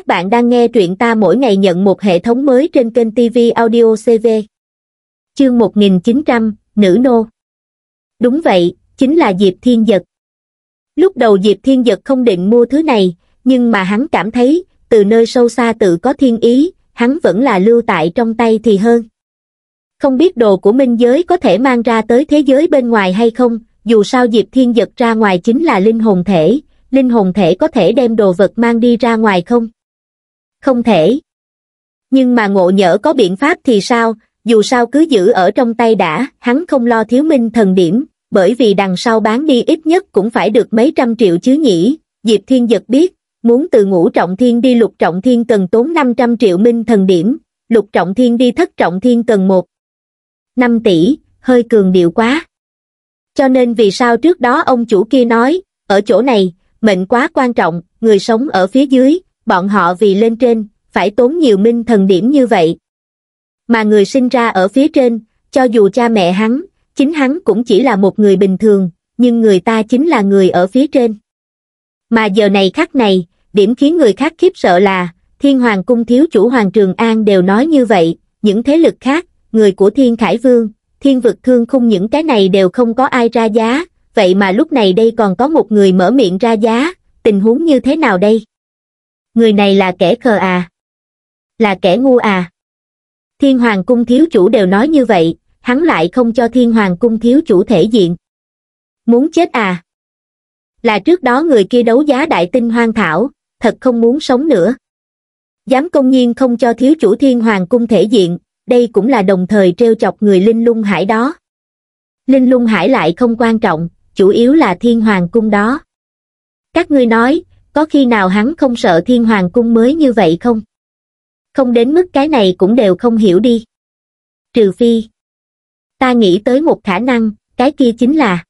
Các bạn đang nghe truyện ta mỗi ngày nhận một hệ thống mới trên kênh TV Audio CV. Chương 1900, Nữ Nô Đúng vậy, chính là Diệp Thiên Giật. Lúc đầu Diệp Thiên Giật không định mua thứ này, nhưng mà hắn cảm thấy, từ nơi sâu xa tự có thiên ý, hắn vẫn là lưu tại trong tay thì hơn. Không biết đồ của minh giới có thể mang ra tới thế giới bên ngoài hay không, dù sao Diệp Thiên Giật ra ngoài chính là linh hồn thể, linh hồn thể có thể đem đồ vật mang đi ra ngoài không? không thể. Nhưng mà ngộ nhỡ có biện pháp thì sao, dù sao cứ giữ ở trong tay đã, hắn không lo thiếu minh thần điểm, bởi vì đằng sau bán đi ít nhất cũng phải được mấy trăm triệu chứ nhỉ, Diệp Thiên giật biết, muốn từ ngũ trọng thiên đi lục trọng thiên cần tốn 500 triệu minh thần điểm, lục trọng thiên đi thất trọng thiên cần một 5 tỷ, hơi cường điệu quá. Cho nên vì sao trước đó ông chủ kia nói, ở chỗ này, mệnh quá quan trọng, người sống ở phía dưới, bọn họ vì lên trên, phải tốn nhiều minh thần điểm như vậy. Mà người sinh ra ở phía trên, cho dù cha mẹ hắn, chính hắn cũng chỉ là một người bình thường, nhưng người ta chính là người ở phía trên. Mà giờ này khắc này, điểm khiến người khác khiếp sợ là, thiên hoàng cung thiếu chủ hoàng trường an đều nói như vậy, những thế lực khác, người của thiên khải vương, thiên vực thương khung những cái này đều không có ai ra giá, vậy mà lúc này đây còn có một người mở miệng ra giá, tình huống như thế nào đây? người này là kẻ khờ à là kẻ ngu à thiên hoàng cung thiếu chủ đều nói như vậy hắn lại không cho thiên hoàng cung thiếu chủ thể diện muốn chết à là trước đó người kia đấu giá đại tinh hoang thảo thật không muốn sống nữa dám công nhiên không cho thiếu chủ thiên hoàng cung thể diện đây cũng là đồng thời treo chọc người linh lung hải đó linh lung hải lại không quan trọng chủ yếu là thiên hoàng cung đó các ngươi nói có khi nào hắn không sợ thiên hoàng cung mới như vậy không? Không đến mức cái này cũng đều không hiểu đi. Trừ phi, ta nghĩ tới một khả năng, cái kia chính là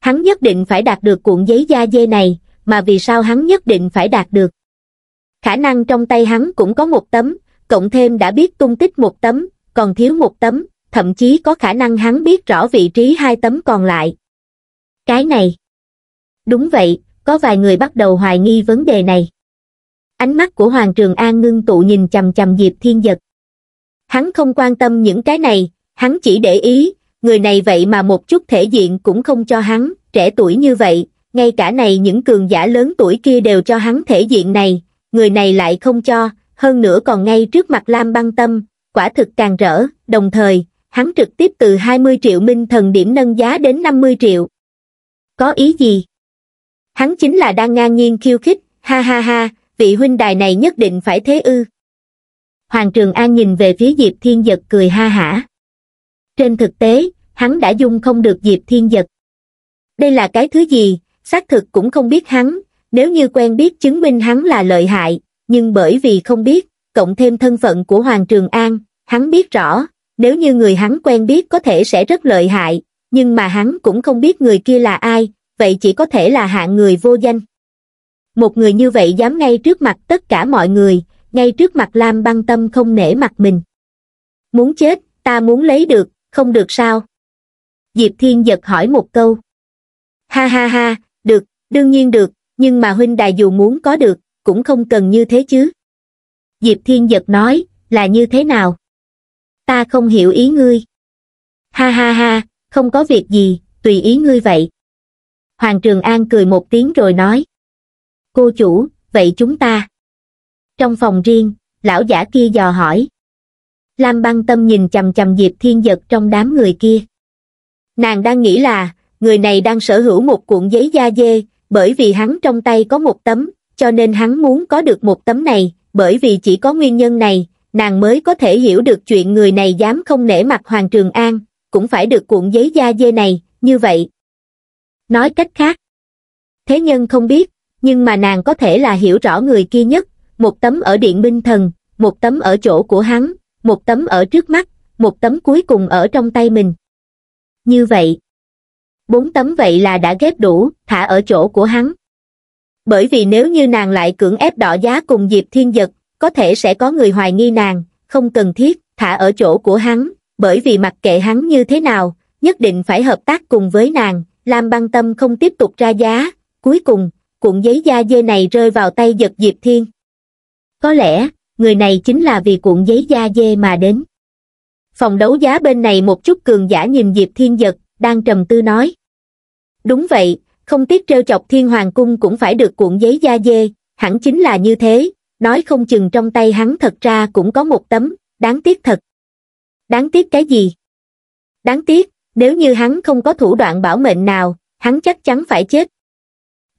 hắn nhất định phải đạt được cuộn giấy da dê này, mà vì sao hắn nhất định phải đạt được. Khả năng trong tay hắn cũng có một tấm, cộng thêm đã biết tung tích một tấm, còn thiếu một tấm, thậm chí có khả năng hắn biết rõ vị trí hai tấm còn lại. Cái này. Đúng vậy, có vài người bắt đầu hoài nghi vấn đề này. Ánh mắt của Hoàng Trường An ngưng tụ nhìn chầm chầm Diệp Thiên Giật. Hắn không quan tâm những cái này, hắn chỉ để ý, người này vậy mà một chút thể diện cũng không cho hắn, trẻ tuổi như vậy, ngay cả này những cường giả lớn tuổi kia đều cho hắn thể diện này, người này lại không cho, hơn nữa còn ngay trước mặt Lam băng tâm, quả thực càng rỡ, đồng thời, hắn trực tiếp từ 20 triệu minh thần điểm nâng giá đến 50 triệu. Có ý gì? hắn chính là đang ngang nhiên khiêu khích ha ha ha vị huynh đài này nhất định phải thế ư hoàng trường an nhìn về phía diệp thiên giật cười ha hả trên thực tế hắn đã dung không được diệp thiên giật đây là cái thứ gì xác thực cũng không biết hắn nếu như quen biết chứng minh hắn là lợi hại nhưng bởi vì không biết cộng thêm thân phận của hoàng trường an hắn biết rõ nếu như người hắn quen biết có thể sẽ rất lợi hại nhưng mà hắn cũng không biết người kia là ai vậy chỉ có thể là hạng người vô danh. Một người như vậy dám ngay trước mặt tất cả mọi người, ngay trước mặt Lam băng tâm không nể mặt mình. Muốn chết, ta muốn lấy được, không được sao? Diệp Thiên giật hỏi một câu. Ha ha ha, được, đương nhiên được, nhưng mà huynh đài dù muốn có được, cũng không cần như thế chứ. Diệp Thiên giật nói, là như thế nào? Ta không hiểu ý ngươi. Ha ha ha, không có việc gì, tùy ý ngươi vậy. Hoàng Trường An cười một tiếng rồi nói. Cô chủ, vậy chúng ta. Trong phòng riêng, lão giả kia dò hỏi. Lam băng tâm nhìn chầm chầm Diệp Thiên Giật trong đám người kia. Nàng đang nghĩ là, người này đang sở hữu một cuộn giấy da dê, bởi vì hắn trong tay có một tấm, cho nên hắn muốn có được một tấm này, bởi vì chỉ có nguyên nhân này, nàng mới có thể hiểu được chuyện người này dám không nể mặt Hoàng Trường An, cũng phải được cuộn giấy da dê này, như vậy, Nói cách khác, thế nhân không biết, nhưng mà nàng có thể là hiểu rõ người kia nhất, một tấm ở điện binh thần, một tấm ở chỗ của hắn, một tấm ở trước mắt, một tấm cuối cùng ở trong tay mình. Như vậy, bốn tấm vậy là đã ghép đủ, thả ở chỗ của hắn. Bởi vì nếu như nàng lại cưỡng ép đỏ giá cùng Diệp Thiên Giật, có thể sẽ có người hoài nghi nàng, không cần thiết, thả ở chỗ của hắn, bởi vì mặc kệ hắn như thế nào, nhất định phải hợp tác cùng với nàng, lam băng tâm không tiếp tục ra giá cuối cùng cuộn giấy da dê này rơi vào tay giật diệp thiên có lẽ người này chính là vì cuộn giấy da dê mà đến phòng đấu giá bên này một chút cường giả nhìn diệp thiên giật đang trầm tư nói đúng vậy không tiếc trêu chọc thiên hoàng cung cũng phải được cuộn giấy da dê hẳn chính là như thế nói không chừng trong tay hắn thật ra cũng có một tấm đáng tiếc thật đáng tiếc cái gì đáng tiếc nếu như hắn không có thủ đoạn bảo mệnh nào, hắn chắc chắn phải chết.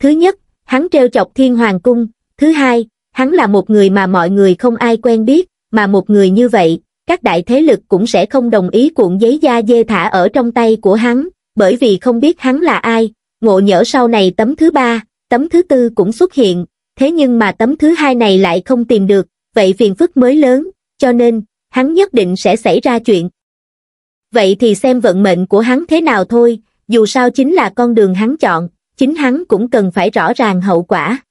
Thứ nhất, hắn treo chọc thiên hoàng cung, thứ hai, hắn là một người mà mọi người không ai quen biết, mà một người như vậy, các đại thế lực cũng sẽ không đồng ý cuộn giấy da dê thả ở trong tay của hắn, bởi vì không biết hắn là ai, ngộ nhỡ sau này tấm thứ ba, tấm thứ tư cũng xuất hiện, thế nhưng mà tấm thứ hai này lại không tìm được, vậy phiền phức mới lớn, cho nên, hắn nhất định sẽ xảy ra chuyện vậy thì xem vận mệnh của hắn thế nào thôi, dù sao chính là con đường hắn chọn, chính hắn cũng cần phải rõ ràng hậu quả.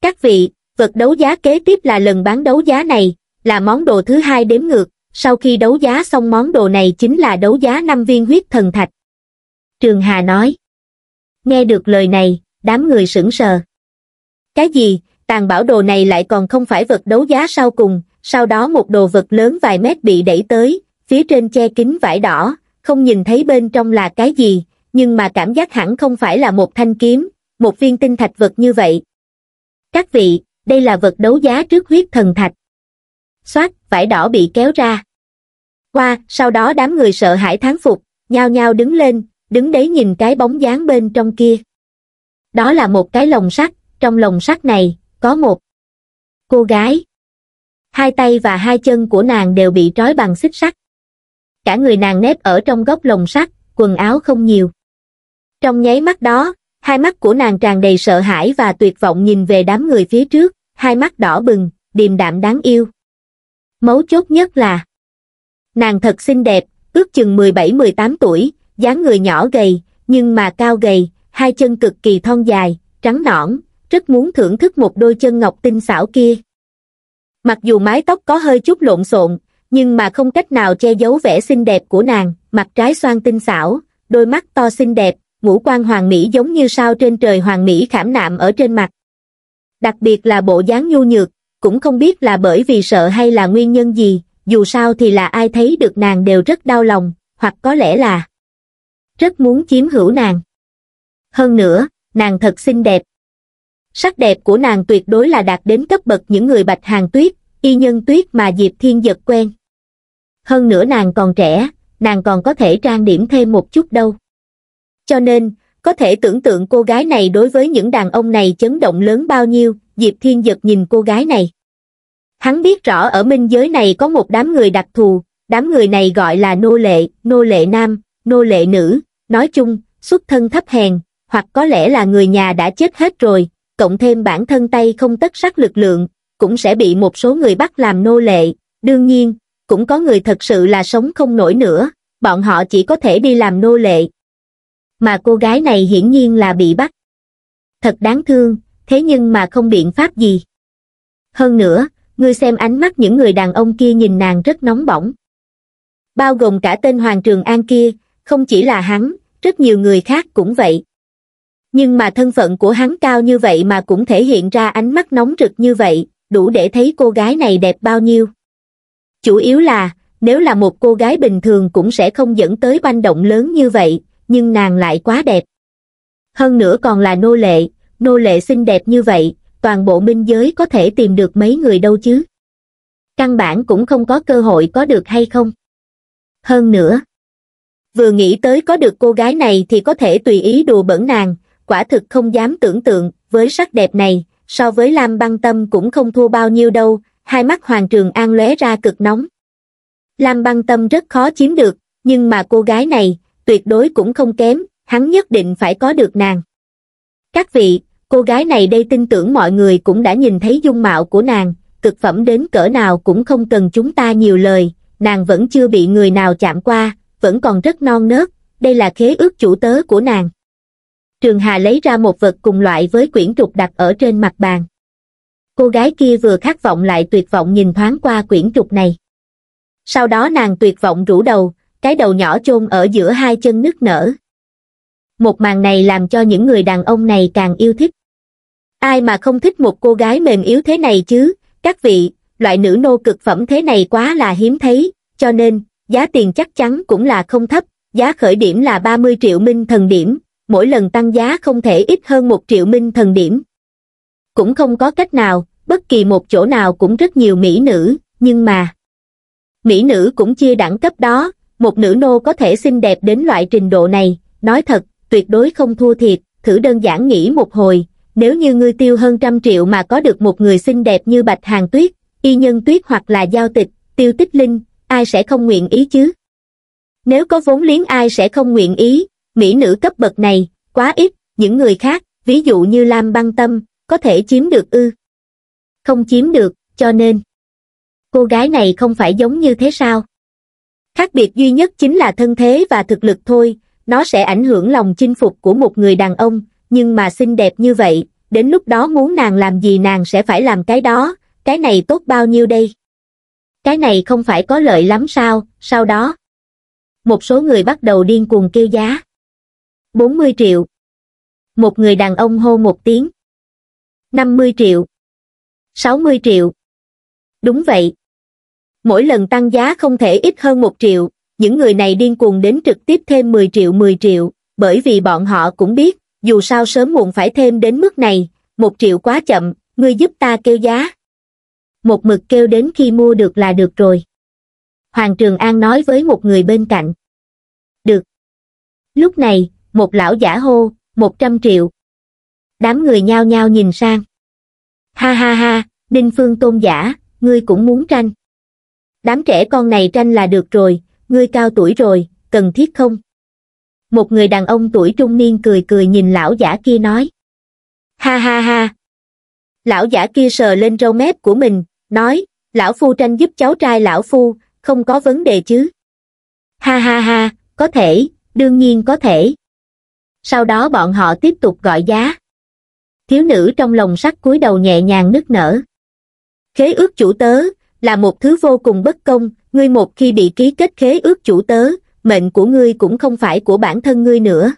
Các vị, vật đấu giá kế tiếp là lần bán đấu giá này, là món đồ thứ hai đếm ngược, sau khi đấu giá xong món đồ này chính là đấu giá năm viên huyết thần thạch. Trường Hà nói. Nghe được lời này, đám người sững sờ. Cái gì, tàn bảo đồ này lại còn không phải vật đấu giá sau cùng, sau đó một đồ vật lớn vài mét bị đẩy tới, phía trên che kín vải đỏ, không nhìn thấy bên trong là cái gì, nhưng mà cảm giác hẳn không phải là một thanh kiếm, một viên tinh thạch vật như vậy. Các vị, đây là vật đấu giá trước huyết thần thạch. Xoát, vải đỏ bị kéo ra. Qua, sau đó đám người sợ hãi thán phục, nhao nhao đứng lên, đứng đấy nhìn cái bóng dáng bên trong kia. Đó là một cái lồng sắt, trong lồng sắt này, có một cô gái. Hai tay và hai chân của nàng đều bị trói bằng xích sắt cả người nàng nếp ở trong góc lồng sắt, quần áo không nhiều. Trong nháy mắt đó, hai mắt của nàng tràn đầy sợ hãi và tuyệt vọng nhìn về đám người phía trước, hai mắt đỏ bừng, điềm đạm đáng yêu. Mấu chốt nhất là Nàng thật xinh đẹp, ước chừng 17-18 tuổi, dáng người nhỏ gầy, nhưng mà cao gầy, hai chân cực kỳ thon dài, trắng nõn, rất muốn thưởng thức một đôi chân ngọc tinh xảo kia. Mặc dù mái tóc có hơi chút lộn xộn, nhưng mà không cách nào che giấu vẻ xinh đẹp của nàng mặt trái xoan tinh xảo đôi mắt to xinh đẹp ngũ quan hoàng mỹ giống như sao trên trời hoàng mỹ khảm nạm ở trên mặt đặc biệt là bộ dáng nhu nhược cũng không biết là bởi vì sợ hay là nguyên nhân gì dù sao thì là ai thấy được nàng đều rất đau lòng hoặc có lẽ là rất muốn chiếm hữu nàng hơn nữa nàng thật xinh đẹp sắc đẹp của nàng tuyệt đối là đạt đến cấp bậc những người bạch hàng tuyết y nhân tuyết mà diệp thiên giật quen hơn nữa nàng còn trẻ, nàng còn có thể trang điểm thêm một chút đâu. Cho nên, có thể tưởng tượng cô gái này đối với những đàn ông này chấn động lớn bao nhiêu, Diệp Thiên Dật nhìn cô gái này. Hắn biết rõ ở minh giới này có một đám người đặc thù, đám người này gọi là nô lệ, nô lệ nam, nô lệ nữ, nói chung, xuất thân thấp hèn, hoặc có lẽ là người nhà đã chết hết rồi, cộng thêm bản thân tay không tất sắc lực lượng, cũng sẽ bị một số người bắt làm nô lệ. Đương nhiên, cũng có người thật sự là sống không nổi nữa, bọn họ chỉ có thể đi làm nô lệ. Mà cô gái này hiển nhiên là bị bắt. Thật đáng thương, thế nhưng mà không biện pháp gì. Hơn nữa, ngươi xem ánh mắt những người đàn ông kia nhìn nàng rất nóng bỏng. Bao gồm cả tên Hoàng Trường An kia, không chỉ là hắn, rất nhiều người khác cũng vậy. Nhưng mà thân phận của hắn cao như vậy mà cũng thể hiện ra ánh mắt nóng rực như vậy, đủ để thấy cô gái này đẹp bao nhiêu chủ yếu là nếu là một cô gái bình thường cũng sẽ không dẫn tới oanh động lớn như vậy nhưng nàng lại quá đẹp hơn nữa còn là nô lệ nô lệ xinh đẹp như vậy toàn bộ minh giới có thể tìm được mấy người đâu chứ căn bản cũng không có cơ hội có được hay không hơn nữa vừa nghĩ tới có được cô gái này thì có thể tùy ý đùa bẩn nàng quả thực không dám tưởng tượng với sắc đẹp này so với lam băng tâm cũng không thua bao nhiêu đâu hai mắt Hoàng Trường An lóe ra cực nóng. Lam băng tâm rất khó chiếm được, nhưng mà cô gái này, tuyệt đối cũng không kém, hắn nhất định phải có được nàng. Các vị, cô gái này đây tin tưởng mọi người cũng đã nhìn thấy dung mạo của nàng, cực phẩm đến cỡ nào cũng không cần chúng ta nhiều lời, nàng vẫn chưa bị người nào chạm qua, vẫn còn rất non nớt, đây là khế ước chủ tớ của nàng. Trường Hà lấy ra một vật cùng loại với quyển trục đặt ở trên mặt bàn cô gái kia vừa khát vọng lại tuyệt vọng nhìn thoáng qua quyển trục này. Sau đó nàng tuyệt vọng rũ đầu, cái đầu nhỏ chôn ở giữa hai chân nứt nở. Một màn này làm cho những người đàn ông này càng yêu thích. Ai mà không thích một cô gái mềm yếu thế này chứ, các vị, loại nữ nô cực phẩm thế này quá là hiếm thấy, cho nên, giá tiền chắc chắn cũng là không thấp, giá khởi điểm là 30 triệu minh thần điểm, mỗi lần tăng giá không thể ít hơn một triệu minh thần điểm. Cũng không có cách nào, bất kỳ một chỗ nào cũng rất nhiều mỹ nữ, nhưng mà mỹ nữ cũng chia đẳng cấp đó, một nữ nô có thể xinh đẹp đến loại trình độ này, nói thật, tuyệt đối không thua thiệt, thử đơn giản nghĩ một hồi, nếu như ngươi tiêu hơn trăm triệu mà có được một người xinh đẹp như Bạch Hàng Tuyết, Y Nhân Tuyết hoặc là Giao Tịch, Tiêu Tích Linh, ai sẽ không nguyện ý chứ? Nếu có vốn liếng ai sẽ không nguyện ý, mỹ nữ cấp bậc này, quá ít, những người khác, ví dụ như Lam Băng Tâm, có thể chiếm được ư không chiếm được, cho nên cô gái này không phải giống như thế sao? Khác biệt duy nhất chính là thân thế và thực lực thôi, nó sẽ ảnh hưởng lòng chinh phục của một người đàn ông, nhưng mà xinh đẹp như vậy, đến lúc đó muốn nàng làm gì nàng sẽ phải làm cái đó, cái này tốt bao nhiêu đây? Cái này không phải có lợi lắm sao, sau đó. Một số người bắt đầu điên cuồng kêu giá. 40 triệu. Một người đàn ông hô một tiếng. 50 triệu. 60 triệu. Đúng vậy. Mỗi lần tăng giá không thể ít hơn 1 triệu, những người này điên cuồng đến trực tiếp thêm 10 triệu 10 triệu, bởi vì bọn họ cũng biết, dù sao sớm muộn phải thêm đến mức này, 1 triệu quá chậm, ngươi giúp ta kêu giá. Một mực kêu đến khi mua được là được rồi. Hoàng Trường An nói với một người bên cạnh. Được. Lúc này, một lão giả hô, 100 triệu. Đám người nhao nhao nhìn sang. Ha ha ha, Ninh Phương tôn giả, ngươi cũng muốn tranh. Đám trẻ con này tranh là được rồi, ngươi cao tuổi rồi, cần thiết không? Một người đàn ông tuổi trung niên cười cười nhìn lão giả kia nói. Ha ha ha. Lão giả kia sờ lên râu mép của mình, nói, lão phu tranh giúp cháu trai lão phu, không có vấn đề chứ. Ha ha ha, có thể, đương nhiên có thể. Sau đó bọn họ tiếp tục gọi giá thiếu nữ trong lòng sắt cúi đầu nhẹ nhàng nức nở. Khế ước chủ tớ, là một thứ vô cùng bất công, ngươi một khi bị ký kết khế ước chủ tớ, mệnh của ngươi cũng không phải của bản thân ngươi nữa.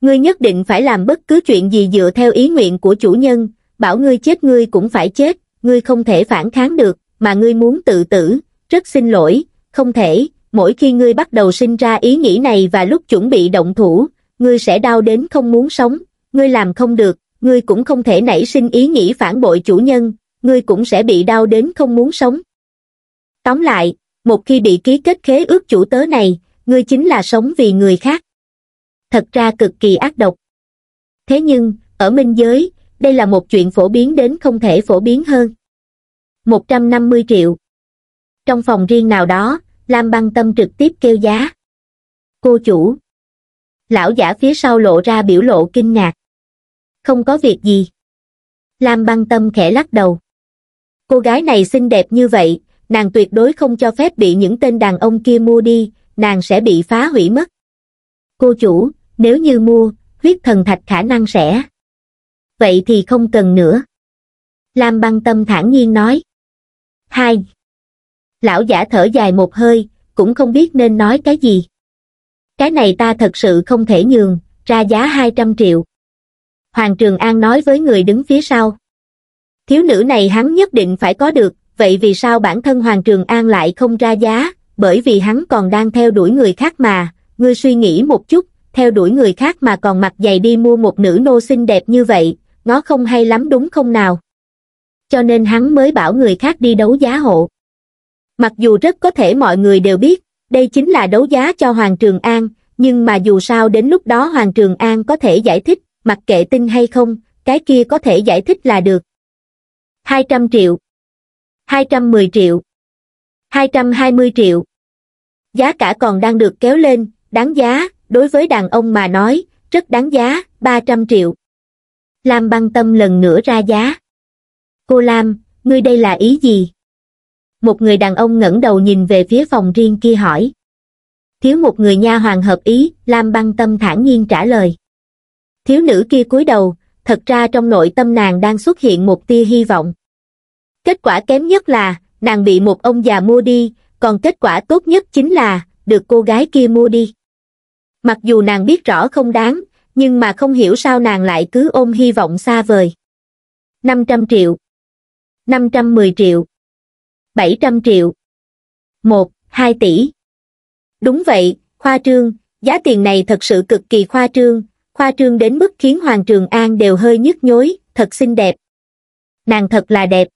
Ngươi nhất định phải làm bất cứ chuyện gì dựa theo ý nguyện của chủ nhân, bảo ngươi chết ngươi cũng phải chết, ngươi không thể phản kháng được, mà ngươi muốn tự tử, rất xin lỗi, không thể, mỗi khi ngươi bắt đầu sinh ra ý nghĩ này và lúc chuẩn bị động thủ, ngươi sẽ đau đến không muốn sống, ngươi làm không được, ngươi cũng không thể nảy sinh ý nghĩ phản bội chủ nhân, ngươi cũng sẽ bị đau đến không muốn sống. Tóm lại, một khi bị ký kết khế ước chủ tớ này, ngươi chính là sống vì người khác. Thật ra cực kỳ ác độc. Thế nhưng, ở minh giới, đây là một chuyện phổ biến đến không thể phổ biến hơn. 150 triệu. Trong phòng riêng nào đó, Lam băng tâm trực tiếp kêu giá. Cô chủ. Lão giả phía sau lộ ra biểu lộ kinh ngạc không có việc gì. Lam băng tâm khẽ lắc đầu. Cô gái này xinh đẹp như vậy, nàng tuyệt đối không cho phép bị những tên đàn ông kia mua đi, nàng sẽ bị phá hủy mất. Cô chủ, nếu như mua, huyết thần thạch khả năng sẽ. Vậy thì không cần nữa. Lam băng tâm thản nhiên nói. Hai. Lão giả thở dài một hơi, cũng không biết nên nói cái gì. Cái này ta thật sự không thể nhường, ra giá 200 triệu. Hoàng Trường An nói với người đứng phía sau. Thiếu nữ này hắn nhất định phải có được, vậy vì sao bản thân Hoàng Trường An lại không ra giá, bởi vì hắn còn đang theo đuổi người khác mà, ngươi suy nghĩ một chút, theo đuổi người khác mà còn mặc giày đi mua một nữ nô xinh đẹp như vậy, nó không hay lắm đúng không nào? Cho nên hắn mới bảo người khác đi đấu giá hộ. Mặc dù rất có thể mọi người đều biết, đây chính là đấu giá cho Hoàng Trường An, nhưng mà dù sao đến lúc đó Hoàng Trường An có thể giải thích, mặc kệ tin hay không, cái kia có thể giải thích là được. 200 triệu 210 triệu 220 triệu Giá cả còn đang được kéo lên, đáng giá, đối với đàn ông mà nói, rất đáng giá, 300 triệu. Lam băng tâm lần nữa ra giá. Cô Lam, ngươi đây là ý gì? Một người đàn ông ngẩng đầu nhìn về phía phòng riêng kia hỏi. Thiếu một người nha hoàng hợp ý, Lam băng tâm thản nhiên trả lời thiếu nữ kia cúi đầu thật ra trong nội tâm nàng đang xuất hiện một tia hy vọng kết quả kém nhất là nàng bị một ông già mua đi còn kết quả tốt nhất chính là được cô gái kia mua đi mặc dù nàng biết rõ không đáng nhưng mà không hiểu sao nàng lại cứ ôm hy vọng xa vời 500 triệu 510 triệu 700 triệu 1, 2 tỷ Đúng vậy, khoa trương, giá tiền này thật sự cực kỳ khoa trương, khoa trương đến mức khiến Hoàng Trường An đều hơi nhức nhối, thật xinh đẹp. Nàng thật là đẹp.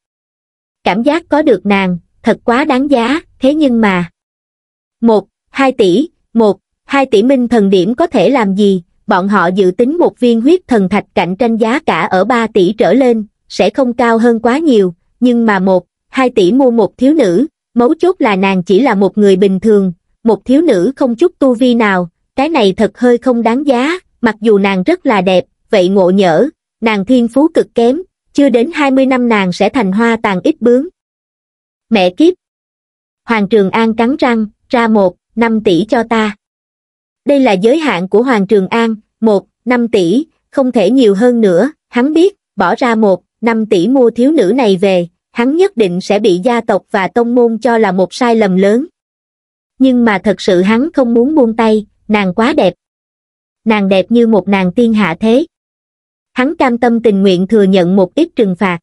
Cảm giác có được nàng, thật quá đáng giá, thế nhưng mà... Một, hai tỷ, một, hai tỷ minh thần điểm có thể làm gì? Bọn họ dự tính một viên huyết thần thạch cạnh tranh giá cả ở ba tỷ trở lên, sẽ không cao hơn quá nhiều, nhưng mà một, hai tỷ mua một thiếu nữ, mấu chốt là nàng chỉ là một người bình thường, một thiếu nữ không chút tu vi nào, cái này thật hơi không đáng giá, mặc dù nàng rất là đẹp, vậy ngộ nhỡ, nàng thiên phú cực kém, chưa đến 20 năm nàng sẽ thành hoa tàn ít bướng. Mẹ kiếp! Hoàng Trường An cắn răng, ra một, năm tỷ cho ta. Đây là giới hạn của Hoàng Trường An, một, năm tỷ, không thể nhiều hơn nữa, hắn biết, bỏ ra một, năm tỷ mua thiếu nữ này về, hắn nhất định sẽ bị gia tộc và tông môn cho là một sai lầm lớn. Nhưng mà thật sự hắn không muốn buông tay, nàng quá đẹp, nàng đẹp như một nàng tiên hạ thế. Hắn cam tâm tình nguyện thừa nhận một ít trừng phạt.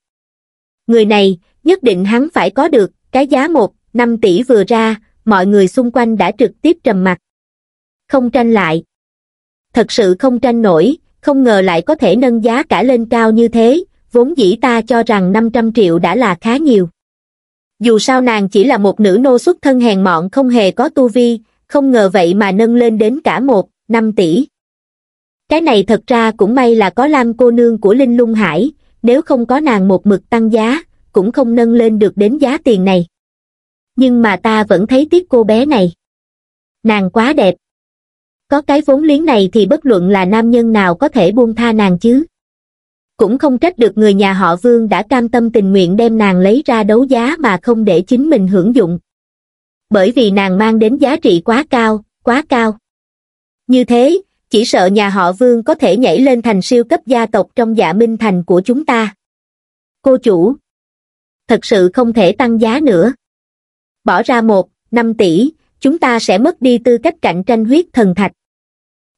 Người này, nhất định hắn phải có được, cái giá một, năm tỷ vừa ra, mọi người xung quanh đã trực tiếp trầm mặt. Không tranh lại. Thật sự không tranh nổi, không ngờ lại có thể nâng giá cả lên cao như thế, vốn dĩ ta cho rằng 500 triệu đã là khá nhiều. Dù sao nàng chỉ là một nữ nô xuất thân hèn mọn không hề có tu vi, không ngờ vậy mà nâng lên đến cả một, năm tỷ cái này thật ra cũng may là có lam cô nương của linh lung hải nếu không có nàng một mực tăng giá cũng không nâng lên được đến giá tiền này nhưng mà ta vẫn thấy tiếc cô bé này nàng quá đẹp có cái vốn liếng này thì bất luận là nam nhân nào có thể buông tha nàng chứ cũng không trách được người nhà họ vương đã cam tâm tình nguyện đem nàng lấy ra đấu giá mà không để chính mình hưởng dụng bởi vì nàng mang đến giá trị quá cao quá cao như thế chỉ sợ nhà họ vương có thể nhảy lên thành siêu cấp gia tộc trong dạ minh thành của chúng ta cô chủ thật sự không thể tăng giá nữa bỏ ra một năm tỷ chúng ta sẽ mất đi tư cách cạnh tranh huyết thần thạch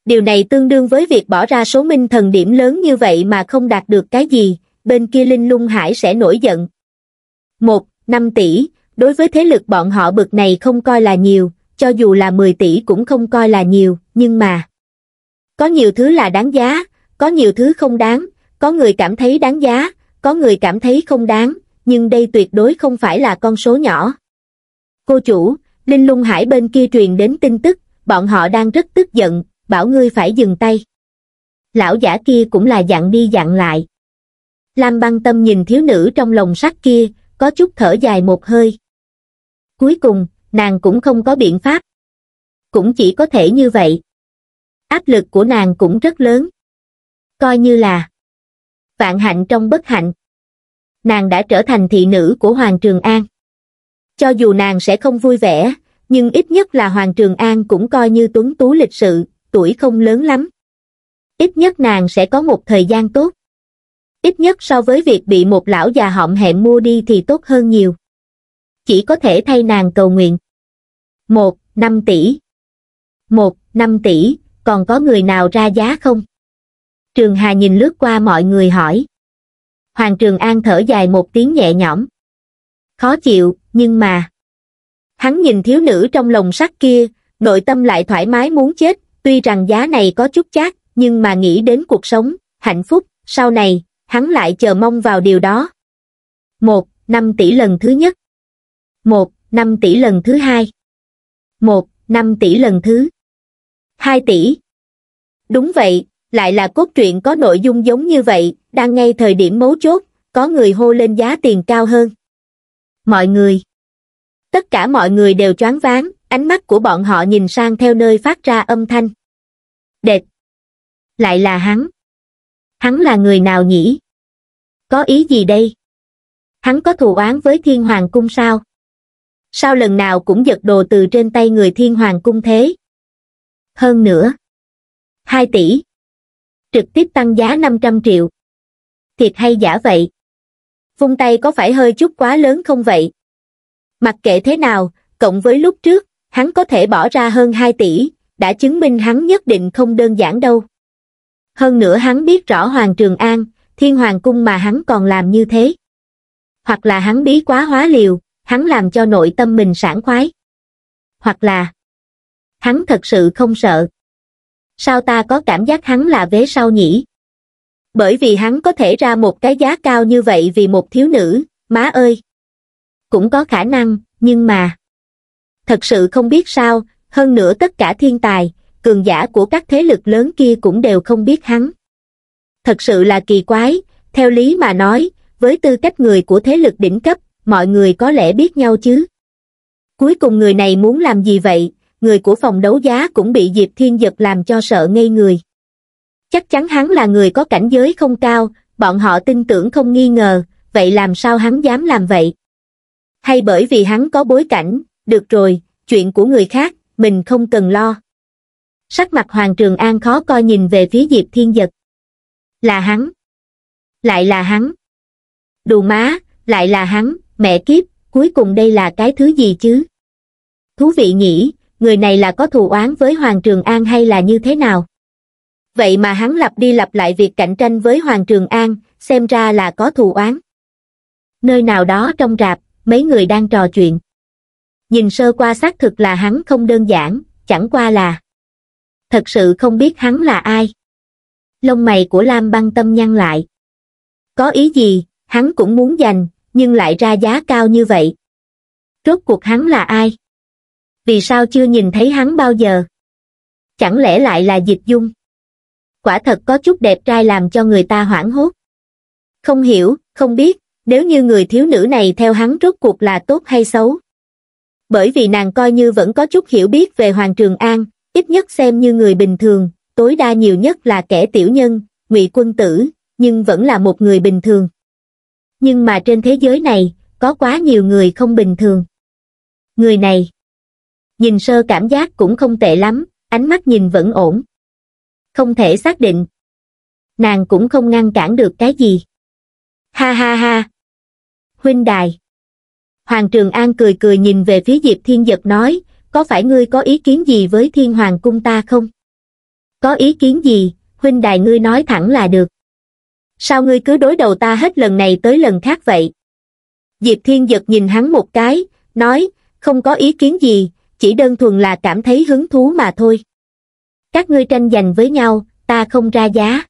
điều này tương đương với việc bỏ ra số minh thần điểm lớn như vậy mà không đạt được cái gì bên kia linh lung hải sẽ nổi giận một năm tỷ đối với thế lực bọn họ bực này không coi là nhiều cho dù là mười tỷ cũng không coi là nhiều nhưng mà có nhiều thứ là đáng giá, có nhiều thứ không đáng, có người cảm thấy đáng giá, có người cảm thấy không đáng, nhưng đây tuyệt đối không phải là con số nhỏ. Cô chủ, Linh Lung Hải bên kia truyền đến tin tức, bọn họ đang rất tức giận, bảo ngươi phải dừng tay. Lão giả kia cũng là dạng đi dạng lại. Lam băng tâm nhìn thiếu nữ trong lồng sắt kia, có chút thở dài một hơi. Cuối cùng, nàng cũng không có biện pháp. Cũng chỉ có thể như vậy áp lực của nàng cũng rất lớn. Coi như là vạn hạnh trong bất hạnh. Nàng đã trở thành thị nữ của Hoàng Trường An. Cho dù nàng sẽ không vui vẻ, nhưng ít nhất là Hoàng Trường An cũng coi như tuấn tú lịch sự, tuổi không lớn lắm. Ít nhất nàng sẽ có một thời gian tốt. Ít nhất so với việc bị một lão già họng hẹm mua đi thì tốt hơn nhiều. Chỉ có thể thay nàng cầu nguyện. một năm tỷ một năm tỷ, còn có người nào ra giá không? Trường Hà nhìn lướt qua mọi người hỏi. Hoàng Trường An thở dài một tiếng nhẹ nhõm. Khó chịu, nhưng mà... Hắn nhìn thiếu nữ trong lồng sắt kia, nội tâm lại thoải mái muốn chết, tuy rằng giá này có chút chát, nhưng mà nghĩ đến cuộc sống, hạnh phúc, sau này, hắn lại chờ mong vào điều đó. một năm tỷ lần thứ nhất. một năm tỷ lần thứ hai. một năm tỷ lần thứ. 2 tỷ. Đúng vậy, lại là cốt truyện có nội dung giống như vậy, đang ngay thời điểm mấu chốt, có người hô lên giá tiền cao hơn. Mọi người. Tất cả mọi người đều choáng váng, ánh mắt của bọn họ nhìn sang theo nơi phát ra âm thanh. Đệt. Lại là hắn. Hắn là người nào nhỉ? Có ý gì đây? Hắn có thù oán với thiên hoàng cung sao? Sao lần nào cũng giật đồ từ trên tay người thiên hoàng cung thế? hơn nữa hai tỷ trực tiếp tăng giá năm trăm triệu thiệt hay giả vậy vung tay có phải hơi chút quá lớn không vậy mặc kệ thế nào cộng với lúc trước hắn có thể bỏ ra hơn hai tỷ đã chứng minh hắn nhất định không đơn giản đâu hơn nữa hắn biết rõ hoàng trường an thiên hoàng cung mà hắn còn làm như thế hoặc là hắn bí quá hóa liều hắn làm cho nội tâm mình sảng khoái hoặc là hắn thật sự không sợ. Sao ta có cảm giác hắn là vế sau nhỉ? Bởi vì hắn có thể ra một cái giá cao như vậy vì một thiếu nữ, má ơi! Cũng có khả năng, nhưng mà... Thật sự không biết sao, hơn nữa tất cả thiên tài, cường giả của các thế lực lớn kia cũng đều không biết hắn. Thật sự là kỳ quái, theo lý mà nói, với tư cách người của thế lực đỉnh cấp, mọi người có lẽ biết nhau chứ. Cuối cùng người này muốn làm gì vậy, người của phòng đấu giá cũng bị Diệp Thiên Dật làm cho sợ ngây người. Chắc chắn hắn là người có cảnh giới không cao, bọn họ tin tưởng không nghi ngờ, vậy làm sao hắn dám làm vậy? Hay bởi vì hắn có bối cảnh, được rồi, chuyện của người khác, mình không cần lo. Sắc mặt Hoàng Trường An khó coi nhìn về phía Diệp Thiên Dật. Là hắn. Lại là hắn. Đù má, lại là hắn, mẹ kiếp, cuối cùng đây là cái thứ gì chứ? Thú vị nhỉ, người này là có thù oán với Hoàng Trường An hay là như thế nào? Vậy mà hắn lặp đi lặp lại việc cạnh tranh với Hoàng Trường An, xem ra là có thù oán. Nơi nào đó trong rạp, mấy người đang trò chuyện. Nhìn sơ qua xác thực là hắn không đơn giản, chẳng qua là thật sự không biết hắn là ai. Lông mày của Lam băng tâm nhăn lại. Có ý gì, hắn cũng muốn giành, nhưng lại ra giá cao như vậy. Rốt cuộc hắn là ai? vì sao chưa nhìn thấy hắn bao giờ? Chẳng lẽ lại là dịch dung? Quả thật có chút đẹp trai làm cho người ta hoảng hốt. Không hiểu, không biết, nếu như người thiếu nữ này theo hắn rốt cuộc là tốt hay xấu. Bởi vì nàng coi như vẫn có chút hiểu biết về Hoàng Trường An, ít nhất xem như người bình thường, tối đa nhiều nhất là kẻ tiểu nhân, ngụy quân tử, nhưng vẫn là một người bình thường. Nhưng mà trên thế giới này, có quá nhiều người không bình thường. Người này, nhìn sơ cảm giác cũng không tệ lắm, ánh mắt nhìn vẫn ổn. Không thể xác định. Nàng cũng không ngăn cản được cái gì. Ha ha ha. Huynh đài. Hoàng Trường An cười cười nhìn về phía Diệp Thiên Giật nói, có phải ngươi có ý kiến gì với Thiên Hoàng Cung ta không? Có ý kiến gì, huynh đài ngươi nói thẳng là được. Sao ngươi cứ đối đầu ta hết lần này tới lần khác vậy? Diệp Thiên Giật nhìn hắn một cái, nói, không có ý kiến gì, chỉ đơn thuần là cảm thấy hứng thú mà thôi. Các ngươi tranh giành với nhau, ta không ra giá.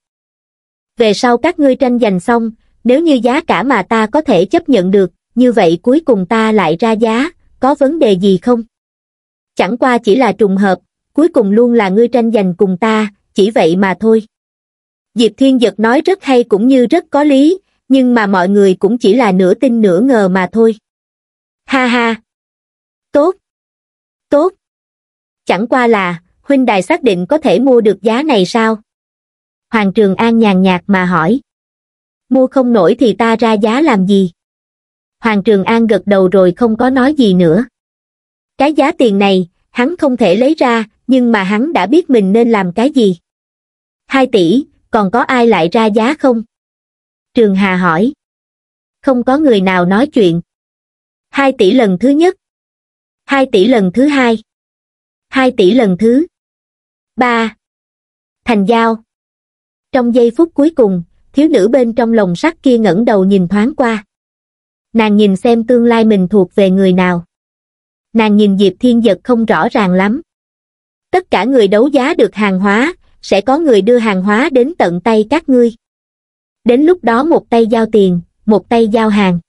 Về sau các ngươi tranh giành xong, nếu như giá cả mà ta có thể chấp nhận được, như vậy cuối cùng ta lại ra giá, có vấn đề gì không? Chẳng qua chỉ là trùng hợp, cuối cùng luôn là ngươi tranh giành cùng ta, chỉ vậy mà thôi. Diệp Thiên giật nói rất hay cũng như rất có lý, nhưng mà mọi người cũng chỉ là nửa tin nửa ngờ mà thôi. Ha ha! Tốt, chẳng qua là huynh đài xác định có thể mua được giá này sao hoàng trường an nhàn nhạt mà hỏi mua không nổi thì ta ra giá làm gì hoàng trường an gật đầu rồi không có nói gì nữa cái giá tiền này hắn không thể lấy ra nhưng mà hắn đã biết mình nên làm cái gì hai tỷ còn có ai lại ra giá không trường hà hỏi không có người nào nói chuyện hai tỷ lần thứ nhất hai tỷ lần thứ hai hai tỷ lần thứ ba thành giao trong giây phút cuối cùng thiếu nữ bên trong lồng sắt kia ngẩng đầu nhìn thoáng qua nàng nhìn xem tương lai mình thuộc về người nào nàng nhìn diệp thiên giật không rõ ràng lắm tất cả người đấu giá được hàng hóa sẽ có người đưa hàng hóa đến tận tay các ngươi đến lúc đó một tay giao tiền một tay giao hàng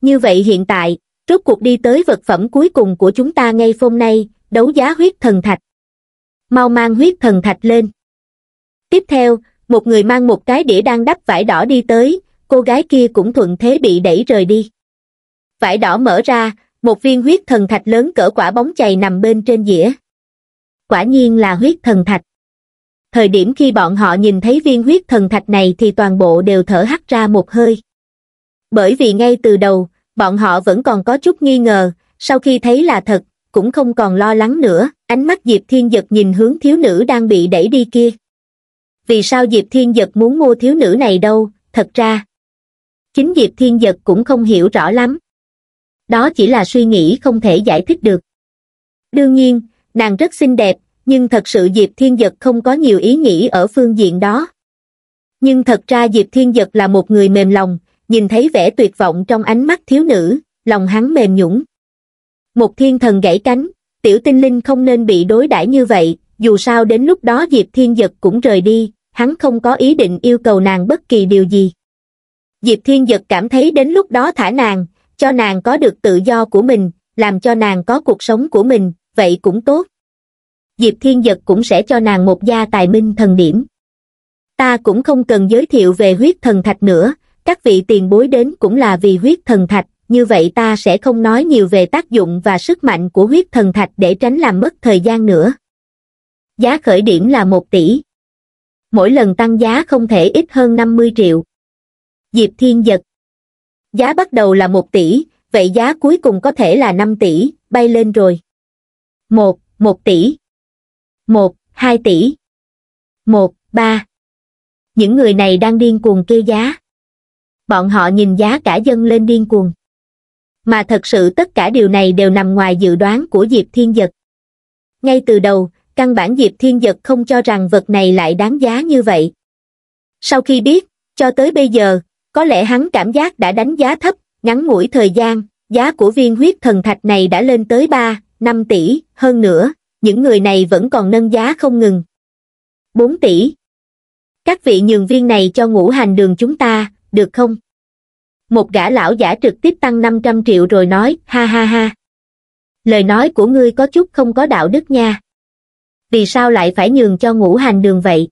như vậy hiện tại rốt cuộc đi tới vật phẩm cuối cùng của chúng ta ngay hôm nay đấu giá huyết thần thạch. Mau mang huyết thần thạch lên. Tiếp theo, một người mang một cái đĩa đang đắp vải đỏ đi tới, cô gái kia cũng thuận thế bị đẩy rời đi. Vải đỏ mở ra, một viên huyết thần thạch lớn cỡ quả bóng chày nằm bên trên dĩa. Quả nhiên là huyết thần thạch. Thời điểm khi bọn họ nhìn thấy viên huyết thần thạch này thì toàn bộ đều thở hắt ra một hơi. Bởi vì ngay từ đầu, bọn họ vẫn còn có chút nghi ngờ, sau khi thấy là thật, cũng không còn lo lắng nữa ánh mắt diệp thiên giật nhìn hướng thiếu nữ đang bị đẩy đi kia vì sao diệp thiên giật muốn mua thiếu nữ này đâu thật ra chính diệp thiên giật cũng không hiểu rõ lắm đó chỉ là suy nghĩ không thể giải thích được đương nhiên nàng rất xinh đẹp nhưng thật sự diệp thiên giật không có nhiều ý nghĩ ở phương diện đó nhưng thật ra diệp thiên giật là một người mềm lòng nhìn thấy vẻ tuyệt vọng trong ánh mắt thiếu nữ lòng hắn mềm nhũng một thiên thần gãy cánh, tiểu tinh linh không nên bị đối đãi như vậy, dù sao đến lúc đó Diệp Thiên Dật cũng rời đi, hắn không có ý định yêu cầu nàng bất kỳ điều gì. Diệp Thiên Dật cảm thấy đến lúc đó thả nàng, cho nàng có được tự do của mình, làm cho nàng có cuộc sống của mình, vậy cũng tốt. Diệp Thiên Dật cũng sẽ cho nàng một gia tài minh thần điểm. Ta cũng không cần giới thiệu về huyết thần thạch nữa, các vị tiền bối đến cũng là vì huyết thần thạch, như vậy ta sẽ không nói nhiều về tác dụng và sức mạnh của huyết thần thạch để tránh làm mất thời gian nữa. Giá khởi điểm là 1 tỷ. Mỗi lần tăng giá không thể ít hơn 50 triệu. Diệp Thiên giật. Giá bắt đầu là 1 tỷ, vậy giá cuối cùng có thể là 5 tỷ, bay lên rồi. 1, 1 tỷ. 1, 2 tỷ. 1, 3. Những người này đang điên cuồng kêu giá. Bọn họ nhìn giá cả dân lên điên cuồng mà thật sự tất cả điều này đều nằm ngoài dự đoán của Diệp Thiên Dật. Ngay từ đầu, căn bản Diệp Thiên Dật không cho rằng vật này lại đáng giá như vậy. Sau khi biết, cho tới bây giờ, có lẽ hắn cảm giác đã đánh giá thấp, ngắn ngủi thời gian, giá của viên huyết thần thạch này đã lên tới 3, 5 tỷ, hơn nữa, những người này vẫn còn nâng giá không ngừng. 4 tỷ. Các vị nhường viên này cho ngũ hành đường chúng ta, được không? một gã lão giả trực tiếp tăng 500 triệu rồi nói, ha ha ha. Lời nói của ngươi có chút không có đạo đức nha. Vì sao lại phải nhường cho ngũ hành đường vậy?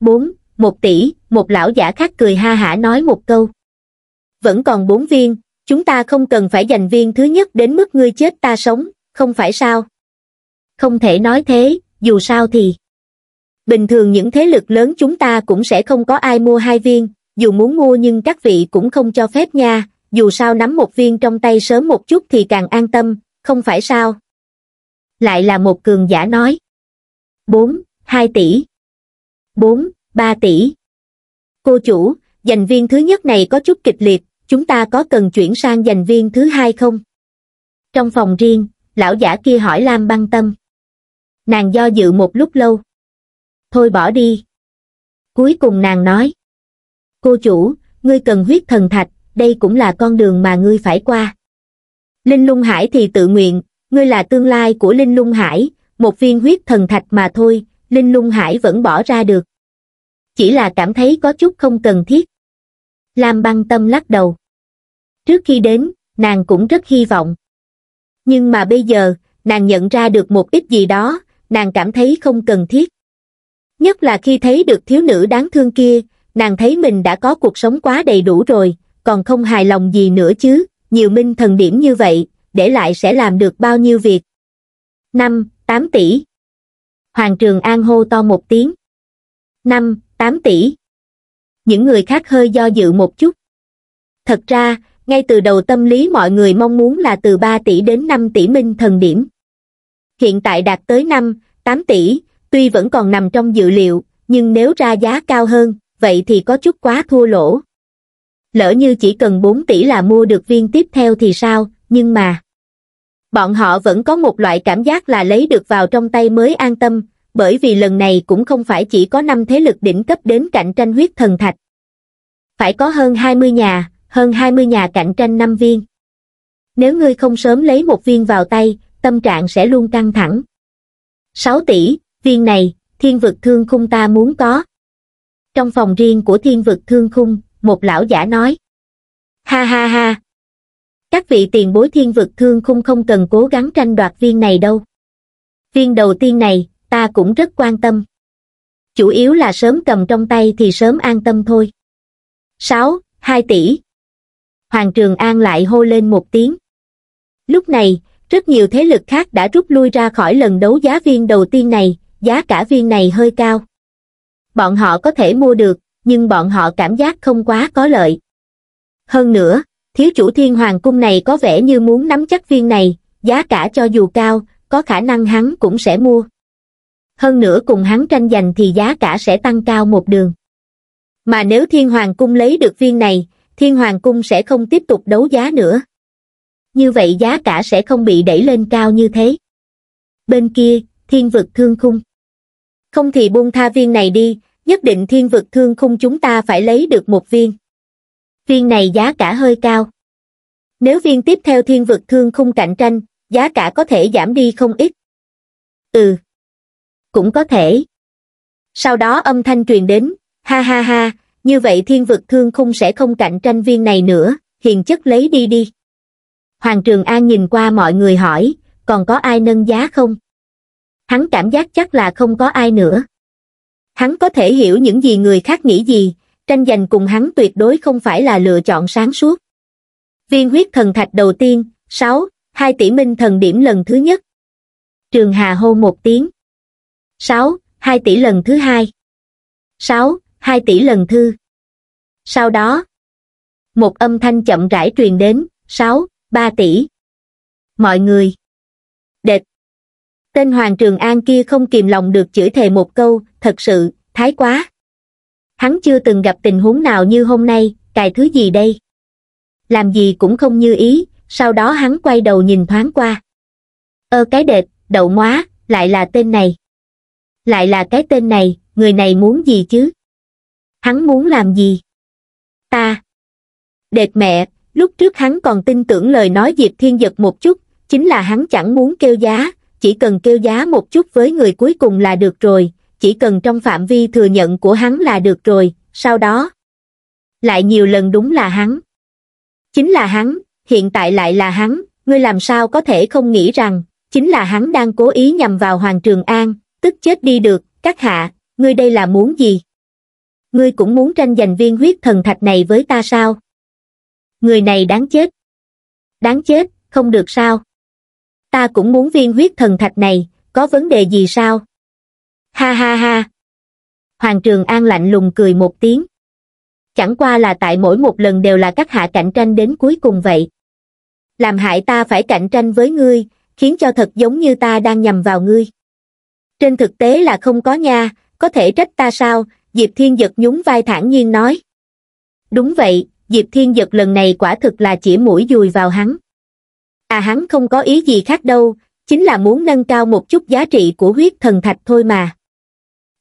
4. Một tỷ, một lão giả khác cười ha hả nói một câu. Vẫn còn bốn viên, chúng ta không cần phải giành viên thứ nhất đến mức ngươi chết ta sống, không phải sao? Không thể nói thế, dù sao thì... Bình thường những thế lực lớn chúng ta cũng sẽ không có ai mua hai viên, dù muốn mua nhưng các vị cũng không cho phép nha, dù sao nắm một viên trong tay sớm một chút thì càng an tâm, không phải sao? Lại là một cường giả nói. 4, 2 tỷ. 4, 3 tỷ. Cô chủ, dành viên thứ nhất này có chút kịch liệt, chúng ta có cần chuyển sang dành viên thứ hai không? Trong phòng riêng, lão giả kia hỏi Lam băng tâm. Nàng do dự một lúc lâu. Thôi bỏ đi. Cuối cùng nàng nói cô chủ ngươi cần huyết thần thạch đây cũng là con đường mà ngươi phải qua linh lung hải thì tự nguyện ngươi là tương lai của linh lung hải một viên huyết thần thạch mà thôi linh lung hải vẫn bỏ ra được chỉ là cảm thấy có chút không cần thiết lam băng tâm lắc đầu trước khi đến nàng cũng rất hy vọng nhưng mà bây giờ nàng nhận ra được một ít gì đó nàng cảm thấy không cần thiết nhất là khi thấy được thiếu nữ đáng thương kia nàng thấy mình đã có cuộc sống quá đầy đủ rồi, còn không hài lòng gì nữa chứ, nhiều minh thần điểm như vậy, để lại sẽ làm được bao nhiêu việc. 5, 8 tỷ. Hoàng Trường An hô to một tiếng. 5, 8 tỷ. Những người khác hơi do dự một chút. Thật ra, ngay từ đầu tâm lý mọi người mong muốn là từ 3 tỷ đến 5 tỷ minh thần điểm. Hiện tại đạt tới 5, 8 tỷ, tuy vẫn còn nằm trong dự liệu, nhưng nếu ra giá cao hơn, vậy thì có chút quá thua lỗ. Lỡ như chỉ cần 4 tỷ là mua được viên tiếp theo thì sao, nhưng mà... Bọn họ vẫn có một loại cảm giác là lấy được vào trong tay mới an tâm, bởi vì lần này cũng không phải chỉ có 5 thế lực đỉnh cấp đến cạnh tranh huyết thần thạch. Phải có hơn 20 nhà, hơn 20 nhà cạnh tranh 5 viên. Nếu ngươi không sớm lấy một viên vào tay, tâm trạng sẽ luôn căng thẳng. 6 tỷ, viên này, thiên vực thương khung ta muốn có, trong phòng riêng của thiên vực thương khung, một lão giả nói. Ha ha ha! Các vị tiền bối thiên vực thương khung không cần cố gắng tranh đoạt viên này đâu. Viên đầu tiên này, ta cũng rất quan tâm. Chủ yếu là sớm cầm trong tay thì sớm an tâm thôi. 6. 2 tỷ Hoàng Trường An lại hô lên một tiếng. Lúc này, rất nhiều thế lực khác đã rút lui ra khỏi lần đấu giá viên đầu tiên này, giá cả viên này hơi cao bọn họ có thể mua được, nhưng bọn họ cảm giác không quá có lợi. Hơn nữa, thiếu chủ thiên hoàng cung này có vẻ như muốn nắm chắc viên này, giá cả cho dù cao, có khả năng hắn cũng sẽ mua. Hơn nữa cùng hắn tranh giành thì giá cả sẽ tăng cao một đường. Mà nếu thiên hoàng cung lấy được viên này, thiên hoàng cung sẽ không tiếp tục đấu giá nữa. Như vậy giá cả sẽ không bị đẩy lên cao như thế. Bên kia, thiên vực thương khung. Không thì buông tha viên này đi, nhất định thiên vực thương khung chúng ta phải lấy được một viên. Viên này giá cả hơi cao. Nếu viên tiếp theo thiên vực thương khung cạnh tranh, giá cả có thể giảm đi không ít. Ừ, cũng có thể. Sau đó âm thanh truyền đến, ha ha ha, như vậy thiên vực thương khung sẽ không cạnh tranh viên này nữa, hiền chất lấy đi đi. Hoàng Trường An nhìn qua mọi người hỏi, còn có ai nâng giá không? Hắn cảm giác chắc là không có ai nữa. Hắn có thể hiểu những gì người khác nghĩ gì, tranh giành cùng hắn tuyệt đối không phải là lựa chọn sáng suốt. Viên huyết thần thạch đầu tiên, 6, 2 tỷ minh thần điểm lần thứ nhất. Trường Hà hô một tiếng. 6, 2 tỷ lần thứ hai. 6, 2 tỷ lần thứ. Sau đó, một âm thanh chậm rãi truyền đến, 6, 3 tỷ. Mọi người, địch, tên Hoàng Trường An kia không kìm lòng được chửi thề một câu, thật sự, thái quá. Hắn chưa từng gặp tình huống nào như hôm nay, cài thứ gì đây? Làm gì cũng không như ý, sau đó hắn quay đầu nhìn thoáng qua. Ơ cái đệt, đậu móa, lại là tên này. Lại là cái tên này, người này muốn gì chứ? Hắn muốn làm gì? Ta. Đệt mẹ, lúc trước hắn còn tin tưởng lời nói Diệp Thiên Giật một chút, chính là hắn chẳng muốn kêu giá, chỉ cần kêu giá một chút với người cuối cùng là được rồi, chỉ cần trong phạm vi thừa nhận của hắn là được rồi, sau đó. Lại nhiều lần đúng là hắn. Chính là hắn, hiện tại lại là hắn, ngươi làm sao có thể không nghĩ rằng, chính là hắn đang cố ý nhằm vào Hoàng Trường An, tức chết đi được, các hạ, ngươi đây là muốn gì? Ngươi cũng muốn tranh giành viên huyết thần thạch này với ta sao? Người này đáng chết. Đáng chết, không được sao? ta cũng muốn viên huyết thần thạch này có vấn đề gì sao ha ha ha hoàng trường an lạnh lùng cười một tiếng chẳng qua là tại mỗi một lần đều là các hạ cạnh tranh đến cuối cùng vậy làm hại ta phải cạnh tranh với ngươi khiến cho thật giống như ta đang nhầm vào ngươi trên thực tế là không có nha có thể trách ta sao diệp thiên giật nhún vai thản nhiên nói đúng vậy diệp thiên giật lần này quả thực là chỉ mũi dùi vào hắn à hắn không có ý gì khác đâu, chính là muốn nâng cao một chút giá trị của huyết thần thạch thôi mà.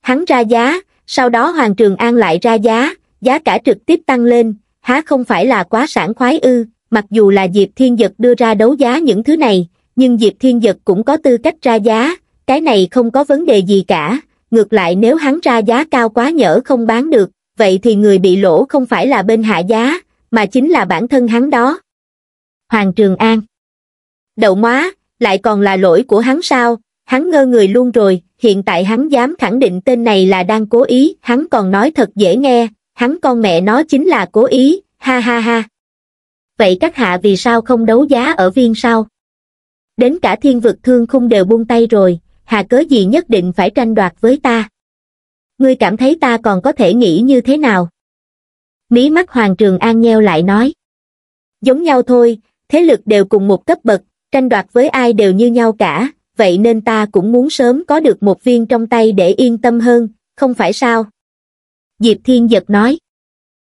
Hắn ra giá, sau đó Hoàng Trường An lại ra giá, giá cả trực tiếp tăng lên, há không phải là quá sản khoái ư, mặc dù là Diệp Thiên Dật đưa ra đấu giá những thứ này, nhưng Diệp Thiên Dật cũng có tư cách ra giá, cái này không có vấn đề gì cả, ngược lại nếu hắn ra giá cao quá nhỡ không bán được, vậy thì người bị lỗ không phải là bên hạ giá, mà chính là bản thân hắn đó. Hoàng Trường An đậu móa lại còn là lỗi của hắn sao hắn ngơ người luôn rồi hiện tại hắn dám khẳng định tên này là đang cố ý hắn còn nói thật dễ nghe hắn con mẹ nó chính là cố ý ha ha ha vậy các hạ vì sao không đấu giá ở viên sao đến cả thiên vực thương không đều buông tay rồi hà cớ gì nhất định phải tranh đoạt với ta ngươi cảm thấy ta còn có thể nghĩ như thế nào mí mắt hoàng trường an nheo lại nói giống nhau thôi thế lực đều cùng một cấp bậc tranh đoạt với ai đều như nhau cả, vậy nên ta cũng muốn sớm có được một viên trong tay để yên tâm hơn, không phải sao? Diệp Thiên Giật nói.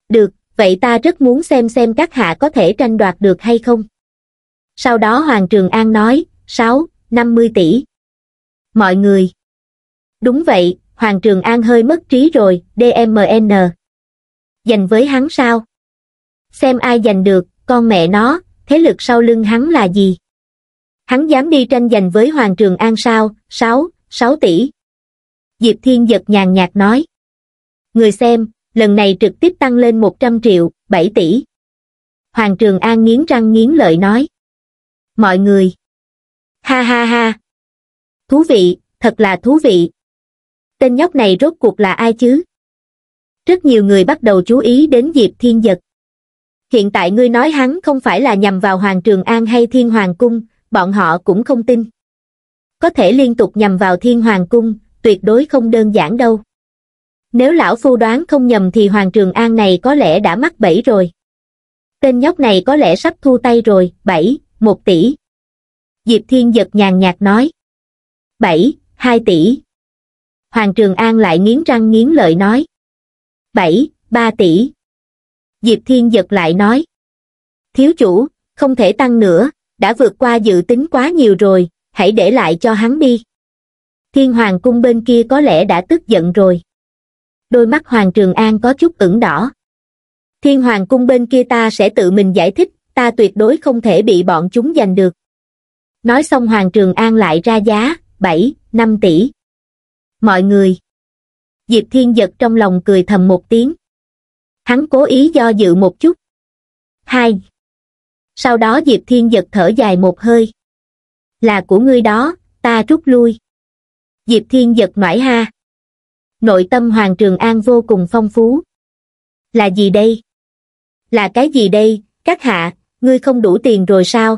Được, vậy ta rất muốn xem xem các hạ có thể tranh đoạt được hay không. Sau đó Hoàng Trường An nói, 6, 50 tỷ. Mọi người. Đúng vậy, Hoàng Trường An hơi mất trí rồi, DMN. Dành với hắn sao? Xem ai giành được, con mẹ nó, thế lực sau lưng hắn là gì? hắn dám đi tranh giành với hoàng trường an sao sáu sáu tỷ diệp thiên giật nhàn nhạt nói người xem lần này trực tiếp tăng lên một trăm triệu bảy tỷ hoàng trường an nghiến răng nghiến lợi nói mọi người ha ha ha thú vị thật là thú vị tên nhóc này rốt cuộc là ai chứ rất nhiều người bắt đầu chú ý đến diệp thiên giật hiện tại ngươi nói hắn không phải là nhằm vào hoàng trường an hay thiên hoàng cung bọn họ cũng không tin. Có thể liên tục nhằm vào thiên hoàng cung, tuyệt đối không đơn giản đâu. Nếu lão phu đoán không nhầm thì Hoàng Trường An này có lẽ đã mắc bẫy rồi. Tên nhóc này có lẽ sắp thu tay rồi, 7, 1 tỷ. Diệp Thiên giật nhàn nhạt nói. 7, 2 tỷ. Hoàng Trường An lại nghiến răng nghiến lợi nói. 7, 3 tỷ. Diệp Thiên giật lại nói. Thiếu chủ, không thể tăng nữa, đã vượt qua dự tính quá nhiều rồi, hãy để lại cho hắn đi. Thiên Hoàng cung bên kia có lẽ đã tức giận rồi. Đôi mắt Hoàng Trường An có chút ửng đỏ. Thiên Hoàng cung bên kia ta sẽ tự mình giải thích, ta tuyệt đối không thể bị bọn chúng giành được. Nói xong Hoàng Trường An lại ra giá, 7, 5 tỷ. Mọi người. Diệp Thiên Giật trong lòng cười thầm một tiếng. Hắn cố ý do dự một chút. Hai, sau đó diệp thiên giật thở dài một hơi là của ngươi đó ta rút lui diệp thiên giật ngoải ha nội tâm hoàng trường an vô cùng phong phú là gì đây là cái gì đây các hạ ngươi không đủ tiền rồi sao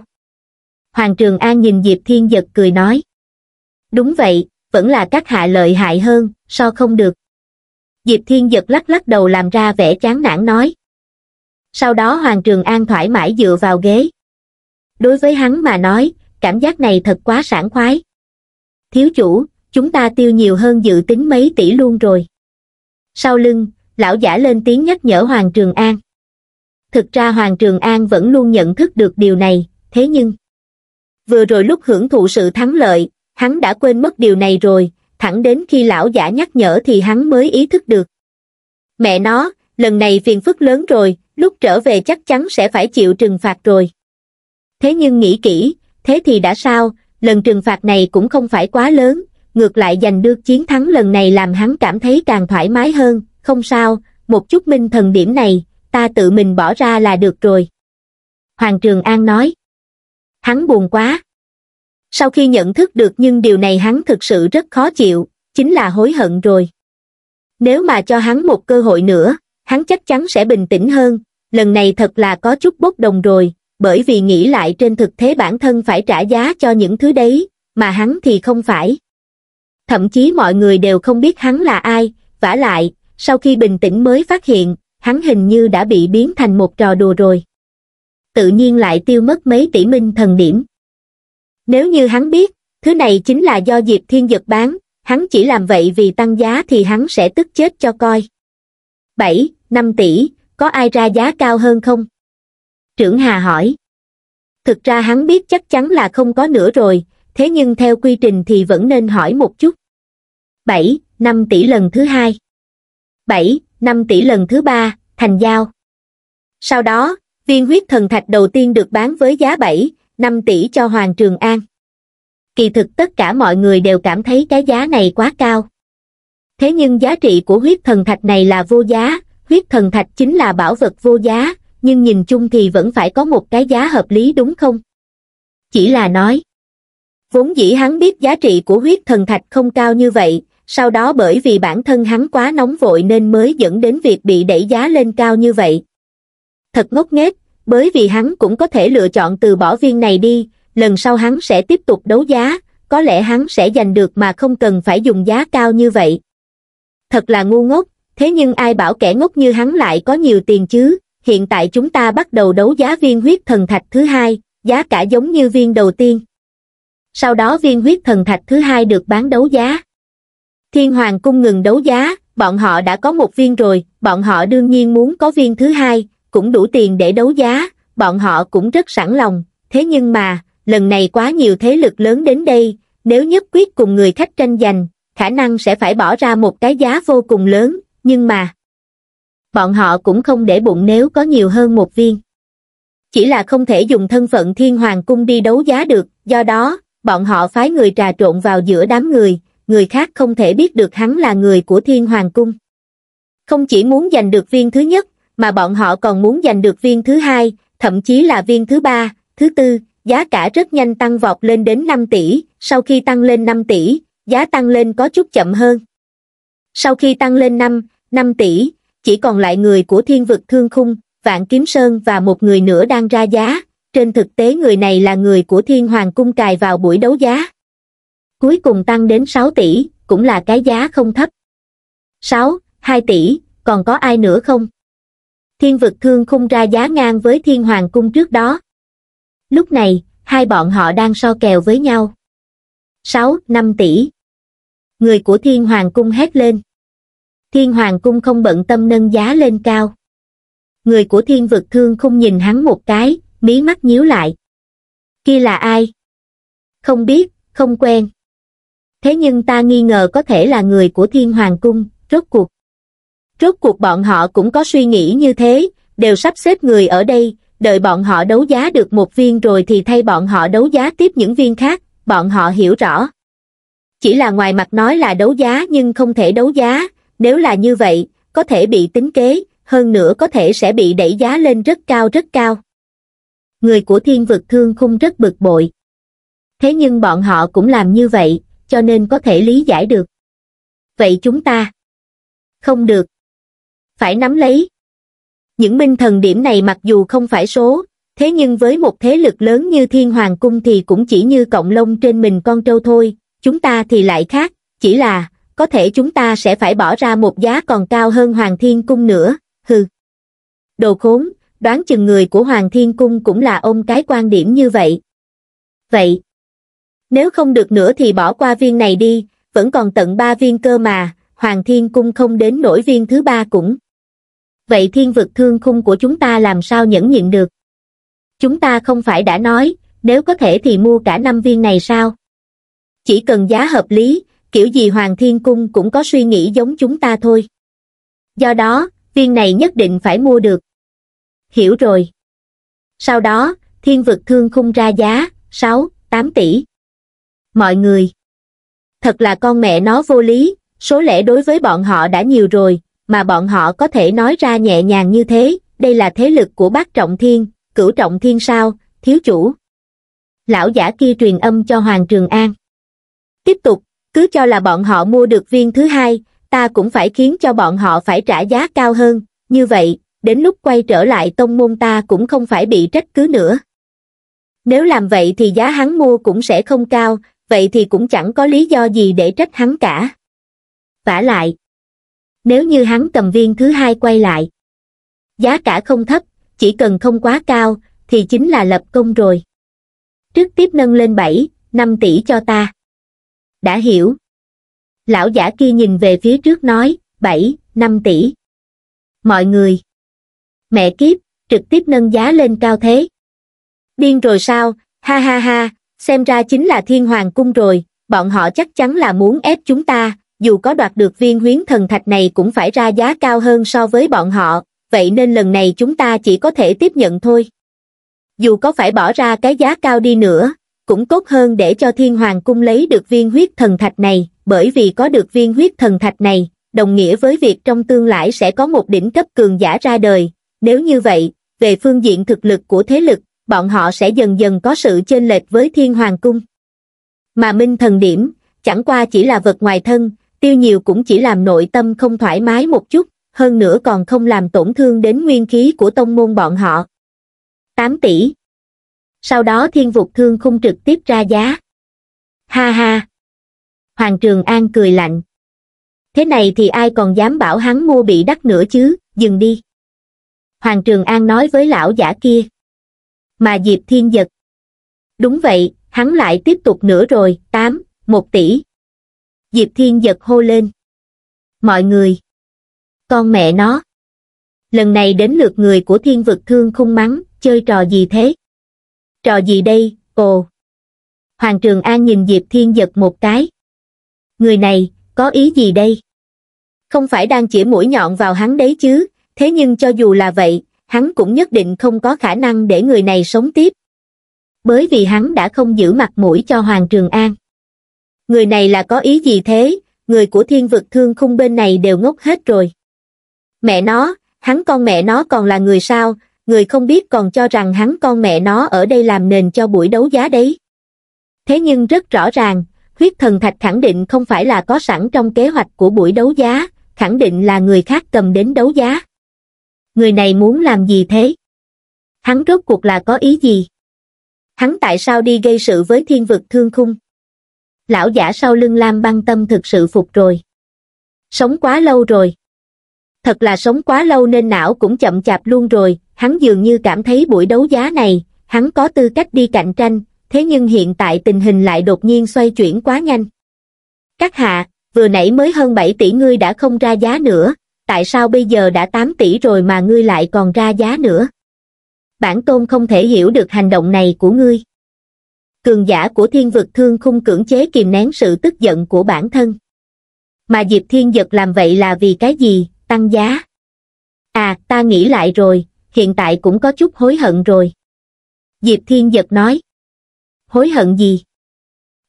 hoàng trường an nhìn diệp thiên giật cười nói đúng vậy vẫn là các hạ lợi hại hơn so không được diệp thiên giật lắc lắc đầu làm ra vẻ chán nản nói sau đó Hoàng Trường An thoải mái dựa vào ghế. Đối với hắn mà nói, cảm giác này thật quá sảng khoái. Thiếu chủ, chúng ta tiêu nhiều hơn dự tính mấy tỷ luôn rồi. Sau lưng, lão giả lên tiếng nhắc nhở Hoàng Trường An. Thực ra Hoàng Trường An vẫn luôn nhận thức được điều này, thế nhưng... Vừa rồi lúc hưởng thụ sự thắng lợi, hắn đã quên mất điều này rồi, thẳng đến khi lão giả nhắc nhở thì hắn mới ý thức được. Mẹ nó, lần này phiền phức lớn rồi lúc trở về chắc chắn sẽ phải chịu trừng phạt rồi thế nhưng nghĩ kỹ thế thì đã sao lần trừng phạt này cũng không phải quá lớn ngược lại giành được chiến thắng lần này làm hắn cảm thấy càng thoải mái hơn không sao một chút minh thần điểm này ta tự mình bỏ ra là được rồi hoàng trường an nói hắn buồn quá sau khi nhận thức được nhưng điều này hắn thực sự rất khó chịu chính là hối hận rồi nếu mà cho hắn một cơ hội nữa hắn chắc chắn sẽ bình tĩnh hơn, lần này thật là có chút bốc đồng rồi, bởi vì nghĩ lại trên thực thế bản thân phải trả giá cho những thứ đấy, mà hắn thì không phải. Thậm chí mọi người đều không biết hắn là ai, vả lại, sau khi bình tĩnh mới phát hiện, hắn hình như đã bị biến thành một trò đùa rồi. Tự nhiên lại tiêu mất mấy tỷ minh thần điểm. Nếu như hắn biết, thứ này chính là do Diệp Thiên giật bán, hắn chỉ làm vậy vì tăng giá thì hắn sẽ tức chết cho coi. 7, 5 tỷ, có ai ra giá cao hơn không? Trưởng Hà hỏi. Thực ra hắn biết chắc chắn là không có nữa rồi, thế nhưng theo quy trình thì vẫn nên hỏi một chút. 7, 5 tỷ lần thứ hai. 7, 5 tỷ lần thứ ba, thành giao. Sau đó, viên huyết thần thạch đầu tiên được bán với giá 7, 5 tỷ cho Hoàng Trường An. Kỳ thực tất cả mọi người đều cảm thấy cái giá này quá cao thế nhưng giá trị của huyết thần thạch này là vô giá huyết thần thạch chính là bảo vật vô giá nhưng nhìn chung thì vẫn phải có một cái giá hợp lý đúng không chỉ là nói vốn dĩ hắn biết giá trị của huyết thần thạch không cao như vậy sau đó bởi vì bản thân hắn quá nóng vội nên mới dẫn đến việc bị đẩy giá lên cao như vậy thật ngốc nghếch bởi vì hắn cũng có thể lựa chọn từ bỏ viên này đi lần sau hắn sẽ tiếp tục đấu giá có lẽ hắn sẽ giành được mà không cần phải dùng giá cao như vậy thật là ngu ngốc thế nhưng ai bảo kẻ ngốc như hắn lại có nhiều tiền chứ hiện tại chúng ta bắt đầu đấu giá viên huyết thần thạch thứ hai giá cả giống như viên đầu tiên sau đó viên huyết thần thạch thứ hai được bán đấu giá thiên hoàng cung ngừng đấu giá bọn họ đã có một viên rồi bọn họ đương nhiên muốn có viên thứ hai cũng đủ tiền để đấu giá bọn họ cũng rất sẵn lòng thế nhưng mà lần này quá nhiều thế lực lớn đến đây nếu nhất quyết cùng người khách tranh giành khả năng sẽ phải bỏ ra một cái giá vô cùng lớn, nhưng mà bọn họ cũng không để bụng nếu có nhiều hơn một viên. Chỉ là không thể dùng thân phận thiên hoàng cung đi đấu giá được, do đó, bọn họ phái người trà trộn vào giữa đám người, người khác không thể biết được hắn là người của thiên hoàng cung. Không chỉ muốn giành được viên thứ nhất, mà bọn họ còn muốn giành được viên thứ hai, thậm chí là viên thứ ba, thứ tư, giá cả rất nhanh tăng vọt lên đến 5 tỷ, sau khi tăng lên 5 tỷ, giá tăng lên có chút chậm hơn sau khi tăng lên năm năm tỷ chỉ còn lại người của thiên vực thương khung vạn kiếm sơn và một người nữa đang ra giá trên thực tế người này là người của thiên hoàng cung cài vào buổi đấu giá cuối cùng tăng đến sáu tỷ cũng là cái giá không thấp sáu hai tỷ còn có ai nữa không thiên vực thương khung ra giá ngang với thiên hoàng cung trước đó lúc này hai bọn họ đang so kèo với nhau sáu năm tỷ người của thiên hoàng cung hét lên. Thiên hoàng cung không bận tâm nâng giá lên cao. Người của thiên vực thương không nhìn hắn một cái, mí mắt nhíu lại. Kia là ai? Không biết, không quen. Thế nhưng ta nghi ngờ có thể là người của thiên hoàng cung, rốt cuộc. Rốt cuộc bọn họ cũng có suy nghĩ như thế, đều sắp xếp người ở đây, đợi bọn họ đấu giá được một viên rồi thì thay bọn họ đấu giá tiếp những viên khác, bọn họ hiểu rõ chỉ là ngoài mặt nói là đấu giá nhưng không thể đấu giá, nếu là như vậy, có thể bị tính kế, hơn nữa có thể sẽ bị đẩy giá lên rất cao rất cao. Người của thiên vực thương khung rất bực bội. Thế nhưng bọn họ cũng làm như vậy, cho nên có thể lý giải được. Vậy chúng ta? Không được. Phải nắm lấy. Những minh thần điểm này mặc dù không phải số, thế nhưng với một thế lực lớn như thiên hoàng cung thì cũng chỉ như cộng lông trên mình con trâu thôi, chúng ta thì lại khác, chỉ là, có thể chúng ta sẽ phải bỏ ra một giá còn cao hơn Hoàng Thiên Cung nữa, hừ. Đồ khốn, đoán chừng người của Hoàng Thiên Cung cũng là ôm cái quan điểm như vậy. Vậy, nếu không được nữa thì bỏ qua viên này đi, vẫn còn tận ba viên cơ mà, Hoàng Thiên Cung không đến nổi viên thứ ba cũng. Vậy thiên vực thương khung của chúng ta làm sao nhẫn nhịn được? Chúng ta không phải đã nói, nếu có thể thì mua cả năm viên này sao? chỉ cần giá hợp lý kiểu gì hoàng thiên cung cũng có suy nghĩ giống chúng ta thôi do đó viên này nhất định phải mua được hiểu rồi sau đó thiên vực thương khung ra giá sáu tám tỷ mọi người thật là con mẹ nó vô lý số lẻ đối với bọn họ đã nhiều rồi mà bọn họ có thể nói ra nhẹ nhàng như thế đây là thế lực của bác trọng thiên cửu trọng thiên sao thiếu chủ lão giả kia truyền âm cho hoàng trường an Tiếp tục, cứ cho là bọn họ mua được viên thứ hai, ta cũng phải khiến cho bọn họ phải trả giá cao hơn, như vậy, đến lúc quay trở lại tông môn ta cũng không phải bị trách cứ nữa. Nếu làm vậy thì giá hắn mua cũng sẽ không cao, vậy thì cũng chẳng có lý do gì để trách hắn cả. vả lại, nếu như hắn cầm viên thứ hai quay lại, giá cả không thấp, chỉ cần không quá cao, thì chính là lập công rồi. Trước tiếp nâng lên 7, 5 tỷ cho ta đã hiểu. Lão giả kia nhìn về phía trước nói, 7, 5 tỷ. Mọi người. Mẹ kiếp, trực tiếp nâng giá lên cao thế. Điên rồi sao, ha ha ha, xem ra chính là thiên hoàng cung rồi, bọn họ chắc chắn là muốn ép chúng ta, dù có đoạt được viên huyến thần thạch này cũng phải ra giá cao hơn so với bọn họ, vậy nên lần này chúng ta chỉ có thể tiếp nhận thôi. Dù có phải bỏ ra cái giá cao đi nữa, cũng tốt hơn để cho thiên hoàng cung lấy được viên huyết thần thạch này, bởi vì có được viên huyết thần thạch này, đồng nghĩa với việc trong tương lai sẽ có một đỉnh cấp cường giả ra đời. Nếu như vậy, về phương diện thực lực của thế lực, bọn họ sẽ dần dần có sự chênh lệch với thiên hoàng cung. Mà minh thần điểm, chẳng qua chỉ là vật ngoài thân, tiêu nhiều cũng chỉ làm nội tâm không thoải mái một chút, hơn nữa còn không làm tổn thương đến nguyên khí của tông môn bọn họ. 8 tỷ sau đó thiên vụt thương khung trực tiếp ra giá ha ha hoàng trường an cười lạnh thế này thì ai còn dám bảo hắn mua bị đắt nữa chứ dừng đi hoàng trường an nói với lão giả kia mà diệp thiên giật đúng vậy hắn lại tiếp tục nữa rồi tám một tỷ diệp thiên giật hô lên mọi người con mẹ nó lần này đến lượt người của thiên vực thương khung mắng chơi trò gì thế Trò gì đây, ồ. Hoàng Trường An nhìn Diệp Thiên giật một cái. Người này, có ý gì đây? Không phải đang chỉ mũi nhọn vào hắn đấy chứ, thế nhưng cho dù là vậy, hắn cũng nhất định không có khả năng để người này sống tiếp. Bởi vì hắn đã không giữ mặt mũi cho Hoàng Trường An. Người này là có ý gì thế, người của thiên vực thương khung bên này đều ngốc hết rồi. Mẹ nó, hắn con mẹ nó còn là người sao, người không biết còn cho rằng hắn con mẹ nó ở đây làm nền cho buổi đấu giá đấy. Thế nhưng rất rõ ràng, huyết thần thạch khẳng định không phải là có sẵn trong kế hoạch của buổi đấu giá, khẳng định là người khác cầm đến đấu giá. Người này muốn làm gì thế? Hắn rốt cuộc là có ý gì? Hắn tại sao đi gây sự với thiên vực thương khung? Lão giả sau lưng Lam băng tâm thực sự phục rồi. Sống quá lâu rồi. Thật là sống quá lâu nên não cũng chậm chạp luôn rồi, hắn dường như cảm thấy buổi đấu giá này, hắn có tư cách đi cạnh tranh, thế nhưng hiện tại tình hình lại đột nhiên xoay chuyển quá nhanh. Các hạ, vừa nãy mới hơn 7 tỷ ngươi đã không ra giá nữa, tại sao bây giờ đã 8 tỷ rồi mà ngươi lại còn ra giá nữa? Bản tôn không thể hiểu được hành động này của ngươi. Cường giả của thiên vực thương khung cưỡng chế kìm nén sự tức giận của bản thân. Mà Diệp Thiên Giật làm vậy là vì cái gì? Tăng giá. À, ta nghĩ lại rồi, hiện tại cũng có chút hối hận rồi. Diệp Thiên Giật nói. Hối hận gì?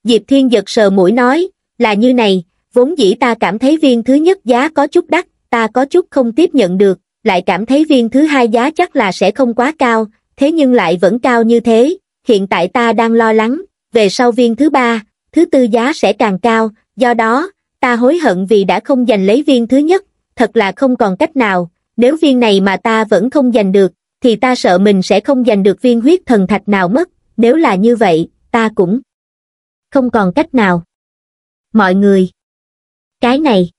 Diệp Thiên Giật sờ mũi nói, là như này, vốn dĩ ta cảm thấy viên thứ nhất giá có chút đắt, ta có chút không tiếp nhận được, lại cảm thấy viên thứ hai giá chắc là sẽ không quá cao, thế nhưng lại vẫn cao như thế, hiện tại ta đang lo lắng, về sau viên thứ ba, thứ tư giá sẽ càng cao, do đó, ta hối hận vì đã không giành lấy viên thứ nhất, thật là không còn cách nào, nếu viên này mà ta vẫn không giành được thì ta sợ mình sẽ không giành được viên huyết thần thạch nào mất nếu là như vậy ta cũng không còn cách nào mọi người cái này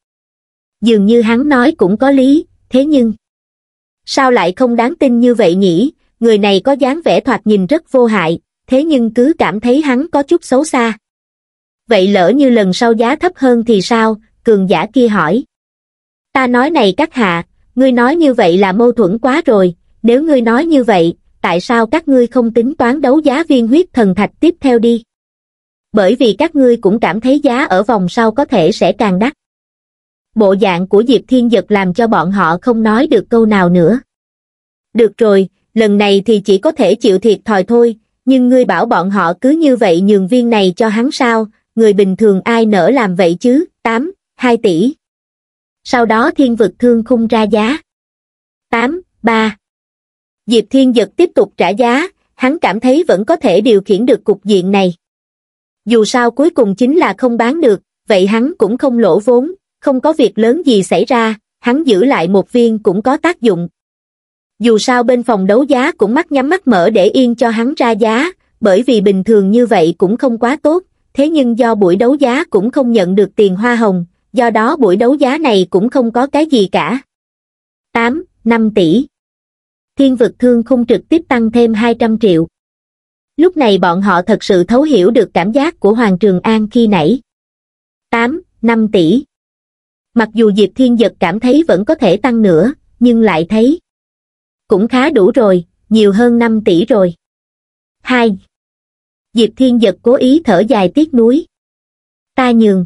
dường như hắn nói cũng có lý thế nhưng sao lại không đáng tin như vậy nhỉ người này có dáng vẻ thoạt nhìn rất vô hại thế nhưng cứ cảm thấy hắn có chút xấu xa vậy lỡ như lần sau giá thấp hơn thì sao cường giả kia hỏi ta nói này các hạ ngươi nói như vậy là mâu thuẫn quá rồi, nếu ngươi nói như vậy, tại sao các ngươi không tính toán đấu giá viên huyết thần thạch tiếp theo đi? Bởi vì các ngươi cũng cảm thấy giá ở vòng sau có thể sẽ càng đắt. Bộ dạng của Diệp Thiên giật làm cho bọn họ không nói được câu nào nữa. Được rồi, lần này thì chỉ có thể chịu thiệt thòi thôi, nhưng ngươi bảo bọn họ cứ như vậy nhường viên này cho hắn sao, người bình thường ai nỡ làm vậy chứ, 8, 2 tỷ sau đó thiên vực thương khung ra giá. 8. 3. Diệp Thiên vực tiếp tục trả giá, hắn cảm thấy vẫn có thể điều khiển được cục diện này. Dù sao cuối cùng chính là không bán được, vậy hắn cũng không lỗ vốn, không có việc lớn gì xảy ra, hắn giữ lại một viên cũng có tác dụng. Dù sao bên phòng đấu giá cũng mắt nhắm mắt mở để yên cho hắn ra giá, bởi vì bình thường như vậy cũng không quá tốt, thế nhưng do buổi đấu giá cũng không nhận được tiền hoa hồng, do đó buổi đấu giá này cũng không có cái gì cả. 8, 5 tỷ. Thiên vực thương không trực tiếp tăng thêm 200 triệu. Lúc này bọn họ thật sự thấu hiểu được cảm giác của Hoàng Trường An khi nãy. 8, 5 tỷ. Mặc dù Diệp Thiên Giật cảm thấy vẫn có thể tăng nữa, nhưng lại thấy cũng khá đủ rồi, nhiều hơn 5 tỷ rồi. 2. Diệp Thiên Giật cố ý thở dài tiếc nuối. Ta nhường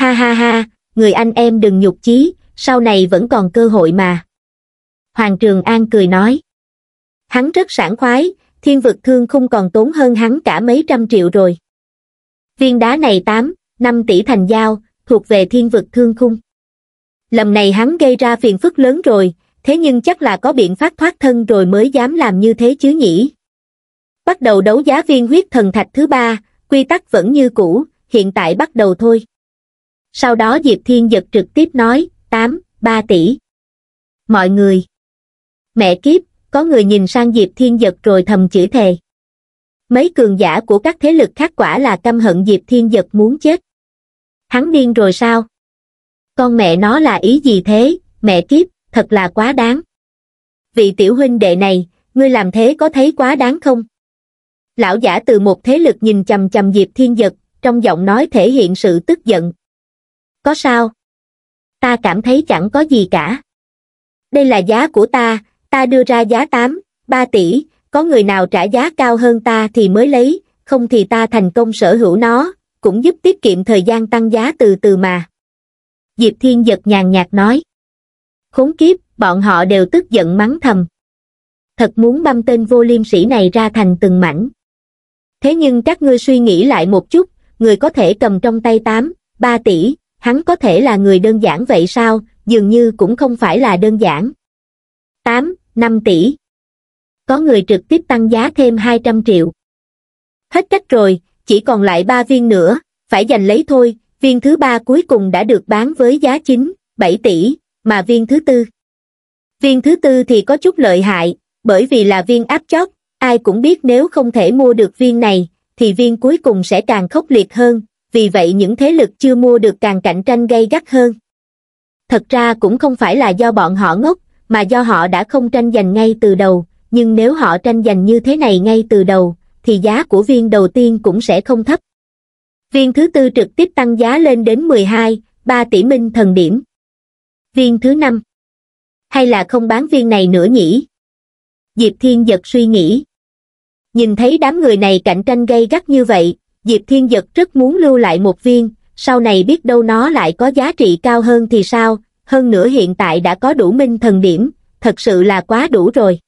ha ha ha người anh em đừng nhục chí sau này vẫn còn cơ hội mà hoàng trường an cười nói hắn rất sảng khoái thiên vực thương không còn tốn hơn hắn cả mấy trăm triệu rồi viên đá này tám năm tỷ thành giao thuộc về thiên vực thương khung lần này hắn gây ra phiền phức lớn rồi thế nhưng chắc là có biện pháp thoát thân rồi mới dám làm như thế chứ nhỉ bắt đầu đấu giá viên huyết thần thạch thứ ba quy tắc vẫn như cũ hiện tại bắt đầu thôi sau đó diệp thiên giật trực tiếp nói tám ba tỷ mọi người mẹ kiếp có người nhìn sang diệp thiên giật rồi thầm chửi thề mấy cường giả của các thế lực khác quả là căm hận diệp thiên giật muốn chết hắn điên rồi sao con mẹ nó là ý gì thế mẹ kiếp thật là quá đáng vị tiểu huynh đệ này ngươi làm thế có thấy quá đáng không lão giả từ một thế lực nhìn chầm chầm diệp thiên giật trong giọng nói thể hiện sự tức giận có sao ta cảm thấy chẳng có gì cả đây là giá của ta ta đưa ra giá tám ba tỷ có người nào trả giá cao hơn ta thì mới lấy không thì ta thành công sở hữu nó cũng giúp tiết kiệm thời gian tăng giá từ từ mà diệp thiên giật nhàn nhạt nói khốn kiếp bọn họ đều tức giận mắng thầm thật muốn băm tên vô liêm sĩ này ra thành từng mảnh thế nhưng các ngươi suy nghĩ lại một chút người có thể cầm trong tay tám ba tỷ hắn có thể là người đơn giản vậy sao, dường như cũng không phải là đơn giản. 8. 5 tỷ Có người trực tiếp tăng giá thêm 200 triệu. Hết cách rồi, chỉ còn lại 3 viên nữa, phải giành lấy thôi, viên thứ ba cuối cùng đã được bán với giá 9, 7 tỷ, mà viên thứ tư. Viên thứ tư thì có chút lợi hại, bởi vì là viên áp chót, ai cũng biết nếu không thể mua được viên này, thì viên cuối cùng sẽ càng khốc liệt hơn, vì vậy những thế lực chưa mua được càng cạnh tranh gay gắt hơn thật ra cũng không phải là do bọn họ ngốc mà do họ đã không tranh giành ngay từ đầu nhưng nếu họ tranh giành như thế này ngay từ đầu thì giá của viên đầu tiên cũng sẽ không thấp viên thứ tư trực tiếp tăng giá lên đến 12, 3 tỷ minh thần điểm viên thứ năm hay là không bán viên này nữa nhỉ diệp thiên giật suy nghĩ nhìn thấy đám người này cạnh tranh gây gắt như vậy Diệp Thiên Dật rất muốn lưu lại một viên, sau này biết đâu nó lại có giá trị cao hơn thì sao, hơn nữa hiện tại đã có đủ minh thần điểm, thật sự là quá đủ rồi.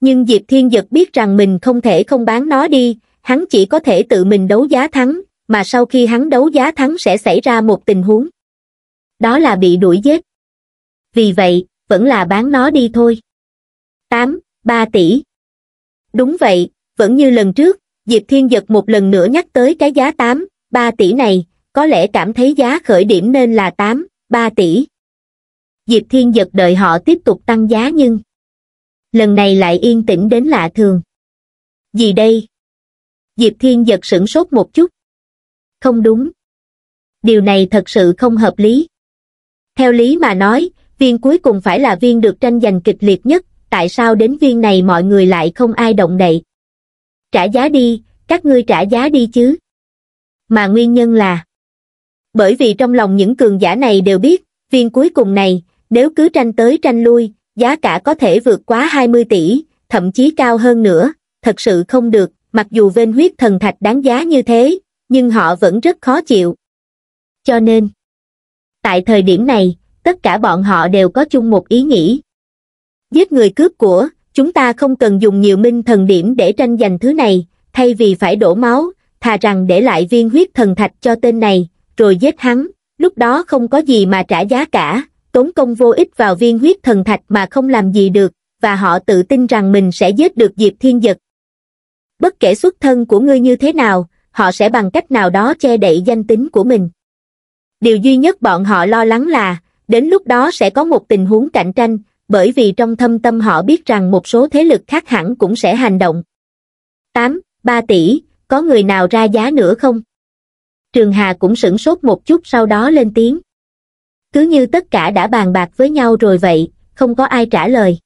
Nhưng Diệp Thiên Dật biết rằng mình không thể không bán nó đi, hắn chỉ có thể tự mình đấu giá thắng, mà sau khi hắn đấu giá thắng sẽ xảy ra một tình huống. Đó là bị đuổi giết. Vì vậy, vẫn là bán nó đi thôi. 8, 3 tỷ. Đúng vậy, vẫn như lần trước, diệp thiên giật một lần nữa nhắc tới cái giá tám ba tỷ này có lẽ cảm thấy giá khởi điểm nên là tám ba tỷ diệp thiên giật đợi họ tiếp tục tăng giá nhưng lần này lại yên tĩnh đến lạ thường gì đây diệp thiên giật sửng sốt một chút không đúng điều này thật sự không hợp lý theo lý mà nói viên cuối cùng phải là viên được tranh giành kịch liệt nhất tại sao đến viên này mọi người lại không ai động đậy trả giá đi, các ngươi trả giá đi chứ. Mà nguyên nhân là bởi vì trong lòng những cường giả này đều biết, viên cuối cùng này, nếu cứ tranh tới tranh lui, giá cả có thể vượt quá 20 tỷ, thậm chí cao hơn nữa, thật sự không được, mặc dù vên huyết thần thạch đáng giá như thế, nhưng họ vẫn rất khó chịu. Cho nên, tại thời điểm này, tất cả bọn họ đều có chung một ý nghĩ. Giết người cướp của, chúng ta không cần dùng nhiều minh thần điểm để tranh giành thứ này thay vì phải đổ máu thà rằng để lại viên huyết thần thạch cho tên này rồi giết hắn lúc đó không có gì mà trả giá cả tốn công vô ích vào viên huyết thần thạch mà không làm gì được và họ tự tin rằng mình sẽ giết được diệp thiên dật bất kể xuất thân của ngươi như thế nào họ sẽ bằng cách nào đó che đậy danh tính của mình điều duy nhất bọn họ lo lắng là đến lúc đó sẽ có một tình huống cạnh tranh bởi vì trong thâm tâm họ biết rằng một số thế lực khác hẳn cũng sẽ hành động. 8. 3 tỷ, có người nào ra giá nữa không? Trường Hà cũng sửng sốt một chút sau đó lên tiếng. Cứ như tất cả đã bàn bạc với nhau rồi vậy, không có ai trả lời.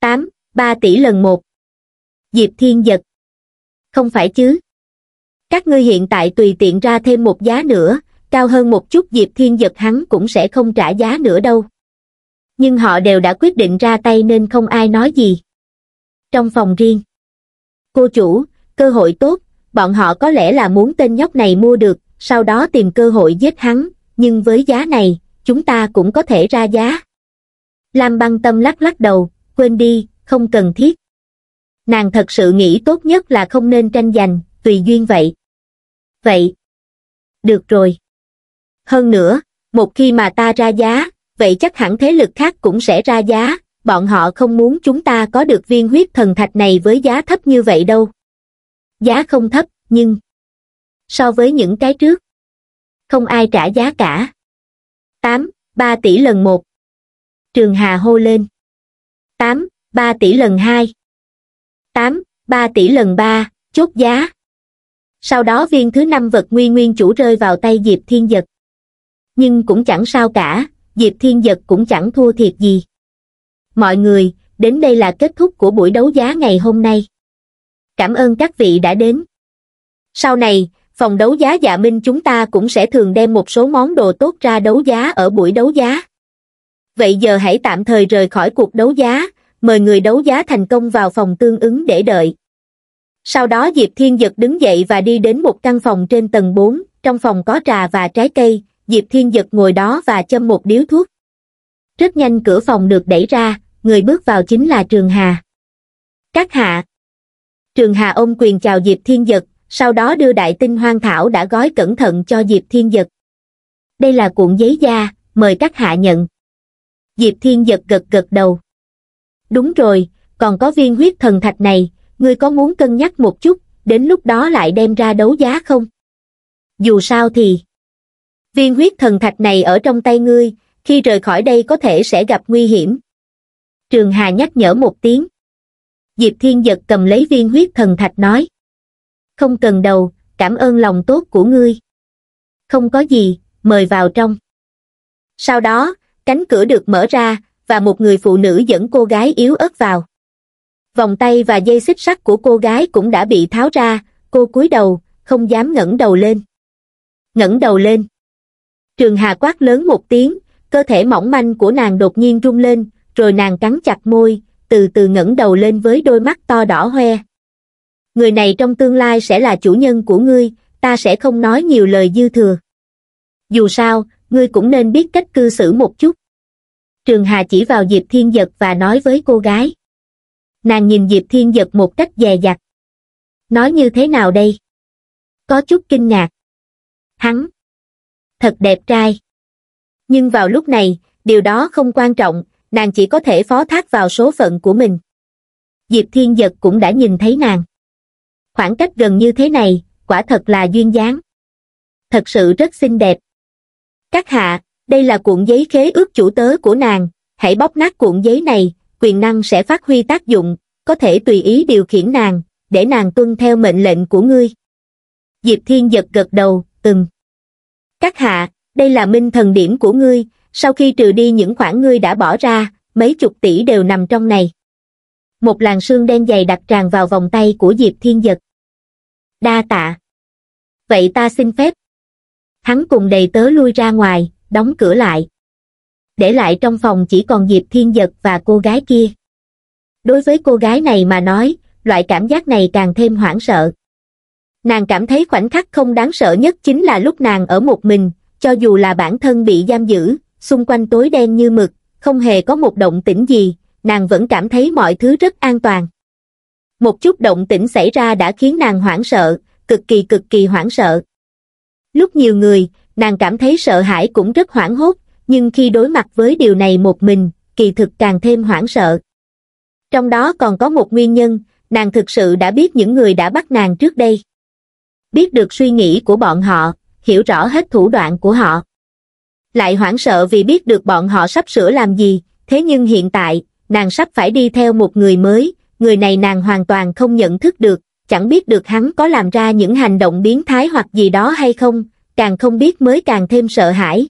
8. 3 tỷ lần một. Diệp Thiên giật. Không phải chứ. Các ngươi hiện tại tùy tiện ra thêm một giá nữa, cao hơn một chút Diệp Thiên giật hắn cũng sẽ không trả giá nữa đâu nhưng họ đều đã quyết định ra tay nên không ai nói gì. Trong phòng riêng, cô chủ, cơ hội tốt, bọn họ có lẽ là muốn tên nhóc này mua được, sau đó tìm cơ hội giết hắn, nhưng với giá này, chúng ta cũng có thể ra giá. Lam băng tâm lắc lắc đầu, quên đi, không cần thiết. Nàng thật sự nghĩ tốt nhất là không nên tranh giành, tùy duyên vậy. Vậy. Được rồi. Hơn nữa, một khi mà ta ra giá, vậy chắc hẳn thế lực khác cũng sẽ ra giá, bọn họ không muốn chúng ta có được viên huyết thần thạch này với giá thấp như vậy đâu. Giá không thấp, nhưng so với những cái trước, không ai trả giá cả. 8. 3 tỷ lần 1 Trường Hà hô lên 8. 3 tỷ lần 2 8. 3 tỷ lần 3, chốt giá. Sau đó viên thứ năm vật nguyên nguyên chủ rơi vào tay Diệp Thiên Giật. Nhưng cũng chẳng sao cả, Diệp Thiên Giật cũng chẳng thua thiệt gì. Mọi người, đến đây là kết thúc của buổi đấu giá ngày hôm nay. Cảm ơn các vị đã đến. Sau này, phòng đấu giá dạ minh chúng ta cũng sẽ thường đem một số món đồ tốt ra đấu giá ở buổi đấu giá. Vậy giờ hãy tạm thời rời khỏi cuộc đấu giá, mời người đấu giá thành công vào phòng tương ứng để đợi. Sau đó Diệp Thiên Dật đứng dậy và đi đến một căn phòng trên tầng 4, trong phòng có trà và trái cây, Diệp Thiên Giật ngồi đó và châm một điếu thuốc. Rất nhanh cửa phòng được đẩy ra, người bước vào chính là Trường Hà. Các hạ. Trường Hà ôm quyền chào Diệp Thiên Giật, sau đó đưa đại tinh hoang thảo đã gói cẩn thận cho Diệp Thiên Giật. Đây là cuộn giấy da, mời các hạ nhận. Diệp Thiên Giật gật gật đầu. Đúng rồi, còn có viên huyết thần thạch này, ngươi có muốn cân nhắc một chút, đến lúc đó lại đem ra đấu giá không? Dù sao thì viên huyết thần thạch này ở trong tay ngươi khi rời khỏi đây có thể sẽ gặp nguy hiểm trường hà nhắc nhở một tiếng diệp thiên giật cầm lấy viên huyết thần thạch nói không cần đầu cảm ơn lòng tốt của ngươi không có gì mời vào trong sau đó cánh cửa được mở ra và một người phụ nữ dẫn cô gái yếu ớt vào vòng tay và dây xích sắt của cô gái cũng đã bị tháo ra cô cúi đầu không dám ngẩng đầu lên ngẩng đầu lên Trường Hà quát lớn một tiếng, cơ thể mỏng manh của nàng đột nhiên rung lên, rồi nàng cắn chặt môi, từ từ ngẩng đầu lên với đôi mắt to đỏ hoe. Người này trong tương lai sẽ là chủ nhân của ngươi, ta sẽ không nói nhiều lời dư thừa. Dù sao, ngươi cũng nên biết cách cư xử một chút. Trường Hà chỉ vào Diệp Thiên Giật và nói với cô gái. Nàng nhìn Diệp Thiên Giật một cách dè dặt. Nói như thế nào đây? Có chút kinh ngạc. Hắn, thật đẹp trai nhưng vào lúc này điều đó không quan trọng nàng chỉ có thể phó thác vào số phận của mình diệp thiên giật cũng đã nhìn thấy nàng khoảng cách gần như thế này quả thật là duyên dáng thật sự rất xinh đẹp các hạ đây là cuộn giấy khế ước chủ tớ của nàng hãy bóp nát cuộn giấy này quyền năng sẽ phát huy tác dụng có thể tùy ý điều khiển nàng để nàng tuân theo mệnh lệnh của ngươi diệp thiên giật gật đầu từng các hạ, đây là minh thần điểm của ngươi, sau khi trừ đi những khoản ngươi đã bỏ ra, mấy chục tỷ đều nằm trong này. Một làn sương đen dày đặt tràn vào vòng tay của Diệp Thiên Dật. Đa tạ. Vậy ta xin phép. Hắn cùng đầy tớ lui ra ngoài, đóng cửa lại. Để lại trong phòng chỉ còn Diệp Thiên Dật và cô gái kia. Đối với cô gái này mà nói, loại cảm giác này càng thêm hoảng sợ nàng cảm thấy khoảnh khắc không đáng sợ nhất chính là lúc nàng ở một mình, cho dù là bản thân bị giam giữ, xung quanh tối đen như mực, không hề có một động tĩnh gì, nàng vẫn cảm thấy mọi thứ rất an toàn. Một chút động tĩnh xảy ra đã khiến nàng hoảng sợ, cực kỳ cực kỳ hoảng sợ. Lúc nhiều người, nàng cảm thấy sợ hãi cũng rất hoảng hốt, nhưng khi đối mặt với điều này một mình, kỳ thực càng thêm hoảng sợ. Trong đó còn có một nguyên nhân, nàng thực sự đã biết những người đã bắt nàng trước đây biết được suy nghĩ của bọn họ, hiểu rõ hết thủ đoạn của họ. Lại hoảng sợ vì biết được bọn họ sắp sửa làm gì, thế nhưng hiện tại, nàng sắp phải đi theo một người mới, người này nàng hoàn toàn không nhận thức được, chẳng biết được hắn có làm ra những hành động biến thái hoặc gì đó hay không, càng không biết mới càng thêm sợ hãi.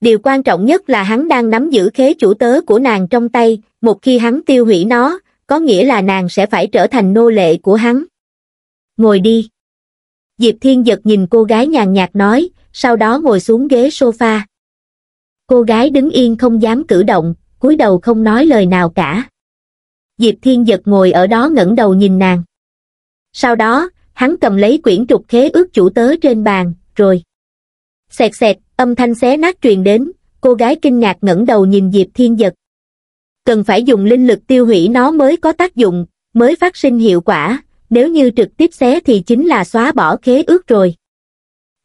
Điều quan trọng nhất là hắn đang nắm giữ khế chủ tớ của nàng trong tay, một khi hắn tiêu hủy nó, có nghĩa là nàng sẽ phải trở thành nô lệ của hắn. Ngồi đi diệp thiên giật nhìn cô gái nhàn nhạt nói sau đó ngồi xuống ghế sofa cô gái đứng yên không dám cử động cúi đầu không nói lời nào cả diệp thiên giật ngồi ở đó ngẩng đầu nhìn nàng sau đó hắn cầm lấy quyển trục khế ước chủ tớ trên bàn rồi xẹt xẹt âm thanh xé nát truyền đến cô gái kinh ngạc ngẩng đầu nhìn diệp thiên giật cần phải dùng linh lực tiêu hủy nó mới có tác dụng mới phát sinh hiệu quả nếu như trực tiếp xé thì chính là xóa bỏ khế ước rồi.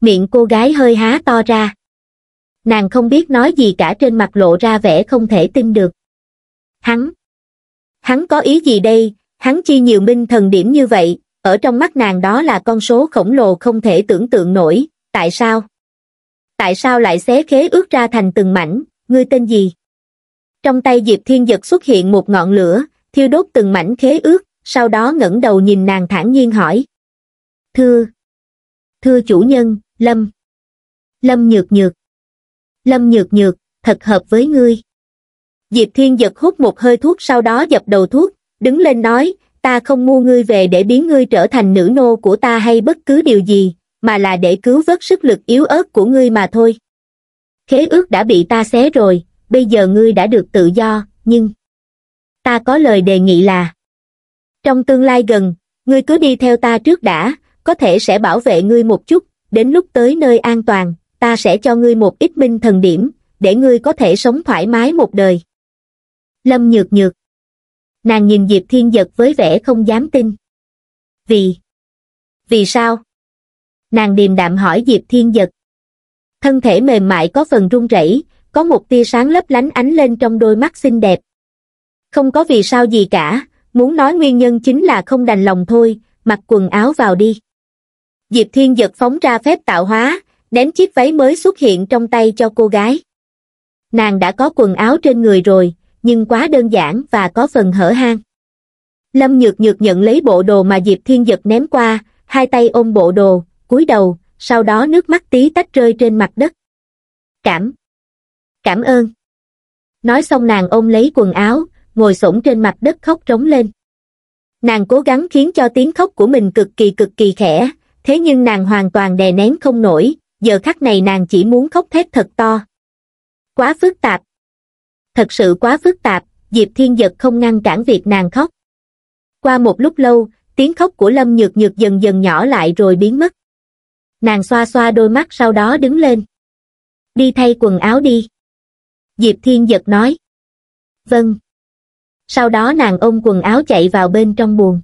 Miệng cô gái hơi há to ra. Nàng không biết nói gì cả trên mặt lộ ra vẻ không thể tin được. Hắn, hắn có ý gì đây, hắn chi nhiều minh thần điểm như vậy, ở trong mắt nàng đó là con số khổng lồ không thể tưởng tượng nổi, tại sao? Tại sao lại xé khế ước ra thành từng mảnh, ngươi tên gì? Trong tay Diệp Thiên Giật xuất hiện một ngọn lửa, thiêu đốt từng mảnh khế ước, sau đó ngẩng đầu nhìn nàng thản nhiên hỏi thưa thưa chủ nhân lâm lâm nhược nhược lâm nhược nhược thật hợp với ngươi diệp thiên giật hút một hơi thuốc sau đó dập đầu thuốc đứng lên nói ta không mua ngươi về để biến ngươi trở thành nữ nô của ta hay bất cứ điều gì mà là để cứu vớt sức lực yếu ớt của ngươi mà thôi khế ước đã bị ta xé rồi bây giờ ngươi đã được tự do nhưng ta có lời đề nghị là trong tương lai gần ngươi cứ đi theo ta trước đã có thể sẽ bảo vệ ngươi một chút đến lúc tới nơi an toàn ta sẽ cho ngươi một ít minh thần điểm để ngươi có thể sống thoải mái một đời lâm nhược nhược nàng nhìn diệp thiên giật với vẻ không dám tin vì vì sao nàng điềm đạm hỏi diệp thiên giật thân thể mềm mại có phần run rẩy có một tia sáng lấp lánh ánh lên trong đôi mắt xinh đẹp không có vì sao gì cả muốn nói nguyên nhân chính là không đành lòng thôi mặc quần áo vào đi diệp thiên giật phóng ra phép tạo hóa ném chiếc váy mới xuất hiện trong tay cho cô gái nàng đã có quần áo trên người rồi nhưng quá đơn giản và có phần hở hang lâm nhược nhược nhận lấy bộ đồ mà diệp thiên giật ném qua hai tay ôm bộ đồ cúi đầu sau đó nước mắt tí tách rơi trên mặt đất cảm cảm ơn nói xong nàng ôm lấy quần áo ngồi xổm trên mặt đất khóc trống lên. Nàng cố gắng khiến cho tiếng khóc của mình cực kỳ cực kỳ khẽ, thế nhưng nàng hoàn toàn đè nén không nổi, giờ khắc này nàng chỉ muốn khóc thét thật to. Quá phức tạp. Thật sự quá phức tạp, Diệp Thiên Giật không ngăn cản việc nàng khóc. Qua một lúc lâu, tiếng khóc của Lâm Nhược Nhược dần dần nhỏ lại rồi biến mất. Nàng xoa xoa đôi mắt sau đó đứng lên. Đi thay quần áo đi. Diệp Thiên Giật nói. Vâng sau đó nàng ôm quần áo chạy vào bên trong buồng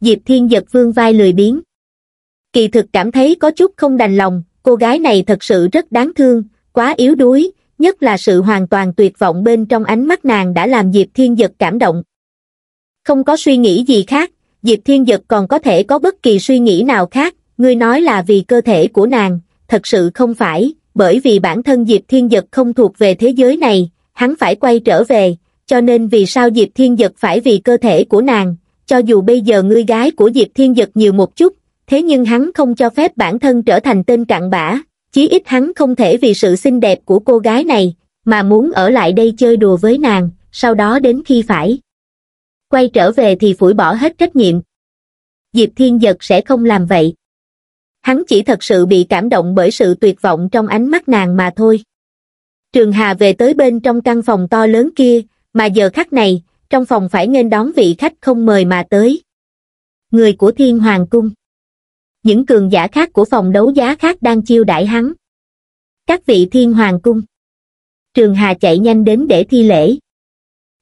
diệp thiên giật vương vai lười biếng kỳ thực cảm thấy có chút không đành lòng cô gái này thật sự rất đáng thương quá yếu đuối nhất là sự hoàn toàn tuyệt vọng bên trong ánh mắt nàng đã làm diệp thiên giật cảm động không có suy nghĩ gì khác diệp thiên giật còn có thể có bất kỳ suy nghĩ nào khác ngươi nói là vì cơ thể của nàng thật sự không phải bởi vì bản thân diệp thiên giật không thuộc về thế giới này hắn phải quay trở về cho nên vì sao Diệp Thiên Dật phải vì cơ thể của nàng, cho dù bây giờ ngươi gái của Diệp Thiên Dật nhiều một chút, thế nhưng hắn không cho phép bản thân trở thành tên cặn bã, chí ít hắn không thể vì sự xinh đẹp của cô gái này, mà muốn ở lại đây chơi đùa với nàng, sau đó đến khi phải. Quay trở về thì phủi bỏ hết trách nhiệm. Diệp Thiên Dật sẽ không làm vậy. Hắn chỉ thật sự bị cảm động bởi sự tuyệt vọng trong ánh mắt nàng mà thôi. Trường Hà về tới bên trong căn phòng to lớn kia, mà giờ khắc này, trong phòng phải nên đón vị khách không mời mà tới. Người của Thiên Hoàng Cung Những cường giả khác của phòng đấu giá khác đang chiêu đãi hắn. Các vị Thiên Hoàng Cung Trường Hà chạy nhanh đến để thi lễ.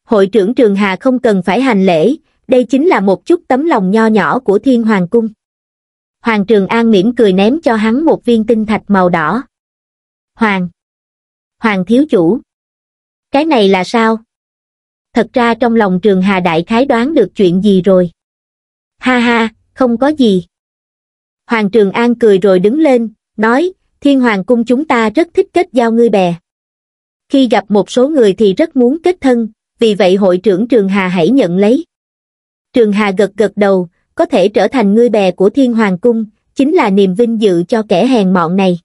Hội trưởng Trường Hà không cần phải hành lễ, đây chính là một chút tấm lòng nho nhỏ của Thiên Hoàng Cung. Hoàng Trường An mỉm cười ném cho hắn một viên tinh thạch màu đỏ. Hoàng! Hoàng thiếu chủ! Cái này là sao? thật ra trong lòng trường hà đại khái đoán được chuyện gì rồi ha ha không có gì hoàng trường an cười rồi đứng lên nói thiên hoàng cung chúng ta rất thích kết giao ngươi bè khi gặp một số người thì rất muốn kết thân vì vậy hội trưởng trường hà hãy nhận lấy trường hà gật gật đầu có thể trở thành ngươi bè của thiên hoàng cung chính là niềm vinh dự cho kẻ hèn mọn này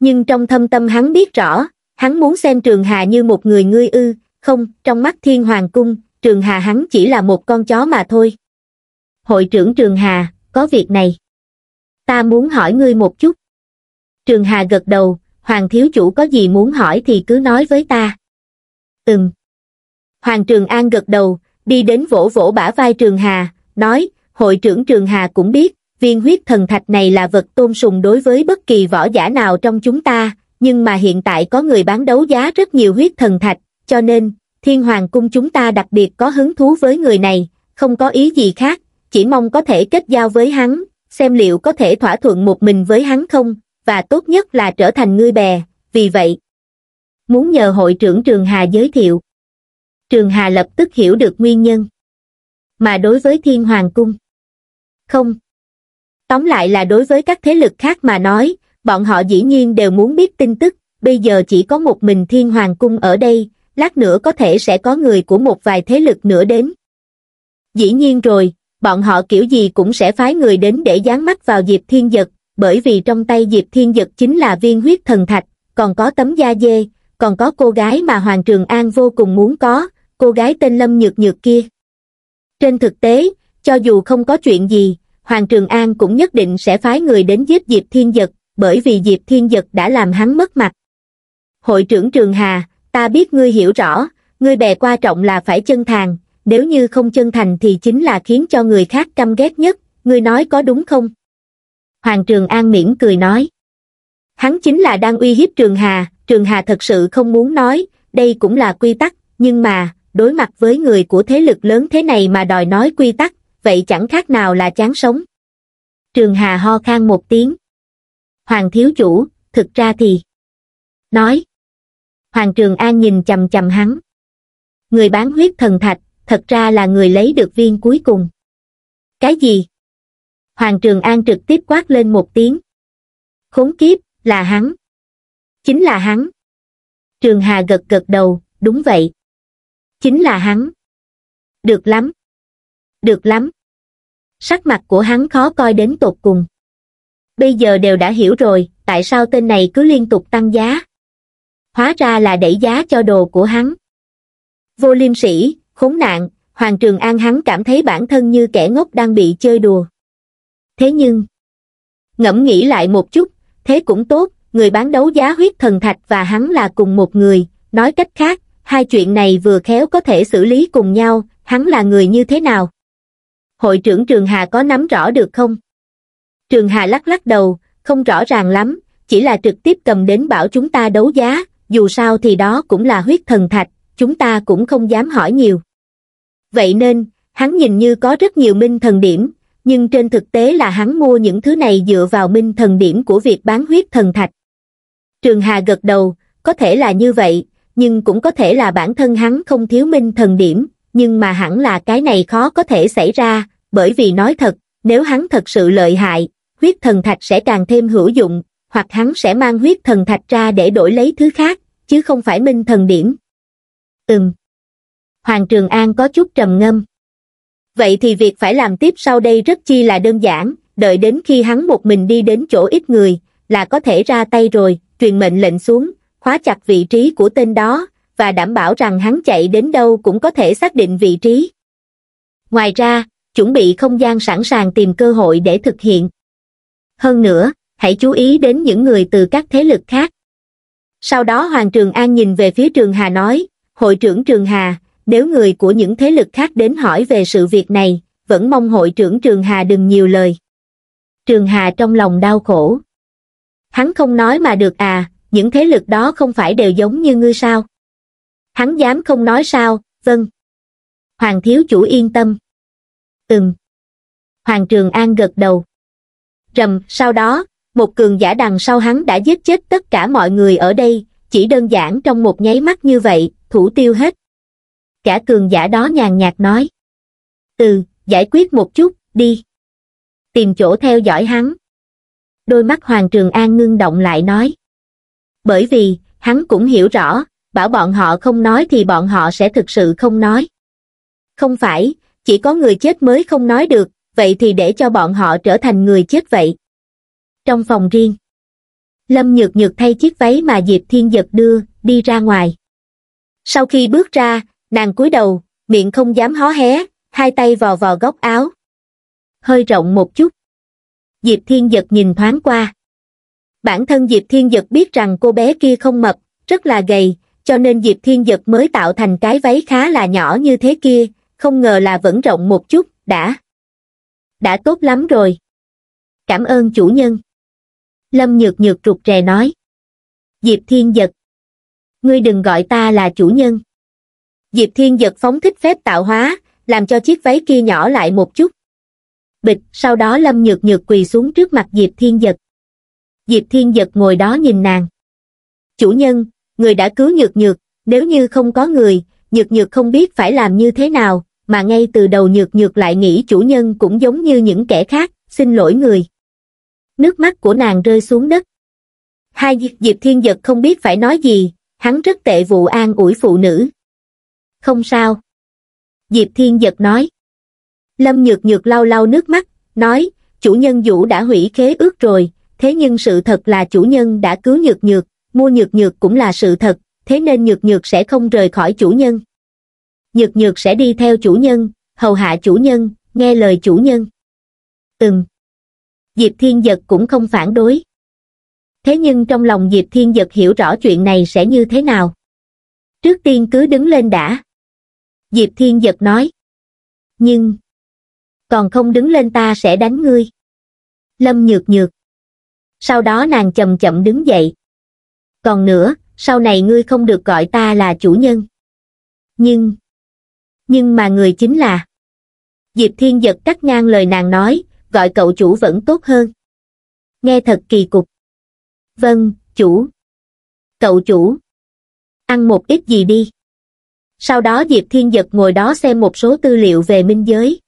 nhưng trong thâm tâm hắn biết rõ hắn muốn xem trường hà như một người ngươi ư không, trong mắt thiên hoàng cung, trường hà hắn chỉ là một con chó mà thôi. Hội trưởng trường hà, có việc này. Ta muốn hỏi ngươi một chút. Trường hà gật đầu, hoàng thiếu chủ có gì muốn hỏi thì cứ nói với ta. Ừm. Hoàng trường an gật đầu, đi đến vỗ vỗ bả vai trường hà, nói, hội trưởng trường hà cũng biết, viên huyết thần thạch này là vật tôn sùng đối với bất kỳ võ giả nào trong chúng ta, nhưng mà hiện tại có người bán đấu giá rất nhiều huyết thần thạch, cho nên, thiên hoàng cung chúng ta đặc biệt có hứng thú với người này, không có ý gì khác, chỉ mong có thể kết giao với hắn, xem liệu có thể thỏa thuận một mình với hắn không, và tốt nhất là trở thành ngươi bè, vì vậy. Muốn nhờ hội trưởng Trường Hà giới thiệu. Trường Hà lập tức hiểu được nguyên nhân. Mà đối với Thiên Hoàng Cung. Không. Tóm lại là đối với các thế lực khác mà nói, bọn họ dĩ nhiên đều muốn biết tin tức, bây giờ chỉ có một mình Thiên Hoàng Cung ở đây, lát nữa có thể sẽ có người của một vài thế lực nữa đến. Dĩ nhiên rồi, bọn họ kiểu gì cũng sẽ phái người đến để dán mắt vào Diệp Thiên Dật, bởi vì trong tay Diệp Thiên Dật chính là viên huyết thần thạch, còn có tấm da dê, còn có cô gái mà Hoàng Trường An vô cùng muốn có, cô gái tên Lâm Nhược Nhược kia. Trên thực tế, cho dù không có chuyện gì, Hoàng Trường An cũng nhất định sẽ phái người đến giết Diệp Thiên Dật, bởi vì Diệp Thiên Dật đã làm hắn mất mặt. Hội trưởng Trường Hà, ta biết ngươi hiểu rõ ngươi bè qua trọng là phải chân thành nếu như không chân thành thì chính là khiến cho người khác căm ghét nhất ngươi nói có đúng không hoàng trường an miễn cười nói hắn chính là đang uy hiếp trường hà trường hà thật sự không muốn nói đây cũng là quy tắc nhưng mà đối mặt với người của thế lực lớn thế này mà đòi nói quy tắc vậy chẳng khác nào là chán sống trường hà ho khan một tiếng hoàng thiếu chủ thực ra thì nói hoàng trường an nhìn chằm chằm hắn người bán huyết thần thạch thật ra là người lấy được viên cuối cùng cái gì hoàng trường an trực tiếp quát lên một tiếng khốn kiếp là hắn chính là hắn trường hà gật gật đầu đúng vậy chính là hắn được lắm được lắm sắc mặt của hắn khó coi đến tột cùng bây giờ đều đã hiểu rồi tại sao tên này cứ liên tục tăng giá hóa ra là đẩy giá cho đồ của hắn. Vô liêm sĩ, khốn nạn, Hoàng Trường An hắn cảm thấy bản thân như kẻ ngốc đang bị chơi đùa. Thế nhưng, ngẫm nghĩ lại một chút, thế cũng tốt, người bán đấu giá huyết thần thạch và hắn là cùng một người, nói cách khác, hai chuyện này vừa khéo có thể xử lý cùng nhau, hắn là người như thế nào? Hội trưởng Trường Hà có nắm rõ được không? Trường Hà lắc lắc đầu, không rõ ràng lắm, chỉ là trực tiếp cầm đến bảo chúng ta đấu giá, dù sao thì đó cũng là huyết thần thạch, chúng ta cũng không dám hỏi nhiều. Vậy nên, hắn nhìn như có rất nhiều minh thần điểm, nhưng trên thực tế là hắn mua những thứ này dựa vào minh thần điểm của việc bán huyết thần thạch. Trường Hà gật đầu, có thể là như vậy, nhưng cũng có thể là bản thân hắn không thiếu minh thần điểm, nhưng mà hẳn là cái này khó có thể xảy ra, bởi vì nói thật, nếu hắn thật sự lợi hại, huyết thần thạch sẽ càng thêm hữu dụng, hoặc hắn sẽ mang huyết thần thạch ra để đổi lấy thứ khác, chứ không phải minh thần điểm. Ừm. Hoàng Trường An có chút trầm ngâm. Vậy thì việc phải làm tiếp sau đây rất chi là đơn giản, đợi đến khi hắn một mình đi đến chỗ ít người, là có thể ra tay rồi, truyền mệnh lệnh xuống, khóa chặt vị trí của tên đó, và đảm bảo rằng hắn chạy đến đâu cũng có thể xác định vị trí. Ngoài ra, chuẩn bị không gian sẵn sàng tìm cơ hội để thực hiện. Hơn nữa, hãy chú ý đến những người từ các thế lực khác. Sau đó Hoàng Trường An nhìn về phía Trường Hà nói, hội trưởng Trường Hà, nếu người của những thế lực khác đến hỏi về sự việc này, vẫn mong hội trưởng Trường Hà đừng nhiều lời. Trường Hà trong lòng đau khổ. Hắn không nói mà được à, những thế lực đó không phải đều giống như ngươi sao? Hắn dám không nói sao, vâng. Hoàng thiếu chủ yên tâm. Ừm. Hoàng Trường An gật đầu. Rầm, sau đó, một cường giả đằng sau hắn đã giết chết tất cả mọi người ở đây, chỉ đơn giản trong một nháy mắt như vậy, thủ tiêu hết. Cả cường giả đó nhàn nhạt nói. Ừ, giải quyết một chút, đi. Tìm chỗ theo dõi hắn. Đôi mắt Hoàng Trường An ngưng động lại nói. Bởi vì, hắn cũng hiểu rõ, bảo bọn họ không nói thì bọn họ sẽ thực sự không nói. Không phải, chỉ có người chết mới không nói được, vậy thì để cho bọn họ trở thành người chết vậy trong phòng riêng lâm nhược nhược thay chiếc váy mà diệp thiên giật đưa đi ra ngoài sau khi bước ra nàng cúi đầu miệng không dám hó hé hai tay vò vò góc áo hơi rộng một chút diệp thiên giật nhìn thoáng qua bản thân diệp thiên giật biết rằng cô bé kia không mập rất là gầy cho nên diệp thiên giật mới tạo thành cái váy khá là nhỏ như thế kia không ngờ là vẫn rộng một chút đã đã tốt lắm rồi cảm ơn chủ nhân lâm nhược nhược rụt rè nói diệp thiên giật ngươi đừng gọi ta là chủ nhân diệp thiên giật phóng thích phép tạo hóa làm cho chiếc váy kia nhỏ lại một chút bịch sau đó lâm nhược nhược quỳ xuống trước mặt diệp thiên giật diệp thiên giật ngồi đó nhìn nàng chủ nhân người đã cứu nhược nhược nếu như không có người nhược nhược không biết phải làm như thế nào mà ngay từ đầu nhược nhược lại nghĩ chủ nhân cũng giống như những kẻ khác xin lỗi người nước mắt của nàng rơi xuống đất. Hai Diệp Thiên Giật không biết phải nói gì, hắn rất tệ vụ an ủi phụ nữ. Không sao. Diệp Thiên Giật nói. Lâm Nhược Nhược lau lau nước mắt, nói, chủ nhân Vũ đã hủy khế ước rồi, thế nhưng sự thật là chủ nhân đã cứu Nhược Nhược, mua Nhược Nhược cũng là sự thật, thế nên Nhược Nhược sẽ không rời khỏi chủ nhân. Nhược Nhược sẽ đi theo chủ nhân, hầu hạ chủ nhân, nghe lời chủ nhân. Ừm, diệp thiên giật cũng không phản đối thế nhưng trong lòng diệp thiên giật hiểu rõ chuyện này sẽ như thế nào trước tiên cứ đứng lên đã diệp thiên giật nói nhưng còn không đứng lên ta sẽ đánh ngươi lâm nhược nhược sau đó nàng chậm chậm đứng dậy còn nữa sau này ngươi không được gọi ta là chủ nhân nhưng nhưng mà người chính là diệp thiên giật cắt ngang lời nàng nói gọi cậu chủ vẫn tốt hơn. Nghe thật kỳ cục. Vâng, chủ. Cậu chủ. Ăn một ít gì đi. Sau đó Diệp Thiên Giật ngồi đó xem một số tư liệu về minh giới.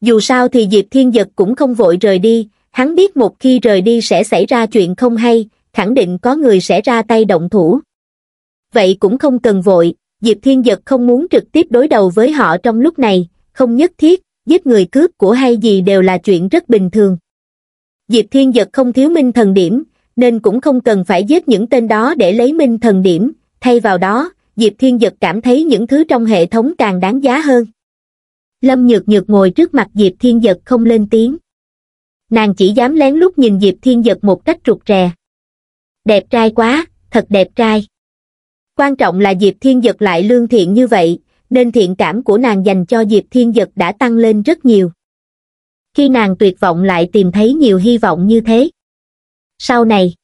Dù sao thì Diệp Thiên Giật cũng không vội rời đi, hắn biết một khi rời đi sẽ xảy ra chuyện không hay, khẳng định có người sẽ ra tay động thủ. Vậy cũng không cần vội, Diệp Thiên Giật không muốn trực tiếp đối đầu với họ trong lúc này, không nhất thiết, giết người cướp của hay gì đều là chuyện rất bình thường. Diệp Thiên Giật không thiếu minh thần điểm, nên cũng không cần phải giết những tên đó để lấy minh thần điểm, thay vào đó, Diệp Thiên Giật cảm thấy những thứ trong hệ thống càng đáng giá hơn. Lâm Nhược Nhược ngồi trước mặt Diệp Thiên Giật không lên tiếng. Nàng chỉ dám lén lút nhìn Diệp Thiên Giật một cách rụt rè. Đẹp trai quá, thật đẹp trai. Quan trọng là Diệp Thiên Giật lại lương thiện như vậy, nên thiện cảm của nàng dành cho Diệp Thiên Dật đã tăng lên rất nhiều. Khi nàng tuyệt vọng lại tìm thấy nhiều hy vọng như thế. Sau này,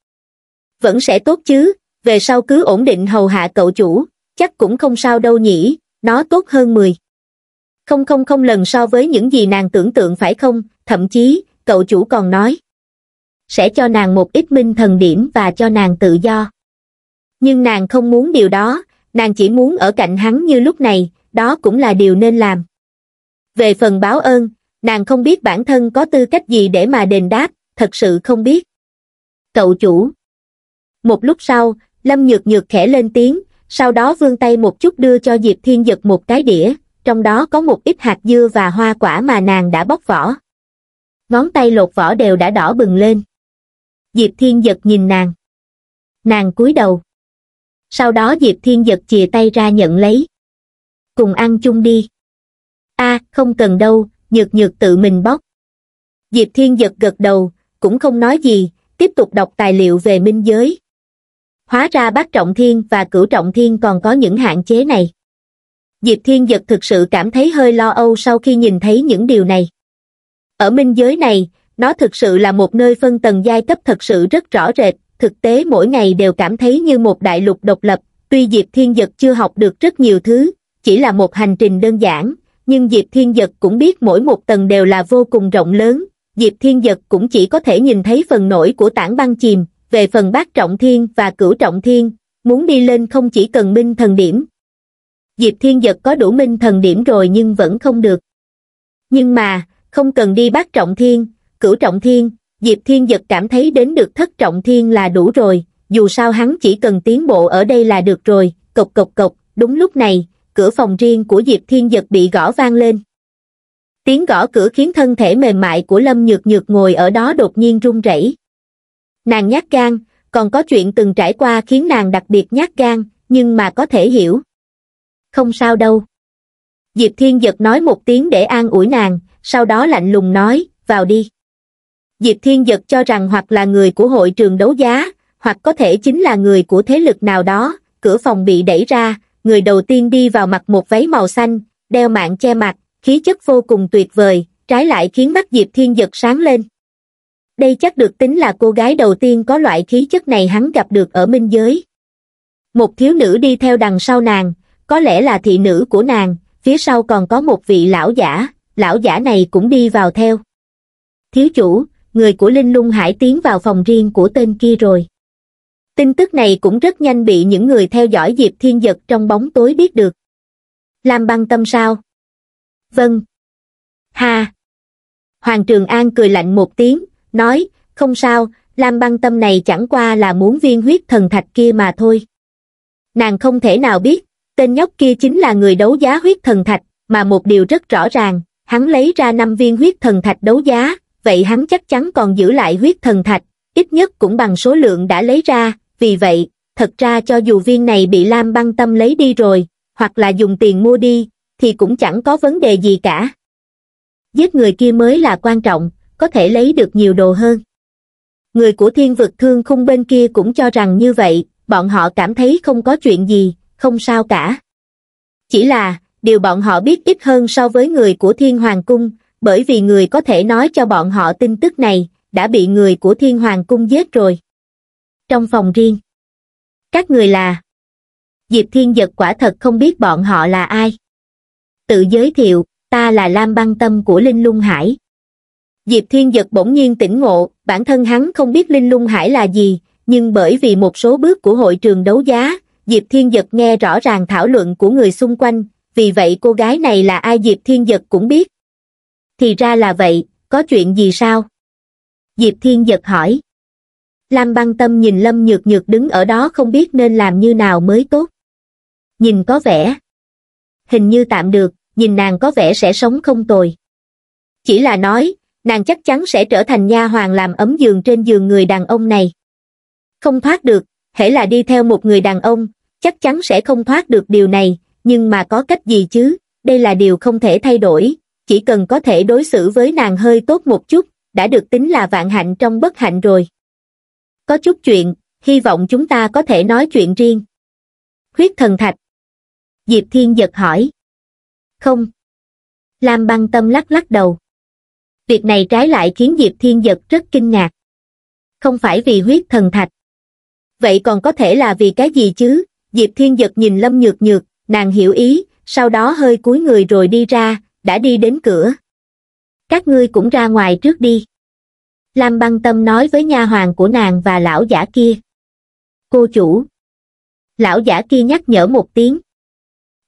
vẫn sẽ tốt chứ, về sau cứ ổn định hầu hạ cậu chủ, chắc cũng không sao đâu nhỉ, nó tốt hơn 10. Không không không lần so với những gì nàng tưởng tượng phải không, thậm chí, cậu chủ còn nói. Sẽ cho nàng một ít minh thần điểm và cho nàng tự do. Nhưng nàng không muốn điều đó, nàng chỉ muốn ở cạnh hắn như lúc này, đó cũng là điều nên làm. Về phần báo ơn, nàng không biết bản thân có tư cách gì để mà đền đáp, thật sự không biết. Cậu chủ. Một lúc sau, Lâm Nhược Nhược khẽ lên tiếng, sau đó vươn tay một chút đưa cho Diệp Thiên giật một cái đĩa, trong đó có một ít hạt dưa và hoa quả mà nàng đã bóc vỏ. Ngón tay lột vỏ đều đã đỏ bừng lên. Diệp Thiên giật nhìn nàng. Nàng cúi đầu. Sau đó Diệp Thiên giật chìa tay ra nhận lấy cùng ăn chung đi. a không cần đâu, nhược nhược tự mình bóc. Diệp Thiên giật gật đầu, cũng không nói gì, tiếp tục đọc tài liệu về minh giới. Hóa ra bác Trọng Thiên và cửu Trọng Thiên còn có những hạn chế này. Diệp Thiên Giật thực sự cảm thấy hơi lo âu sau khi nhìn thấy những điều này. Ở minh giới này, nó thực sự là một nơi phân tầng giai cấp thật sự rất rõ rệt, thực tế mỗi ngày đều cảm thấy như một đại lục độc lập, tuy Diệp Thiên Giật chưa học được rất nhiều thứ, chỉ là một hành trình đơn giản, nhưng Diệp Thiên Giật cũng biết mỗi một tầng đều là vô cùng rộng lớn, Diệp Thiên Giật cũng chỉ có thể nhìn thấy phần nổi của tảng băng chìm, về phần bát trọng thiên và cửu trọng thiên, muốn đi lên không chỉ cần minh thần điểm. Diệp Thiên Giật có đủ minh thần điểm rồi nhưng vẫn không được. Nhưng mà, không cần đi bát trọng thiên, cửu trọng thiên, Diệp Thiên Giật cảm thấy đến được thất trọng thiên là đủ rồi, dù sao hắn chỉ cần tiến bộ ở đây là được rồi, cộc cộc cộc, đúng lúc này, cửa phòng riêng của Diệp Thiên Giật bị gõ vang lên. Tiếng gõ cửa khiến thân thể mềm mại của Lâm Nhược Nhược ngồi ở đó đột nhiên run rẩy. Nàng nhát gan, còn có chuyện từng trải qua khiến nàng đặc biệt nhát gan, nhưng mà có thể hiểu. Không sao đâu. Diệp Thiên Giật nói một tiếng để an ủi nàng, sau đó lạnh lùng nói, vào đi. Diệp Thiên Giật cho rằng hoặc là người của hội trường đấu giá, hoặc có thể chính là người của thế lực nào đó, cửa phòng bị đẩy ra, người đầu tiên đi vào mặc một váy màu xanh, đeo mạng che mặt, khí chất vô cùng tuyệt vời, trái lại khiến mắt Diệp Thiên giật sáng lên. Đây chắc được tính là cô gái đầu tiên có loại khí chất này hắn gặp được ở minh giới. Một thiếu nữ đi theo đằng sau nàng, có lẽ là thị nữ của nàng, phía sau còn có một vị lão giả, lão giả này cũng đi vào theo. Thiếu chủ, người của Linh Lung Hải tiến vào phòng riêng của tên kia rồi tin tức này cũng rất nhanh bị những người theo dõi diệp thiên giật trong bóng tối biết được làm băng tâm sao vâng ha hoàng trường an cười lạnh một tiếng nói không sao lam băng tâm này chẳng qua là muốn viên huyết thần thạch kia mà thôi nàng không thể nào biết tên nhóc kia chính là người đấu giá huyết thần thạch mà một điều rất rõ ràng hắn lấy ra năm viên huyết thần thạch đấu giá vậy hắn chắc chắn còn giữ lại huyết thần thạch ít nhất cũng bằng số lượng đã lấy ra vì vậy, thật ra cho dù viên này bị Lam băng tâm lấy đi rồi, hoặc là dùng tiền mua đi, thì cũng chẳng có vấn đề gì cả. Giết người kia mới là quan trọng, có thể lấy được nhiều đồ hơn. Người của thiên vực thương khung bên kia cũng cho rằng như vậy, bọn họ cảm thấy không có chuyện gì, không sao cả. Chỉ là, điều bọn họ biết ít hơn so với người của thiên hoàng cung, bởi vì người có thể nói cho bọn họ tin tức này, đã bị người của thiên hoàng cung giết rồi trong phòng riêng các người là diệp thiên giật quả thật không biết bọn họ là ai tự giới thiệu ta là lam băng tâm của linh lung hải diệp thiên giật bỗng nhiên tỉnh ngộ bản thân hắn không biết linh lung hải là gì nhưng bởi vì một số bước của hội trường đấu giá diệp thiên giật nghe rõ ràng thảo luận của người xung quanh vì vậy cô gái này là ai diệp thiên giật cũng biết thì ra là vậy có chuyện gì sao diệp thiên giật hỏi Lam băng tâm nhìn Lâm Nhược Nhược đứng ở đó không biết nên làm như nào mới tốt. Nhìn có vẻ. Hình như tạm được, nhìn nàng có vẻ sẽ sống không tồi. Chỉ là nói, nàng chắc chắn sẽ trở thành nha hoàng làm ấm giường trên giường người đàn ông này. Không thoát được, hễ là đi theo một người đàn ông, chắc chắn sẽ không thoát được điều này, nhưng mà có cách gì chứ, đây là điều không thể thay đổi, chỉ cần có thể đối xử với nàng hơi tốt một chút, đã được tính là vạn hạnh trong bất hạnh rồi có chút chuyện hy vọng chúng ta có thể nói chuyện riêng Khuyết thần thạch diệp thiên giật hỏi không lam băng tâm lắc lắc đầu việc này trái lại khiến diệp thiên giật rất kinh ngạc không phải vì huyết thần thạch vậy còn có thể là vì cái gì chứ diệp thiên giật nhìn lâm nhược nhược nàng hiểu ý sau đó hơi cúi người rồi đi ra đã đi đến cửa các ngươi cũng ra ngoài trước đi lam băng tâm nói với nha hoàng của nàng và lão giả kia cô chủ lão giả kia nhắc nhở một tiếng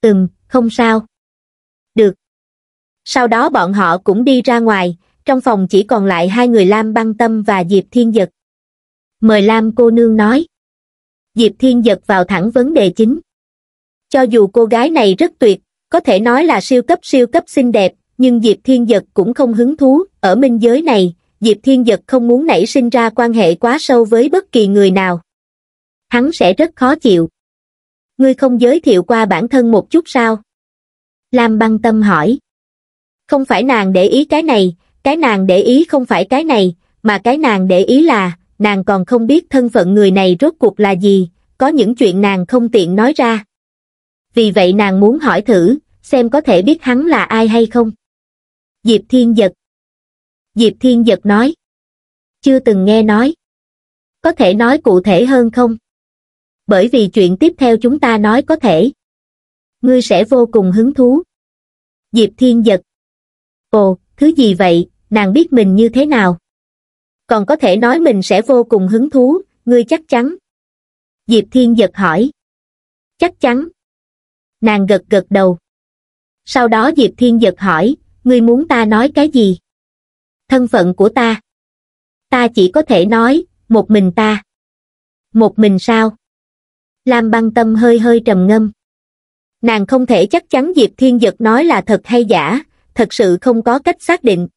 ừm không sao được sau đó bọn họ cũng đi ra ngoài trong phòng chỉ còn lại hai người lam băng tâm và diệp thiên giật mời lam cô nương nói diệp thiên giật vào thẳng vấn đề chính cho dù cô gái này rất tuyệt có thể nói là siêu cấp siêu cấp xinh đẹp nhưng diệp thiên giật cũng không hứng thú ở minh giới này diệp thiên giật không muốn nảy sinh ra quan hệ quá sâu với bất kỳ người nào hắn sẽ rất khó chịu ngươi không giới thiệu qua bản thân một chút sao lam băng tâm hỏi không phải nàng để ý cái này cái nàng để ý không phải cái này mà cái nàng để ý là nàng còn không biết thân phận người này rốt cuộc là gì có những chuyện nàng không tiện nói ra vì vậy nàng muốn hỏi thử xem có thể biết hắn là ai hay không diệp thiên giật diệp thiên giật nói chưa từng nghe nói có thể nói cụ thể hơn không bởi vì chuyện tiếp theo chúng ta nói có thể ngươi sẽ vô cùng hứng thú diệp thiên giật ồ thứ gì vậy nàng biết mình như thế nào còn có thể nói mình sẽ vô cùng hứng thú ngươi chắc chắn diệp thiên giật hỏi chắc chắn nàng gật gật đầu sau đó diệp thiên giật hỏi ngươi muốn ta nói cái gì thân phận của ta ta chỉ có thể nói một mình ta một mình sao lam băng tâm hơi hơi trầm ngâm nàng không thể chắc chắn diệp thiên dật nói là thật hay giả thật sự không có cách xác định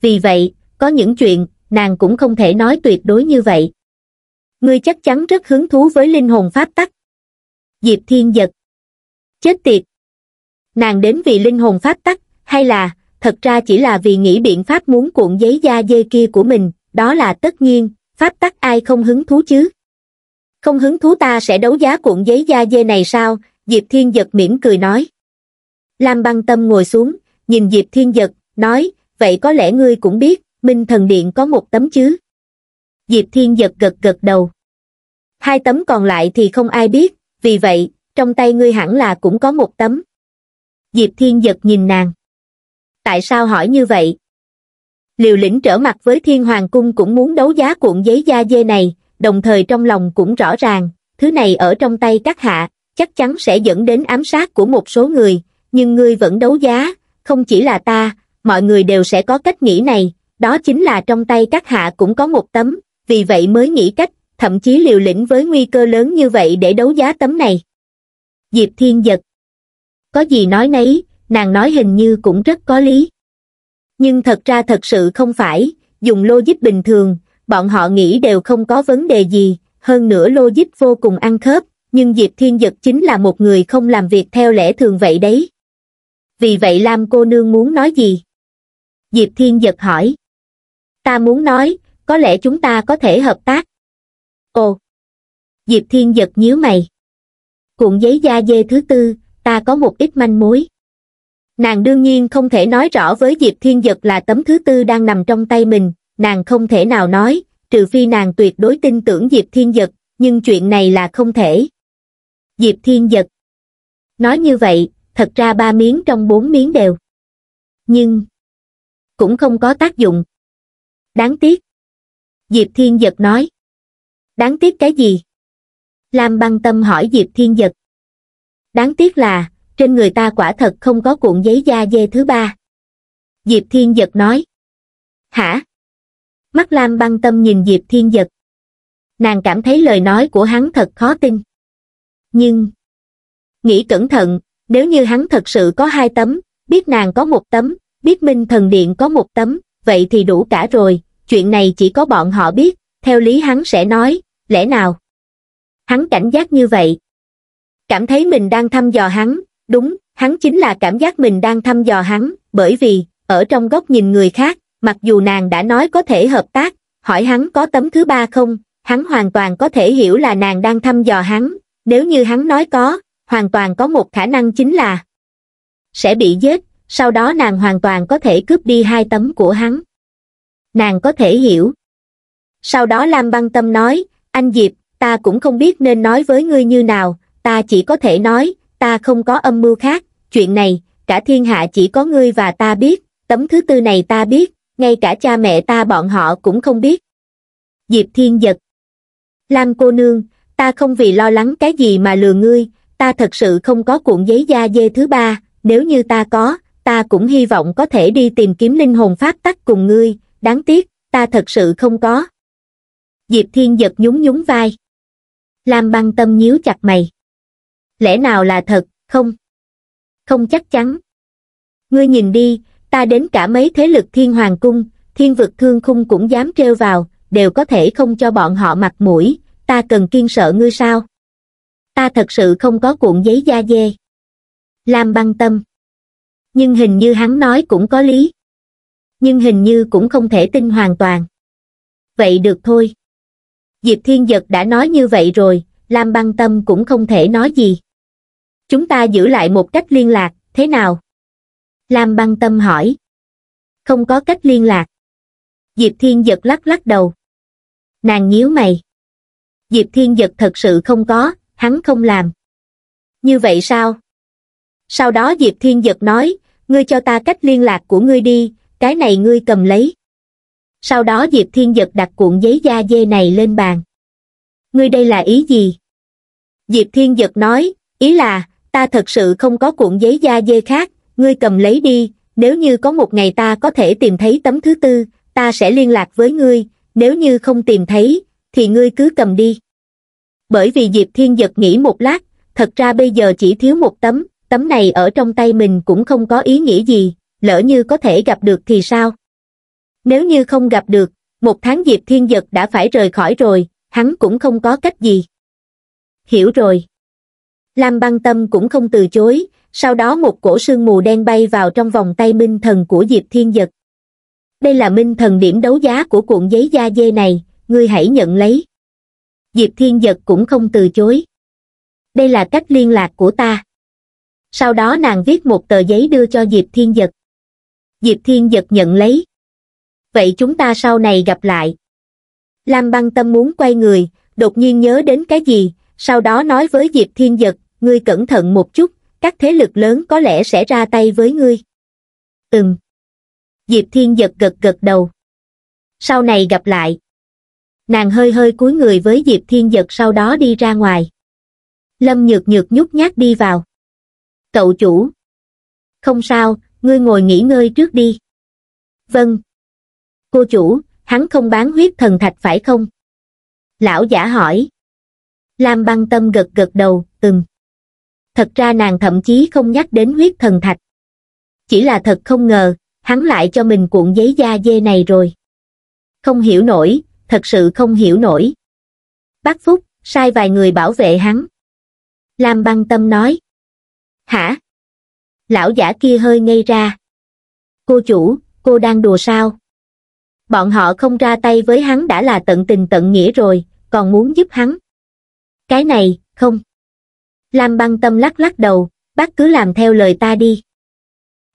vì vậy có những chuyện nàng cũng không thể nói tuyệt đối như vậy ngươi chắc chắn rất hứng thú với linh hồn pháp tắc diệp thiên dật chết tiệt nàng đến vì linh hồn pháp tắc hay là thật ra chỉ là vì nghĩ biện pháp muốn cuộn giấy da dê kia của mình, đó là tất nhiên, pháp tắc ai không hứng thú chứ. Không hứng thú ta sẽ đấu giá cuộn giấy da dê này sao, Diệp Thiên Giật mỉm cười nói. Lam băng tâm ngồi xuống, nhìn Diệp Thiên Giật, nói, vậy có lẽ ngươi cũng biết, Minh Thần Điện có một tấm chứ. Diệp Thiên Giật gật gật đầu. Hai tấm còn lại thì không ai biết, vì vậy, trong tay ngươi hẳn là cũng có một tấm. Diệp Thiên Giật nhìn nàng tại sao hỏi như vậy liều lĩnh trở mặt với thiên hoàng cung cũng muốn đấu giá cuộn giấy da dê này đồng thời trong lòng cũng rõ ràng thứ này ở trong tay các hạ chắc chắn sẽ dẫn đến ám sát của một số người nhưng ngươi vẫn đấu giá không chỉ là ta mọi người đều sẽ có cách nghĩ này đó chính là trong tay các hạ cũng có một tấm vì vậy mới nghĩ cách thậm chí liều lĩnh với nguy cơ lớn như vậy để đấu giá tấm này diệp thiên giật có gì nói nấy nàng nói hình như cũng rất có lý nhưng thật ra thật sự không phải dùng logic bình thường bọn họ nghĩ đều không có vấn đề gì hơn nữa logic vô cùng ăn khớp nhưng diệp thiên giật chính là một người không làm việc theo lẽ thường vậy đấy vì vậy lam cô nương muốn nói gì diệp thiên giật hỏi ta muốn nói có lẽ chúng ta có thể hợp tác ồ diệp thiên giật nhíu mày cuộn giấy da dê thứ tư ta có một ít manh mối nàng đương nhiên không thể nói rõ với Diệp Thiên Dật là tấm thứ tư đang nằm trong tay mình, nàng không thể nào nói, trừ phi nàng tuyệt đối tin tưởng Diệp Thiên Dật, nhưng chuyện này là không thể. Diệp Thiên Dật Nói như vậy, thật ra ba miếng trong bốn miếng đều. Nhưng, cũng không có tác dụng. Đáng tiếc. Diệp Thiên Dật nói. Đáng tiếc cái gì? Lam băng tâm hỏi Diệp Thiên Dật. Đáng tiếc là, trên người ta quả thật không có cuộn giấy da dê thứ ba diệp thiên giật nói hả mắt lam băng tâm nhìn diệp thiên giật nàng cảm thấy lời nói của hắn thật khó tin nhưng nghĩ cẩn thận nếu như hắn thật sự có hai tấm biết nàng có một tấm biết minh thần điện có một tấm vậy thì đủ cả rồi chuyện này chỉ có bọn họ biết theo lý hắn sẽ nói lẽ nào hắn cảnh giác như vậy cảm thấy mình đang thăm dò hắn đúng hắn chính là cảm giác mình đang thăm dò hắn bởi vì ở trong góc nhìn người khác mặc dù nàng đã nói có thể hợp tác hỏi hắn có tấm thứ ba không hắn hoàn toàn có thể hiểu là nàng đang thăm dò hắn nếu như hắn nói có hoàn toàn có một khả năng chính là sẽ bị giết sau đó nàng hoàn toàn có thể cướp đi hai tấm của hắn nàng có thể hiểu sau đó lam băng tâm nói anh diệp ta cũng không biết nên nói với ngươi như nào ta chỉ có thể nói ta không có âm mưu khác chuyện này cả thiên hạ chỉ có ngươi và ta biết tấm thứ tư này ta biết ngay cả cha mẹ ta bọn họ cũng không biết diệp thiên giật lam cô nương ta không vì lo lắng cái gì mà lừa ngươi ta thật sự không có cuộn giấy da dê thứ ba nếu như ta có ta cũng hy vọng có thể đi tìm kiếm linh hồn pháp tắc cùng ngươi đáng tiếc ta thật sự không có diệp thiên giật nhún nhún vai lam băng tâm nhíu chặt mày lẽ nào là thật, không? Không chắc chắn. Ngươi nhìn đi, ta đến cả mấy thế lực thiên hoàng cung, thiên vực thương khung cũng dám treo vào, đều có thể không cho bọn họ mặt mũi, ta cần kiên sợ ngươi sao? Ta thật sự không có cuộn giấy da dê. Lam băng tâm. Nhưng hình như hắn nói cũng có lý. Nhưng hình như cũng không thể tin hoàn toàn. Vậy được thôi. Diệp Thiên Giật đã nói như vậy rồi, Lam băng tâm cũng không thể nói gì chúng ta giữ lại một cách liên lạc thế nào lam băng tâm hỏi không có cách liên lạc diệp thiên giật lắc lắc đầu nàng nhíu mày diệp thiên giật thật sự không có hắn không làm như vậy sao sau đó diệp thiên giật nói ngươi cho ta cách liên lạc của ngươi đi cái này ngươi cầm lấy sau đó diệp thiên giật đặt cuộn giấy da dê này lên bàn ngươi đây là ý gì diệp thiên giật nói ý là ta thật sự không có cuộn giấy da dê khác ngươi cầm lấy đi nếu như có một ngày ta có thể tìm thấy tấm thứ tư ta sẽ liên lạc với ngươi nếu như không tìm thấy thì ngươi cứ cầm đi bởi vì diệp thiên giật nghĩ một lát thật ra bây giờ chỉ thiếu một tấm tấm này ở trong tay mình cũng không có ý nghĩa gì lỡ như có thể gặp được thì sao nếu như không gặp được một tháng diệp thiên giật đã phải rời khỏi rồi hắn cũng không có cách gì hiểu rồi Lam băng tâm cũng không từ chối, sau đó một cổ sương mù đen bay vào trong vòng tay minh thần của Diệp Thiên Giật. Đây là minh thần điểm đấu giá của cuộn giấy da dê này, ngươi hãy nhận lấy. Diệp Thiên Giật cũng không từ chối. Đây là cách liên lạc của ta. Sau đó nàng viết một tờ giấy đưa cho Diệp Thiên Giật. Diệp Thiên Giật nhận lấy. Vậy chúng ta sau này gặp lại. Lam băng tâm muốn quay người, đột nhiên nhớ đến cái gì, sau đó nói với Diệp Thiên Giật, ngươi cẩn thận một chút, các thế lực lớn có lẽ sẽ ra tay với ngươi. Ừm. Diệp Thiên giật gật gật đầu. Sau này gặp lại. Nàng hơi hơi cúi người với Diệp Thiên giật sau đó đi ra ngoài. Lâm nhược nhược nhút nhát đi vào. Cậu chủ. Không sao, ngươi ngồi nghỉ ngơi trước đi. Vâng. Cô chủ, hắn không bán huyết thần thạch phải không? Lão giả hỏi. Lam băng tâm gật gật đầu, Từng thật ra nàng thậm chí không nhắc đến huyết thần thạch chỉ là thật không ngờ hắn lại cho mình cuộn giấy da dê này rồi không hiểu nổi thật sự không hiểu nổi bác phúc sai vài người bảo vệ hắn lam băng tâm nói hả lão giả kia hơi ngây ra cô chủ cô đang đùa sao bọn họ không ra tay với hắn đã là tận tình tận nghĩa rồi còn muốn giúp hắn cái này không lam băng tâm lắc lắc đầu bác cứ làm theo lời ta đi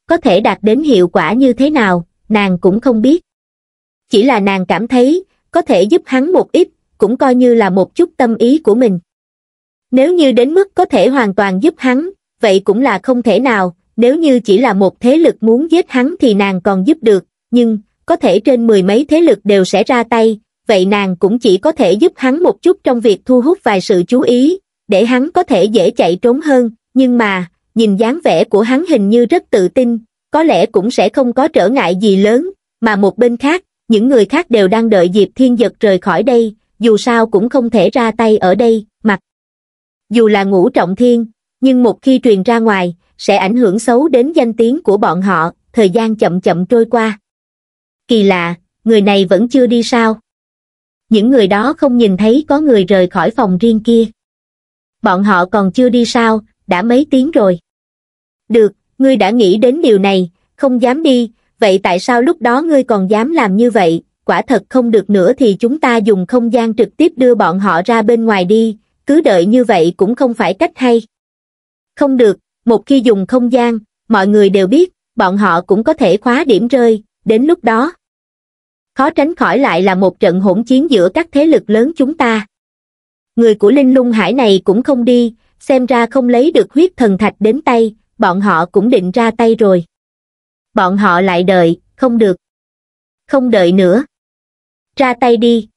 có thể đạt đến hiệu quả như thế nào nàng cũng không biết chỉ là nàng cảm thấy có thể giúp hắn một ít cũng coi như là một chút tâm ý của mình nếu như đến mức có thể hoàn toàn giúp hắn vậy cũng là không thể nào nếu như chỉ là một thế lực muốn giết hắn thì nàng còn giúp được nhưng có thể trên mười mấy thế lực đều sẽ ra tay vậy nàng cũng chỉ có thể giúp hắn một chút trong việc thu hút vài sự chú ý để hắn có thể dễ chạy trốn hơn, nhưng mà, nhìn dáng vẻ của hắn hình như rất tự tin, có lẽ cũng sẽ không có trở ngại gì lớn, mà một bên khác, những người khác đều đang đợi Diệp Thiên Giật rời khỏi đây, dù sao cũng không thể ra tay ở đây, mặc dù là ngũ trọng thiên, nhưng một khi truyền ra ngoài, sẽ ảnh hưởng xấu đến danh tiếng của bọn họ, thời gian chậm chậm trôi qua. Kỳ lạ, người này vẫn chưa đi sao? Những người đó không nhìn thấy có người rời khỏi phòng riêng kia bọn họ còn chưa đi sao, đã mấy tiếng rồi. Được, ngươi đã nghĩ đến điều này, không dám đi, vậy tại sao lúc đó ngươi còn dám làm như vậy, quả thật không được nữa thì chúng ta dùng không gian trực tiếp đưa bọn họ ra bên ngoài đi, cứ đợi như vậy cũng không phải cách hay. Không được, một khi dùng không gian, mọi người đều biết, bọn họ cũng có thể khóa điểm rơi, đến lúc đó. Khó tránh khỏi lại là một trận hỗn chiến giữa các thế lực lớn chúng ta người của linh lung hải này cũng không đi xem ra không lấy được huyết thần thạch đến tay bọn họ cũng định ra tay rồi bọn họ lại đợi không được không đợi nữa ra tay đi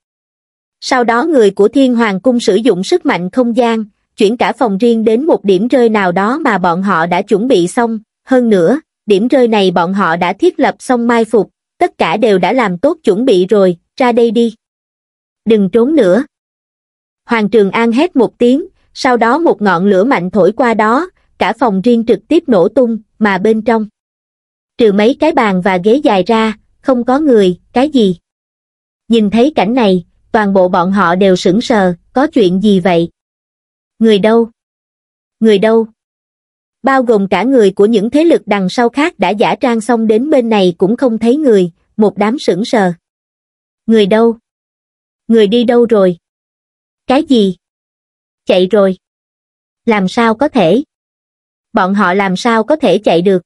sau đó người của thiên hoàng cung sử dụng sức mạnh không gian chuyển cả phòng riêng đến một điểm rơi nào đó mà bọn họ đã chuẩn bị xong hơn nữa điểm rơi này bọn họ đã thiết lập xong mai phục tất cả đều đã làm tốt chuẩn bị rồi ra đây đi đừng trốn nữa Hoàng Trường An hét một tiếng, sau đó một ngọn lửa mạnh thổi qua đó, cả phòng riêng trực tiếp nổ tung, mà bên trong. Trừ mấy cái bàn và ghế dài ra, không có người, cái gì. Nhìn thấy cảnh này, toàn bộ bọn họ đều sững sờ, có chuyện gì vậy? Người đâu? Người đâu? Bao gồm cả người của những thế lực đằng sau khác đã giả trang xong đến bên này cũng không thấy người, một đám sững sờ. Người đâu? Người đi đâu rồi? Cái gì? Chạy rồi. Làm sao có thể? Bọn họ làm sao có thể chạy được?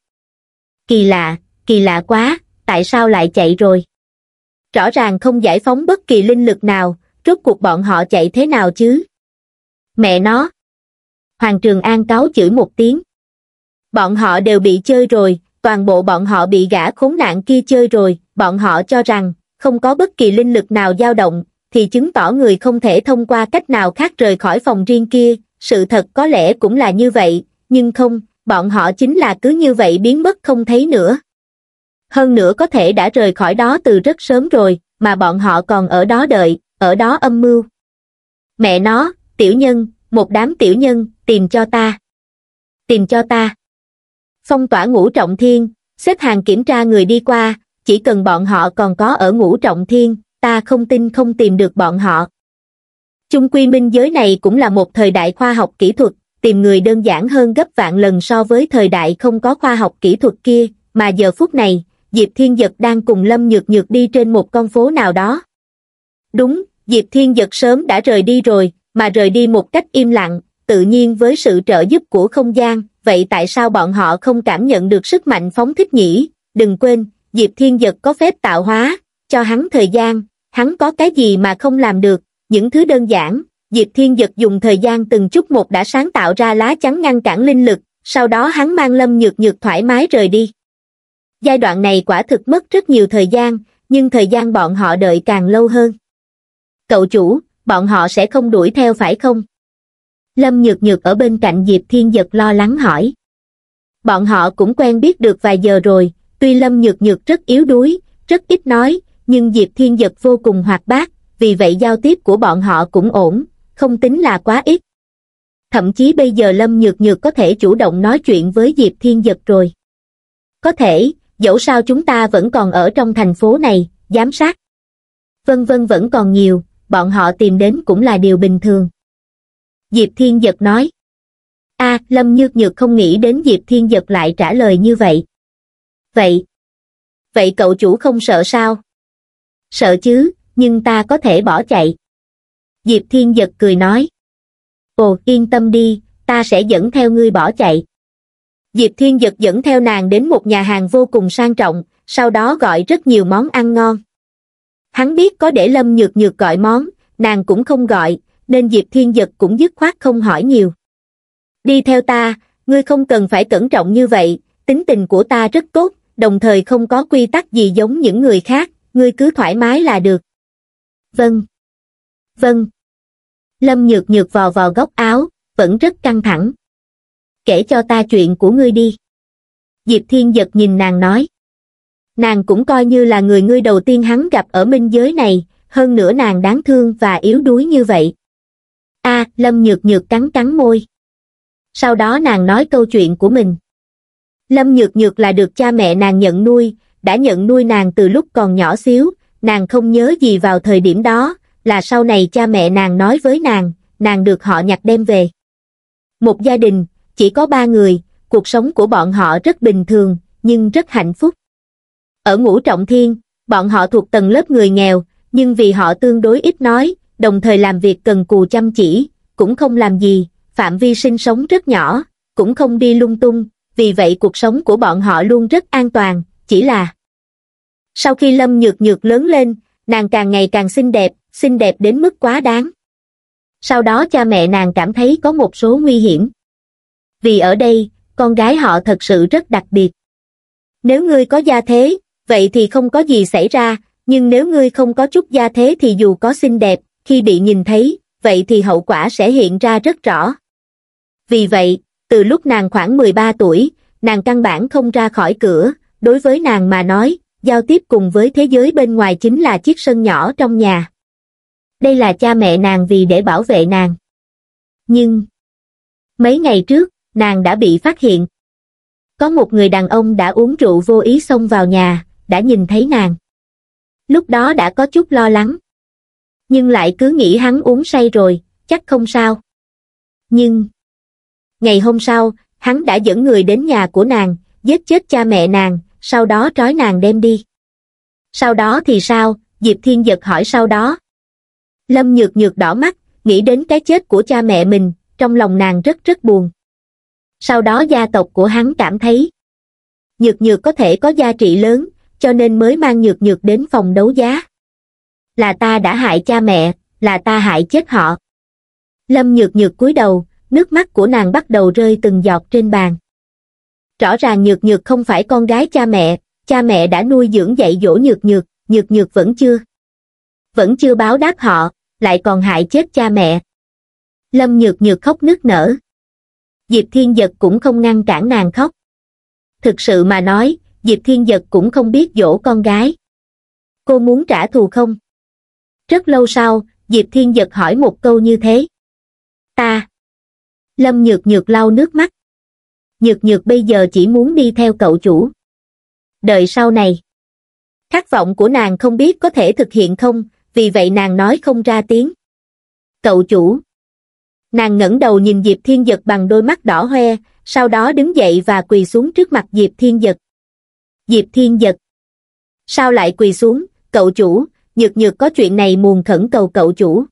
Kỳ lạ, kỳ lạ quá, tại sao lại chạy rồi? Rõ ràng không giải phóng bất kỳ linh lực nào, rốt cuộc bọn họ chạy thế nào chứ? Mẹ nó! Hoàng Trường An cáo chửi một tiếng. Bọn họ đều bị chơi rồi, toàn bộ bọn họ bị gã khốn nạn kia chơi rồi, bọn họ cho rằng, không có bất kỳ linh lực nào dao động, thì chứng tỏ người không thể thông qua cách nào khác rời khỏi phòng riêng kia sự thật có lẽ cũng là như vậy nhưng không bọn họ chính là cứ như vậy biến mất không thấy nữa hơn nữa có thể đã rời khỏi đó từ rất sớm rồi mà bọn họ còn ở đó đợi ở đó âm mưu mẹ nó tiểu nhân một đám tiểu nhân tìm cho ta tìm cho ta phong tỏa ngũ trọng thiên xếp hàng kiểm tra người đi qua chỉ cần bọn họ còn có ở ngũ trọng thiên ta không tin không tìm được bọn họ. Chung quy minh giới này cũng là một thời đại khoa học kỹ thuật, tìm người đơn giản hơn gấp vạn lần so với thời đại không có khoa học kỹ thuật kia, mà giờ phút này, Diệp Thiên Dật đang cùng Lâm Nhược Nhược đi trên một con phố nào đó. Đúng, Diệp Thiên Dật sớm đã rời đi rồi, mà rời đi một cách im lặng, tự nhiên với sự trợ giúp của không gian, vậy tại sao bọn họ không cảm nhận được sức mạnh phóng thích nhỉ? Đừng quên, Diệp Thiên Dật có phép tạo hóa, cho hắn thời gian, hắn có cái gì mà không làm được, những thứ đơn giản, Diệp Thiên Giật dùng thời gian từng chút một đã sáng tạo ra lá chắn ngăn cản linh lực, sau đó hắn mang lâm nhược nhược thoải mái rời đi. Giai đoạn này quả thực mất rất nhiều thời gian, nhưng thời gian bọn họ đợi càng lâu hơn. Cậu chủ, bọn họ sẽ không đuổi theo phải không? Lâm Nhược Nhược ở bên cạnh Diệp Thiên Giật lo lắng hỏi. Bọn họ cũng quen biết được vài giờ rồi, tuy Lâm Nhược Nhược rất yếu đuối, rất ít nói, nhưng Diệp Thiên Giật vô cùng hoạt bát, vì vậy giao tiếp của bọn họ cũng ổn, không tính là quá ít. Thậm chí bây giờ Lâm Nhược Nhược có thể chủ động nói chuyện với Diệp Thiên Giật rồi. Có thể, dẫu sao chúng ta vẫn còn ở trong thành phố này, giám sát. Vân vân vẫn còn nhiều, bọn họ tìm đến cũng là điều bình thường. Diệp Thiên Giật nói. a à, Lâm Nhược Nhược không nghĩ đến Diệp Thiên Giật lại trả lời như vậy. Vậy, vậy cậu chủ không sợ sao? sợ chứ nhưng ta có thể bỏ chạy diệp thiên giật cười nói ồ yên tâm đi ta sẽ dẫn theo ngươi bỏ chạy diệp thiên giật dẫn theo nàng đến một nhà hàng vô cùng sang trọng sau đó gọi rất nhiều món ăn ngon hắn biết có để lâm nhược nhược gọi món nàng cũng không gọi nên diệp thiên giật cũng dứt khoát không hỏi nhiều đi theo ta ngươi không cần phải cẩn trọng như vậy tính tình của ta rất tốt đồng thời không có quy tắc gì giống những người khác ngươi cứ thoải mái là được. Vâng. Vâng. Lâm nhược nhược vò vò góc áo, vẫn rất căng thẳng. Kể cho ta chuyện của ngươi đi. Diệp Thiên giật nhìn nàng nói. Nàng cũng coi như là người ngươi đầu tiên hắn gặp ở minh giới này, hơn nữa nàng đáng thương và yếu đuối như vậy. a à, Lâm nhược nhược cắn cắn môi. Sau đó nàng nói câu chuyện của mình. Lâm nhược nhược là được cha mẹ nàng nhận nuôi, đã nhận nuôi nàng từ lúc còn nhỏ xíu, nàng không nhớ gì vào thời điểm đó, là sau này cha mẹ nàng nói với nàng, nàng được họ nhặt đem về. Một gia đình, chỉ có ba người, cuộc sống của bọn họ rất bình thường, nhưng rất hạnh phúc. Ở ngũ trọng thiên, bọn họ thuộc tầng lớp người nghèo, nhưng vì họ tương đối ít nói, đồng thời làm việc cần cù chăm chỉ, cũng không làm gì, phạm vi sinh sống rất nhỏ, cũng không đi lung tung, vì vậy cuộc sống của bọn họ luôn rất an toàn, chỉ là sau khi lâm nhược nhược lớn lên nàng càng ngày càng xinh đẹp xinh đẹp đến mức quá đáng sau đó cha mẹ nàng cảm thấy có một số nguy hiểm vì ở đây con gái họ thật sự rất đặc biệt nếu ngươi có gia thế vậy thì không có gì xảy ra nhưng nếu ngươi không có chút gia thế thì dù có xinh đẹp khi bị nhìn thấy vậy thì hậu quả sẽ hiện ra rất rõ vì vậy từ lúc nàng khoảng 13 tuổi nàng căn bản không ra khỏi cửa đối với nàng mà nói giao tiếp cùng với thế giới bên ngoài chính là chiếc sân nhỏ trong nhà. Đây là cha mẹ nàng vì để bảo vệ nàng. Nhưng, mấy ngày trước, nàng đã bị phát hiện. Có một người đàn ông đã uống rượu vô ý xông vào nhà, đã nhìn thấy nàng. Lúc đó đã có chút lo lắng. Nhưng lại cứ nghĩ hắn uống say rồi, chắc không sao. Nhưng, ngày hôm sau, hắn đã dẫn người đến nhà của nàng, giết chết cha mẹ nàng, sau đó trói nàng đem đi. Sau đó thì sao? Diệp Thiên giật hỏi sau đó. Lâm nhược nhược đỏ mắt, nghĩ đến cái chết của cha mẹ mình, trong lòng nàng rất rất buồn. Sau đó gia tộc của hắn cảm thấy nhược nhược có thể có giá trị lớn, cho nên mới mang nhược nhược đến phòng đấu giá. Là ta đã hại cha mẹ, là ta hại chết họ. Lâm nhược nhược cúi đầu, nước mắt của nàng bắt đầu rơi từng giọt trên bàn rõ ràng nhược nhược không phải con gái cha mẹ, cha mẹ đã nuôi dưỡng dạy dỗ nhược nhược, nhược nhược vẫn chưa. Vẫn chưa báo đáp họ, lại còn hại chết cha mẹ. Lâm nhược nhược khóc nức nở. Diệp Thiên Giật cũng không ngăn cản nàng khóc. Thực sự mà nói, Diệp Thiên Giật cũng không biết dỗ con gái. Cô muốn trả thù không? Rất lâu sau, Diệp Thiên Giật hỏi một câu như thế. Ta. Lâm nhược nhược lau nước mắt nhược nhược bây giờ chỉ muốn đi theo cậu chủ. Đợi sau này, khát vọng của nàng không biết có thể thực hiện không, vì vậy nàng nói không ra tiếng. Cậu chủ. Nàng ngẩng đầu nhìn Diệp Thiên Giật bằng đôi mắt đỏ hoe, sau đó đứng dậy và quỳ xuống trước mặt Diệp Thiên Giật. Diệp Thiên Giật. Sao lại quỳ xuống, cậu chủ, nhược nhược có chuyện này muồn khẩn cầu cậu chủ.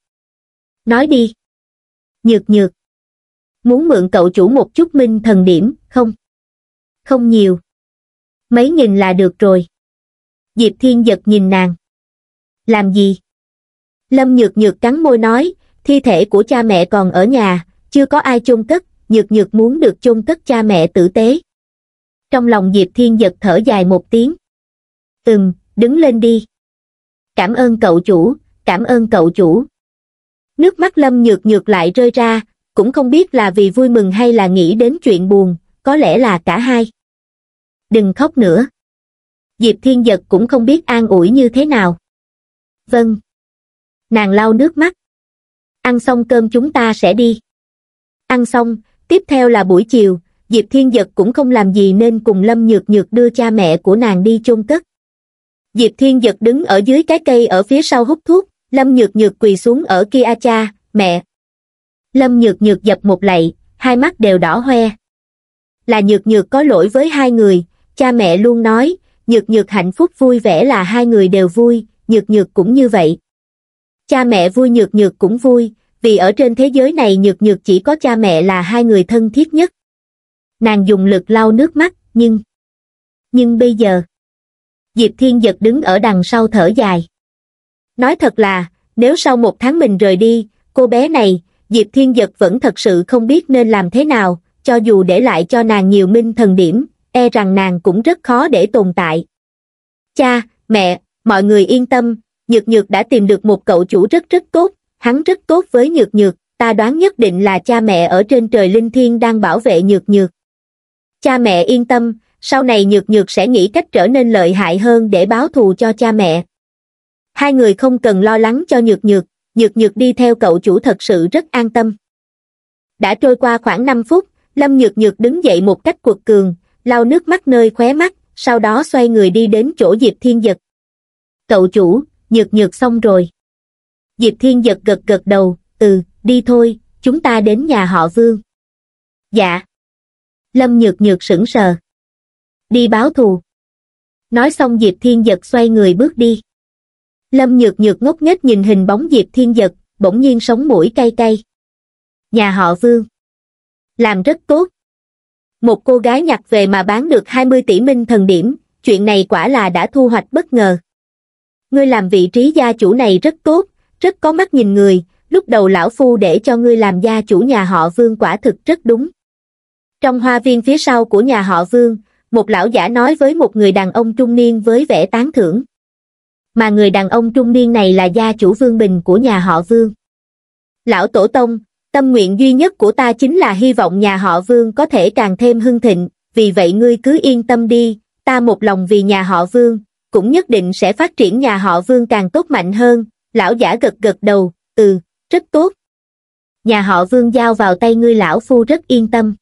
Nói đi. Nhược nhược muốn mượn cậu chủ một chút minh thần điểm, không? Không nhiều. Mấy nghìn là được rồi. Diệp Thiên giật nhìn nàng. Làm gì? Lâm nhược nhược cắn môi nói, thi thể của cha mẹ còn ở nhà, chưa có ai chôn cất, nhược nhược muốn được chôn cất cha mẹ tử tế. Trong lòng Diệp Thiên giật thở dài một tiếng. Ừm, đứng lên đi. Cảm ơn cậu chủ, cảm ơn cậu chủ. Nước mắt Lâm nhược nhược lại rơi ra, cũng không biết là vì vui mừng hay là nghĩ đến chuyện buồn, có lẽ là cả hai. Đừng khóc nữa. Diệp Thiên Giật cũng không biết an ủi như thế nào. Vâng. Nàng lau nước mắt. Ăn xong cơm chúng ta sẽ đi. Ăn xong, tiếp theo là buổi chiều, Diệp Thiên Giật cũng không làm gì nên cùng Lâm Nhược Nhược đưa cha mẹ của nàng đi chôn cất. Diệp Thiên Giật đứng ở dưới cái cây ở phía sau hút thuốc, Lâm Nhược Nhược quỳ xuống ở kia cha, mẹ, lâm nhược nhược dập một lạy hai mắt đều đỏ hoe là nhược nhược có lỗi với hai người cha mẹ luôn nói nhược nhược hạnh phúc vui vẻ là hai người đều vui nhược nhược cũng như vậy cha mẹ vui nhược nhược cũng vui vì ở trên thế giới này nhược nhược chỉ có cha mẹ là hai người thân thiết nhất nàng dùng lực lau nước mắt nhưng nhưng bây giờ diệp thiên giật đứng ở đằng sau thở dài nói thật là nếu sau một tháng mình rời đi cô bé này diệp thiên giật vẫn thật sự không biết nên làm thế nào cho dù để lại cho nàng nhiều minh thần điểm e rằng nàng cũng rất khó để tồn tại cha mẹ mọi người yên tâm nhược nhược đã tìm được một cậu chủ rất rất tốt hắn rất tốt với nhược nhược ta đoán nhất định là cha mẹ ở trên trời linh thiên đang bảo vệ nhược nhược cha mẹ yên tâm sau này nhược nhược sẽ nghĩ cách trở nên lợi hại hơn để báo thù cho cha mẹ hai người không cần lo lắng cho nhược nhược nhược nhược đi theo cậu chủ thật sự rất an tâm đã trôi qua khoảng năm phút lâm nhược nhược đứng dậy một cách cuột cường lau nước mắt nơi khóe mắt sau đó xoay người đi đến chỗ diệp thiên giật cậu chủ nhược nhược xong rồi diệp thiên giật gật gật đầu ừ đi thôi chúng ta đến nhà họ vương dạ lâm nhược nhược sững sờ đi báo thù nói xong diệp thiên giật xoay người bước đi Lâm nhược nhược ngốc nghếch nhìn hình bóng Diệp Thiên Giật, bỗng nhiên sống mũi cay cay. Nhà họ Vương. Làm rất tốt. Một cô gái nhặt về mà bán được 20 tỷ minh thần điểm, chuyện này quả là đã thu hoạch bất ngờ. Ngươi làm vị trí gia chủ này rất tốt, rất có mắt nhìn người, lúc đầu lão phu để cho ngươi làm gia chủ nhà họ Vương quả thực rất đúng. Trong hoa viên phía sau của nhà họ Vương, một lão giả nói với một người đàn ông trung niên với vẻ tán thưởng mà người đàn ông trung niên này là gia chủ Vương Bình của nhà họ Vương. Lão Tổ Tông, tâm nguyện duy nhất của ta chính là hy vọng nhà họ Vương có thể càng thêm hưng thịnh, vì vậy ngươi cứ yên tâm đi, ta một lòng vì nhà họ Vương, cũng nhất định sẽ phát triển nhà họ Vương càng tốt mạnh hơn, lão giả gật gật đầu, ừ, rất tốt. Nhà họ Vương giao vào tay ngươi lão phu rất yên tâm.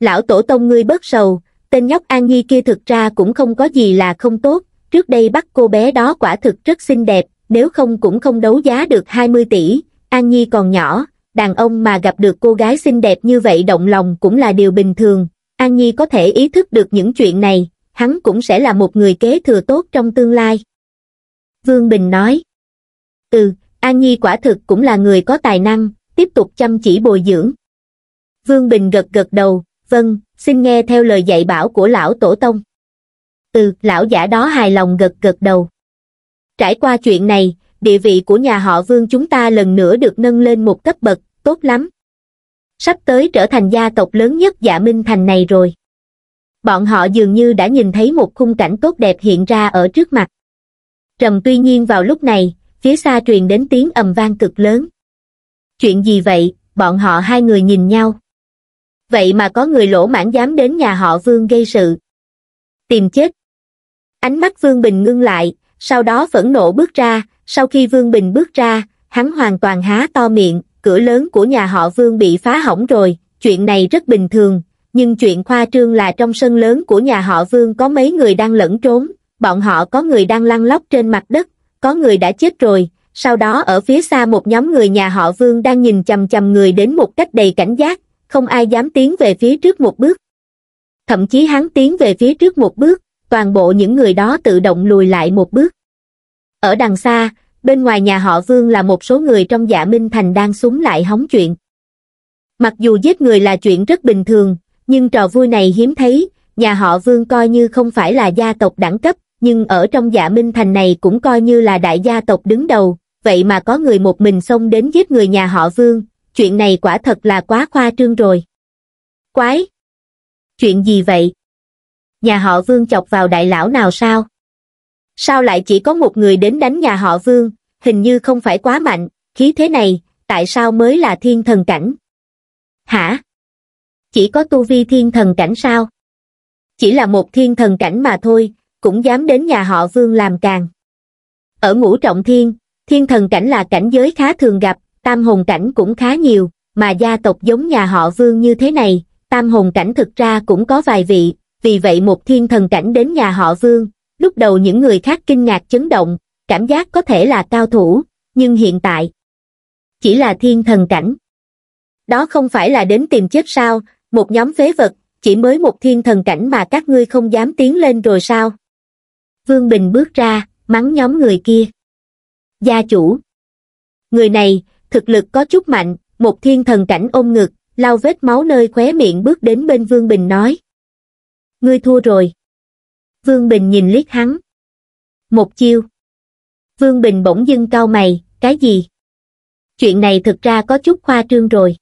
Lão Tổ Tông ngươi bớt sầu, tên nhóc An Nhi kia thực ra cũng không có gì là không tốt, trước đây bắt cô bé đó quả thực rất xinh đẹp, nếu không cũng không đấu giá được 20 tỷ, An Nhi còn nhỏ, đàn ông mà gặp được cô gái xinh đẹp như vậy động lòng cũng là điều bình thường, An Nhi có thể ý thức được những chuyện này, hắn cũng sẽ là một người kế thừa tốt trong tương lai. Vương Bình nói, Ừ, An Nhi quả thực cũng là người có tài năng, tiếp tục chăm chỉ bồi dưỡng. Vương Bình gật gật đầu, vâng, xin nghe theo lời dạy bảo của lão tổ tông. Ừ, lão giả đó hài lòng gật gật đầu. Trải qua chuyện này, địa vị của nhà họ Vương chúng ta lần nữa được nâng lên một cấp bậc, tốt lắm. Sắp tới trở thành gia tộc lớn nhất dạ Minh Thành này rồi. Bọn họ dường như đã nhìn thấy một khung cảnh tốt đẹp hiện ra ở trước mặt. Trầm tuy nhiên vào lúc này, phía xa truyền đến tiếng ầm vang cực lớn. Chuyện gì vậy, bọn họ hai người nhìn nhau. Vậy mà có người lỗ mãn dám đến nhà họ Vương gây sự. Tìm chết, Ánh mắt Vương Bình ngưng lại, sau đó phẫn nộ bước ra, sau khi Vương Bình bước ra, hắn hoàn toàn há to miệng, cửa lớn của nhà họ Vương bị phá hỏng rồi, chuyện này rất bình thường, nhưng chuyện khoa trương là trong sân lớn của nhà họ Vương có mấy người đang lẫn trốn, bọn họ có người đang lăn lóc trên mặt đất, có người đã chết rồi, sau đó ở phía xa một nhóm người nhà họ Vương đang nhìn chầm chầm người đến một cách đầy cảnh giác, không ai dám tiến về phía trước một bước. Thậm chí hắn tiến về phía trước một bước, toàn bộ những người đó tự động lùi lại một bước. Ở đằng xa, bên ngoài nhà họ Vương là một số người trong dạ Minh Thành đang súng lại hóng chuyện. Mặc dù giết người là chuyện rất bình thường, nhưng trò vui này hiếm thấy, nhà họ Vương coi như không phải là gia tộc đẳng cấp, nhưng ở trong dạ Minh Thành này cũng coi như là đại gia tộc đứng đầu, vậy mà có người một mình xông đến giết người nhà họ Vương, chuyện này quả thật là quá khoa trương rồi. Quái! Chuyện gì vậy? nhà họ Vương chọc vào đại lão nào sao? Sao lại chỉ có một người đến đánh nhà họ Vương, hình như không phải quá mạnh, khí thế này, tại sao mới là thiên thần cảnh? Hả? Chỉ có tu vi thiên thần cảnh sao? Chỉ là một thiên thần cảnh mà thôi, cũng dám đến nhà họ Vương làm càng. Ở ngũ trọng thiên, thiên thần cảnh là cảnh giới khá thường gặp, tam hồn cảnh cũng khá nhiều, mà gia tộc giống nhà họ Vương như thế này, tam hồn cảnh thực ra cũng có vài vị, vì vậy một thiên thần cảnh đến nhà họ Vương, lúc đầu những người khác kinh ngạc chấn động, cảm giác có thể là cao thủ, nhưng hiện tại chỉ là thiên thần cảnh. Đó không phải là đến tìm chết sao, một nhóm phế vật, chỉ mới một thiên thần cảnh mà các ngươi không dám tiến lên rồi sao? Vương Bình bước ra, mắng nhóm người kia. Gia chủ. Người này, thực lực có chút mạnh, một thiên thần cảnh ôm ngực, lau vết máu nơi khóe miệng bước đến bên Vương Bình nói. Ngươi thua rồi. Vương Bình nhìn liếc hắn. Một chiêu. Vương Bình bỗng dưng cau mày, cái gì? Chuyện này thực ra có chút khoa trương rồi.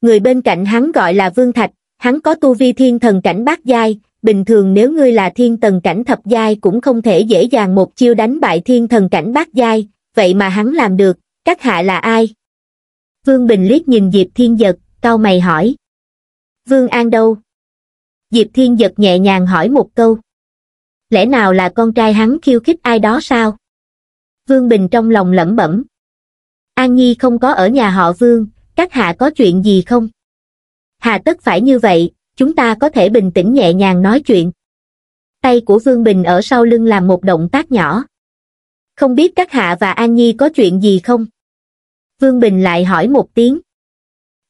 Người bên cạnh hắn gọi là Vương Thạch, hắn có tu vi thiên thần cảnh bát giai, bình thường nếu ngươi là thiên thần cảnh thập giai cũng không thể dễ dàng một chiêu đánh bại thiên thần cảnh bát giai, vậy mà hắn làm được, các hạ là ai? Vương Bình liếc nhìn Diệp Thiên Giật, cau mày hỏi. Vương An đâu? Diệp Thiên giật nhẹ nhàng hỏi một câu. Lẽ nào là con trai hắn khiêu khích ai đó sao? Vương Bình trong lòng lẩm bẩm. An Nhi không có ở nhà họ Vương, các hạ có chuyện gì không? Hà tất phải như vậy, chúng ta có thể bình tĩnh nhẹ nhàng nói chuyện. Tay của Vương Bình ở sau lưng làm một động tác nhỏ. Không biết các hạ và An Nhi có chuyện gì không? Vương Bình lại hỏi một tiếng.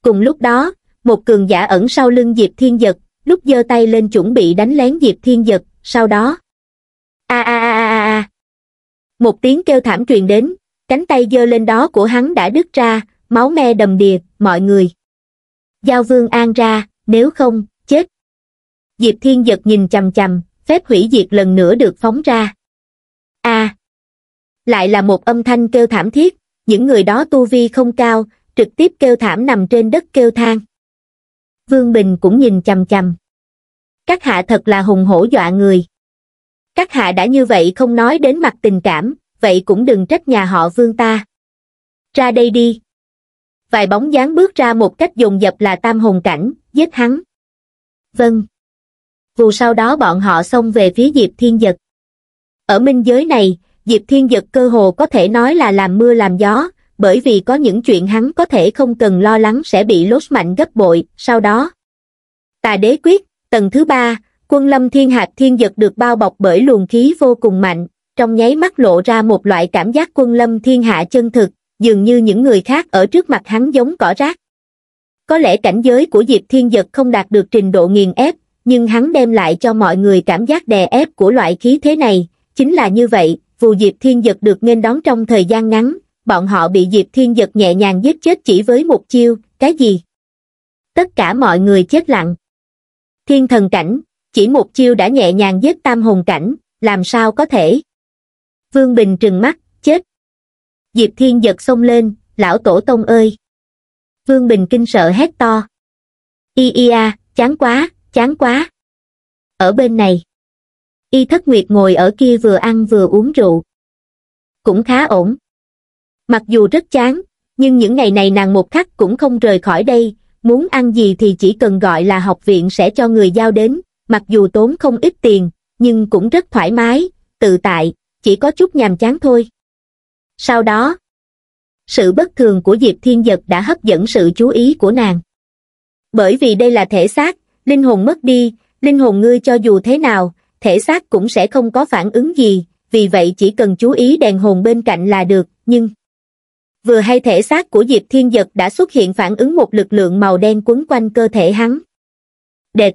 Cùng lúc đó, một cường giả ẩn sau lưng Diệp Thiên Giật, lúc giơ tay lên chuẩn bị đánh lén diệp thiên giật sau đó a a a a a một tiếng kêu thảm truyền đến cánh tay giơ lên đó của hắn đã đứt ra máu me đầm đìa mọi người giao vương an ra nếu không chết diệp thiên giật nhìn chằm chằm phép hủy diệt lần nữa được phóng ra a à. lại là một âm thanh kêu thảm thiết những người đó tu vi không cao trực tiếp kêu thảm nằm trên đất kêu thang Vương Bình cũng nhìn chằm chằm. Các hạ thật là hùng hổ dọa người. Các hạ đã như vậy không nói đến mặt tình cảm, vậy cũng đừng trách nhà họ Vương ta. Ra đây đi. Vài bóng dáng bước ra một cách dồn dập là tam hồn cảnh, giết hắn. Vâng. Vù sau đó bọn họ xông về phía Diệp Thiên Dật. Ở minh giới này, Diệp Thiên Dật cơ hồ có thể nói là làm mưa làm gió, bởi vì có những chuyện hắn có thể không cần lo lắng sẽ bị lốt mạnh gấp bội, sau đó. Tà đế quyết, tầng thứ ba, quân lâm thiên hạt thiên giật được bao bọc bởi luồng khí vô cùng mạnh, trong nháy mắt lộ ra một loại cảm giác quân lâm thiên hạ chân thực, dường như những người khác ở trước mặt hắn giống cỏ rác. Có lẽ cảnh giới của Diệp Thiên Giật không đạt được trình độ nghiền ép, nhưng hắn đem lại cho mọi người cảm giác đè ép của loại khí thế này, chính là như vậy, vụ Diệp Thiên Giật được nghênh đón trong thời gian ngắn, bọn họ bị Diệp Thiên Giật nhẹ nhàng giết chết chỉ với một chiêu, cái gì? Tất cả mọi người chết lặng. Thiên thần cảnh, chỉ một chiêu đã nhẹ nhàng giết tam hồn cảnh, làm sao có thể? Vương Bình trừng mắt, chết. Diệp Thiên Giật xông lên, lão tổ tông ơi. Vương Bình kinh sợ hét to. Y y a, chán quá, chán quá. Ở bên này. Y thất nguyệt ngồi ở kia vừa ăn vừa uống rượu. Cũng khá ổn, mặc dù rất chán nhưng những ngày này nàng một khắc cũng không rời khỏi đây muốn ăn gì thì chỉ cần gọi là học viện sẽ cho người giao đến mặc dù tốn không ít tiền nhưng cũng rất thoải mái tự tại chỉ có chút nhàm chán thôi sau đó sự bất thường của diệp thiên giật đã hấp dẫn sự chú ý của nàng bởi vì đây là thể xác linh hồn mất đi linh hồn ngươi cho dù thế nào thể xác cũng sẽ không có phản ứng gì vì vậy chỉ cần chú ý đèn hồn bên cạnh là được nhưng vừa hay thể xác của Diệp Thiên Giật đã xuất hiện phản ứng một lực lượng màu đen quấn quanh cơ thể hắn. Đệt!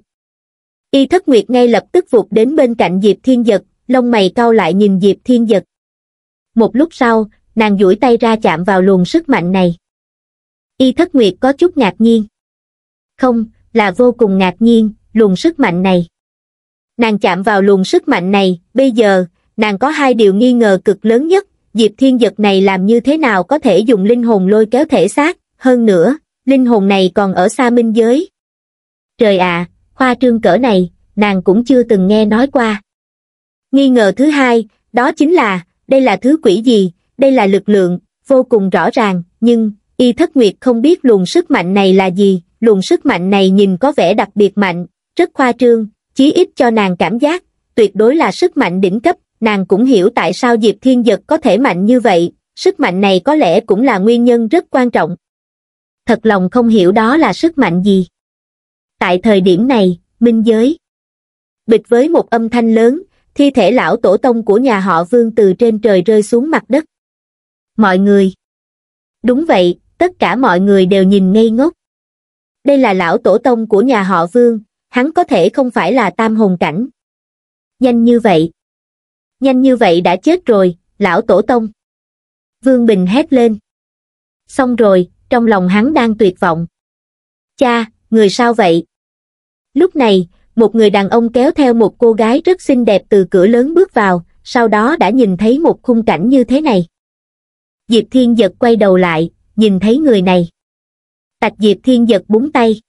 Y thất nguyệt ngay lập tức vụt đến bên cạnh Diệp Thiên Giật, lông mày cau lại nhìn Diệp Thiên Giật. Một lúc sau, nàng duỗi tay ra chạm vào luồng sức mạnh này. Y thất nguyệt có chút ngạc nhiên. Không, là vô cùng ngạc nhiên, luồng sức mạnh này. Nàng chạm vào luồng sức mạnh này, bây giờ, nàng có hai điều nghi ngờ cực lớn nhất, Diệp Thiên Giật này làm như thế nào có thể dùng linh hồn lôi kéo thể xác, hơn nữa, linh hồn này còn ở xa minh giới. Trời ạ, à, khoa trương cỡ này, nàng cũng chưa từng nghe nói qua. Nghi ngờ thứ hai, đó chính là, đây là thứ quỷ gì, đây là lực lượng, vô cùng rõ ràng, nhưng, y thất nguyệt không biết luồng sức mạnh này là gì, luồng sức mạnh này nhìn có vẻ đặc biệt mạnh, rất khoa trương, chí ít cho nàng cảm giác, tuyệt đối là sức mạnh đỉnh cấp, nàng cũng hiểu tại sao Diệp Thiên Dật có thể mạnh như vậy, sức mạnh này có lẽ cũng là nguyên nhân rất quan trọng. Thật lòng không hiểu đó là sức mạnh gì. Tại thời điểm này, minh giới. Bịch với một âm thanh lớn, thi thể lão tổ tông của nhà họ Vương từ trên trời rơi xuống mặt đất. Mọi người. Đúng vậy, tất cả mọi người đều nhìn ngây ngốc. Đây là lão tổ tông của nhà họ Vương, hắn có thể không phải là tam hồn cảnh. Nhanh như vậy nhanh như vậy đã chết rồi, lão tổ tông. Vương Bình hét lên. Xong rồi, trong lòng hắn đang tuyệt vọng. Cha, người sao vậy? Lúc này, một người đàn ông kéo theo một cô gái rất xinh đẹp từ cửa lớn bước vào, sau đó đã nhìn thấy một khung cảnh như thế này. Diệp Thiên Giật quay đầu lại, nhìn thấy người này. Tạch Diệp Thiên Giật búng tay.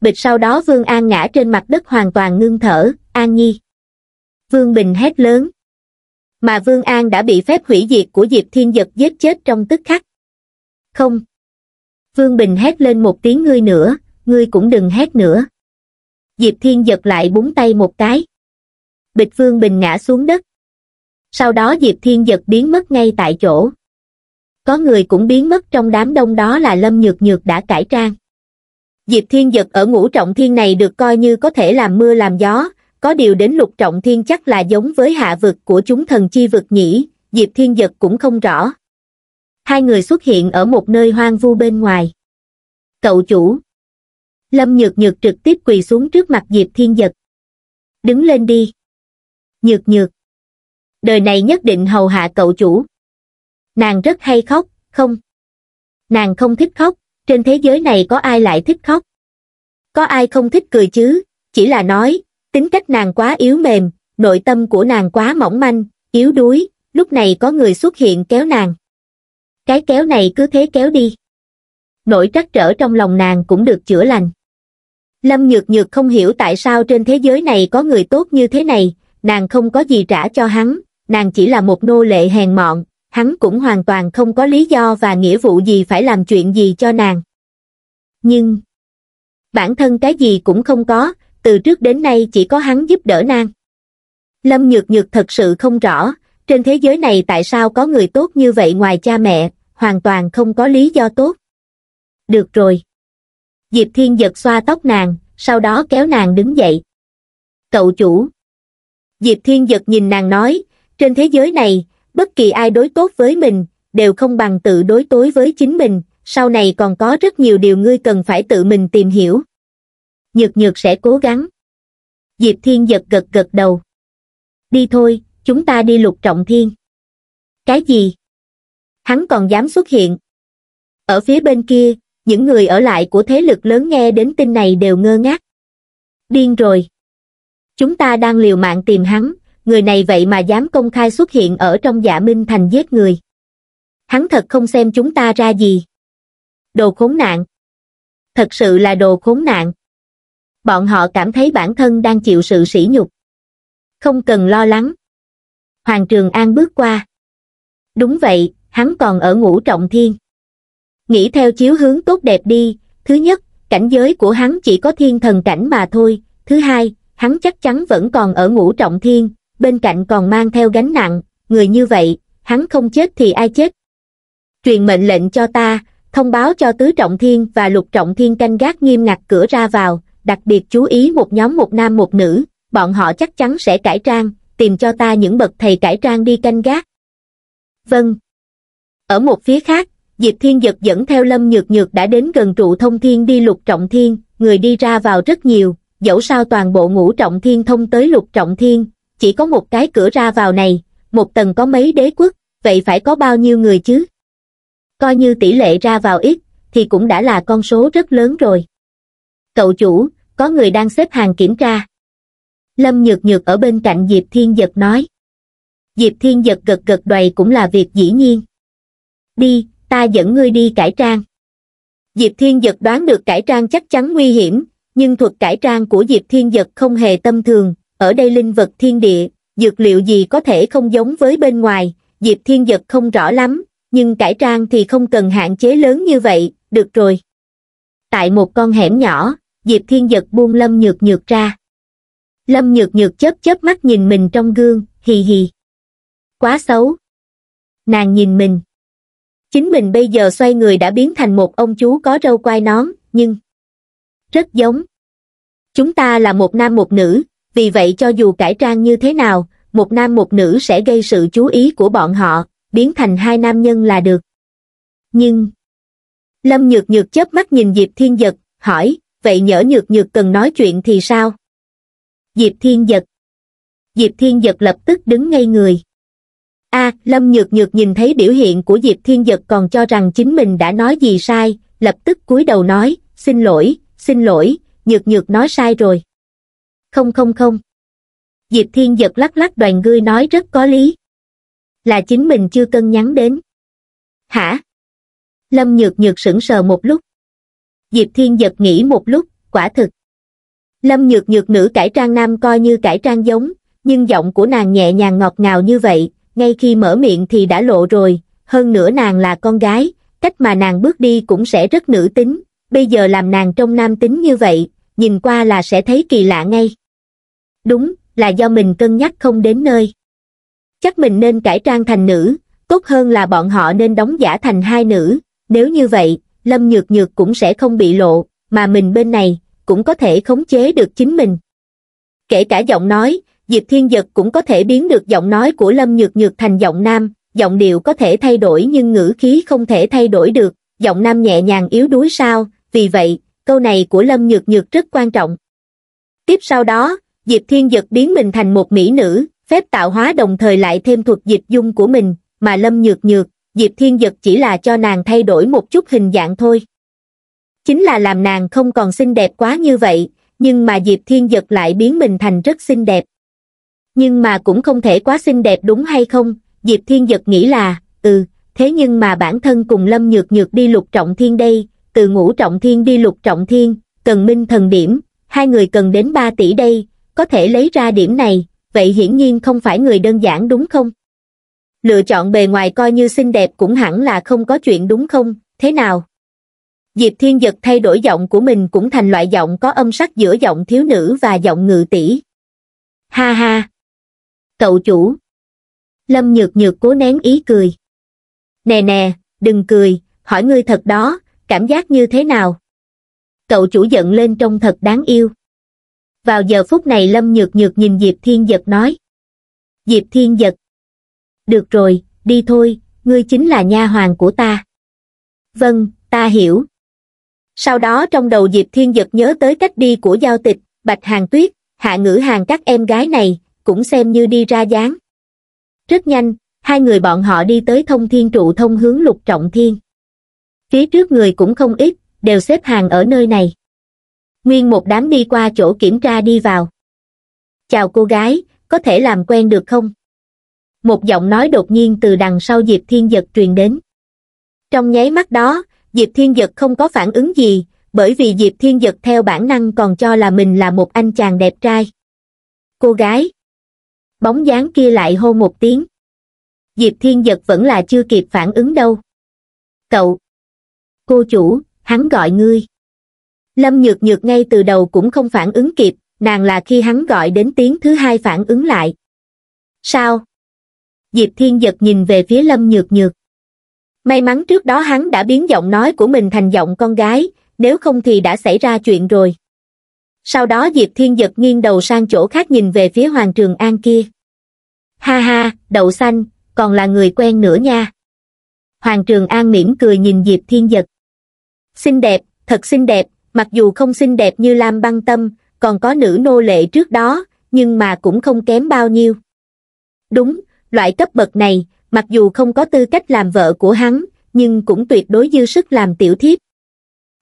Bịch sau đó Vương An ngã trên mặt đất hoàn toàn ngưng thở, An Nhi. Vương Bình hét lớn mà vương an đã bị phép hủy diệt của diệp thiên giật giết chết trong tức khắc không vương bình hét lên một tiếng ngươi nữa ngươi cũng đừng hét nữa diệp thiên giật lại búng tay một cái bịch vương bình ngã xuống đất sau đó diệp thiên giật biến mất ngay tại chỗ có người cũng biến mất trong đám đông đó là lâm nhược nhược đã cải trang diệp thiên giật ở ngũ trọng thiên này được coi như có thể làm mưa làm gió có điều đến lục trọng thiên chắc là giống với hạ vực của chúng thần chi vực nhỉ, Diệp Thiên Giật cũng không rõ. Hai người xuất hiện ở một nơi hoang vu bên ngoài. Cậu chủ. Lâm Nhược Nhược trực tiếp quỳ xuống trước mặt Diệp Thiên Giật. Đứng lên đi. Nhược Nhược. Đời này nhất định hầu hạ cậu chủ. Nàng rất hay khóc, không? Nàng không thích khóc, trên thế giới này có ai lại thích khóc? Có ai không thích cười chứ, chỉ là nói, tính cách nàng quá yếu mềm nội tâm của nàng quá mỏng manh yếu đuối lúc này có người xuất hiện kéo nàng cái kéo này cứ thế kéo đi nỗi trắc trở trong lòng nàng cũng được chữa lành lâm nhược nhược không hiểu tại sao trên thế giới này có người tốt như thế này nàng không có gì trả cho hắn nàng chỉ là một nô lệ hèn mọn hắn cũng hoàn toàn không có lý do và nghĩa vụ gì phải làm chuyện gì cho nàng nhưng bản thân cái gì cũng không có từ trước đến nay chỉ có hắn giúp đỡ nàng. Lâm Nhược Nhược thật sự không rõ, trên thế giới này tại sao có người tốt như vậy ngoài cha mẹ, hoàn toàn không có lý do tốt. Được rồi. Diệp Thiên giật xoa tóc nàng, sau đó kéo nàng đứng dậy. Cậu chủ. Diệp Thiên giật nhìn nàng nói, trên thế giới này, bất kỳ ai đối tốt với mình, đều không bằng tự đối tối với chính mình, sau này còn có rất nhiều điều ngươi cần phải tự mình tìm hiểu nhược nhược sẽ cố gắng diệp thiên giật gật gật đầu đi thôi chúng ta đi lục trọng thiên cái gì hắn còn dám xuất hiện ở phía bên kia những người ở lại của thế lực lớn nghe đến tin này đều ngơ ngác điên rồi chúng ta đang liều mạng tìm hắn người này vậy mà dám công khai xuất hiện ở trong giả minh thành giết người hắn thật không xem chúng ta ra gì đồ khốn nạn thật sự là đồ khốn nạn bọn họ cảm thấy bản thân đang chịu sự sỉ nhục. Không cần lo lắng. Hoàng Trường An bước qua. Đúng vậy, hắn còn ở ngũ trọng thiên. Nghĩ theo chiếu hướng tốt đẹp đi, thứ nhất, cảnh giới của hắn chỉ có thiên thần cảnh mà thôi, thứ hai, hắn chắc chắn vẫn còn ở ngũ trọng thiên, bên cạnh còn mang theo gánh nặng, người như vậy, hắn không chết thì ai chết. Truyền mệnh lệnh cho ta, thông báo cho tứ trọng thiên và lục trọng thiên canh gác nghiêm ngặt cửa ra vào, đặc biệt chú ý một nhóm một nam một nữ, bọn họ chắc chắn sẽ cải trang, tìm cho ta những bậc thầy cải trang đi canh gác. Vâng. Ở một phía khác, Diệp Thiên Dật dẫn theo Lâm Nhược Nhược đã đến gần trụ thông thiên đi lục trọng thiên, người đi ra vào rất nhiều, dẫu sao toàn bộ ngũ trọng thiên thông tới lục trọng thiên, chỉ có một cái cửa ra vào này, một tầng có mấy đế quốc, vậy phải có bao nhiêu người chứ? Coi như tỷ lệ ra vào ít, thì cũng đã là con số rất lớn rồi. Cậu chủ, có người đang xếp hàng kiểm tra lâm nhược nhược ở bên cạnh diệp thiên giật nói diệp thiên giật gật gật đoầy cũng là việc dĩ nhiên đi ta dẫn ngươi đi cải trang diệp thiên giật đoán được cải trang chắc chắn nguy hiểm nhưng thuật cải trang của diệp thiên giật không hề tâm thường ở đây linh vật thiên địa dược liệu gì có thể không giống với bên ngoài diệp thiên giật không rõ lắm nhưng cải trang thì không cần hạn chế lớn như vậy được rồi tại một con hẻm nhỏ diệp thiên giật buông lâm nhược nhược ra lâm nhược nhược chớp chớp mắt nhìn mình trong gương hì hì quá xấu nàng nhìn mình chính mình bây giờ xoay người đã biến thành một ông chú có râu quai nón nhưng rất giống chúng ta là một nam một nữ vì vậy cho dù cải trang như thế nào một nam một nữ sẽ gây sự chú ý của bọn họ biến thành hai nam nhân là được nhưng lâm nhược nhược chớp mắt nhìn diệp thiên giật hỏi vậy nhỡ nhược nhược cần nói chuyện thì sao? Diệp Thiên Giật Diệp Thiên Giật lập tức đứng ngay người. a Lâm Nhược Nhược nhìn thấy biểu hiện của Diệp Thiên Giật còn cho rằng chính mình đã nói gì sai, lập tức cúi đầu nói, xin lỗi, xin lỗi, Nhược Nhược nói sai rồi. Không không không. Diệp Thiên Giật lắc lắc đoàn gươi nói rất có lý. Là chính mình chưa cân nhắn đến. Hả? Lâm Nhược Nhược sững sờ một lúc. Diệp Thiên giật nghĩ một lúc, quả thực. Lâm nhược nhược nữ cải trang nam coi như cải trang giống, nhưng giọng của nàng nhẹ nhàng ngọt ngào như vậy, ngay khi mở miệng thì đã lộ rồi, hơn nữa nàng là con gái, cách mà nàng bước đi cũng sẽ rất nữ tính, bây giờ làm nàng trông nam tính như vậy, nhìn qua là sẽ thấy kỳ lạ ngay. Đúng, là do mình cân nhắc không đến nơi. Chắc mình nên cải trang thành nữ, tốt hơn là bọn họ nên đóng giả thành hai nữ, nếu như vậy, Lâm Nhược Nhược cũng sẽ không bị lộ, mà mình bên này cũng có thể khống chế được chính mình. Kể cả giọng nói, Diệp Thiên Dật cũng có thể biến được giọng nói của Lâm Nhược Nhược thành giọng nam, giọng điệu có thể thay đổi nhưng ngữ khí không thể thay đổi được, giọng nam nhẹ nhàng yếu đuối sao, vì vậy, câu này của Lâm Nhược Nhược rất quan trọng. Tiếp sau đó, Diệp Thiên Dật biến mình thành một mỹ nữ, phép tạo hóa đồng thời lại thêm thuật dịch dung của mình, mà Lâm Nhược Nhược diệp thiên giật chỉ là cho nàng thay đổi một chút hình dạng thôi chính là làm nàng không còn xinh đẹp quá như vậy nhưng mà diệp thiên giật lại biến mình thành rất xinh đẹp nhưng mà cũng không thể quá xinh đẹp đúng hay không diệp thiên giật nghĩ là ừ thế nhưng mà bản thân cùng lâm nhược nhược đi lục trọng thiên đây từ ngũ trọng thiên đi lục trọng thiên cần minh thần điểm hai người cần đến ba tỷ đây có thể lấy ra điểm này vậy hiển nhiên không phải người đơn giản đúng không lựa chọn bề ngoài coi như xinh đẹp cũng hẳn là không có chuyện đúng không, thế nào? Diệp Thiên Giật thay đổi giọng của mình cũng thành loại giọng có âm sắc giữa giọng thiếu nữ và giọng ngự tỷ. Ha ha! Cậu chủ! Lâm Nhược Nhược cố nén ý cười. Nè nè, đừng cười, hỏi ngươi thật đó, cảm giác như thế nào? Cậu chủ giận lên trông thật đáng yêu. Vào giờ phút này Lâm Nhược Nhược nhìn Diệp Thiên Giật nói. Diệp Thiên Giật, được rồi đi thôi ngươi chính là nha hoàng của ta vâng ta hiểu sau đó trong đầu diệp thiên giật nhớ tới cách đi của giao tịch bạch hàng tuyết hạ ngữ hàng các em gái này cũng xem như đi ra dáng rất nhanh hai người bọn họ đi tới thông thiên trụ thông hướng lục trọng thiên phía trước người cũng không ít đều xếp hàng ở nơi này nguyên một đám đi qua chỗ kiểm tra đi vào chào cô gái có thể làm quen được không một giọng nói đột nhiên từ đằng sau diệp thiên giật truyền đến trong nháy mắt đó diệp thiên giật không có phản ứng gì bởi vì diệp thiên giật theo bản năng còn cho là mình là một anh chàng đẹp trai cô gái bóng dáng kia lại hô một tiếng diệp thiên giật vẫn là chưa kịp phản ứng đâu cậu cô chủ hắn gọi ngươi lâm nhược nhược ngay từ đầu cũng không phản ứng kịp nàng là khi hắn gọi đến tiếng thứ hai phản ứng lại sao diệp thiên giật nhìn về phía lâm nhược nhược may mắn trước đó hắn đã biến giọng nói của mình thành giọng con gái nếu không thì đã xảy ra chuyện rồi sau đó diệp thiên giật nghiêng đầu sang chỗ khác nhìn về phía hoàng trường an kia ha ha đậu xanh còn là người quen nữa nha hoàng trường an mỉm cười nhìn diệp thiên giật xinh đẹp thật xinh đẹp mặc dù không xinh đẹp như lam băng tâm còn có nữ nô lệ trước đó nhưng mà cũng không kém bao nhiêu đúng loại cấp bậc này, mặc dù không có tư cách làm vợ của hắn, nhưng cũng tuyệt đối dư sức làm tiểu thiếp.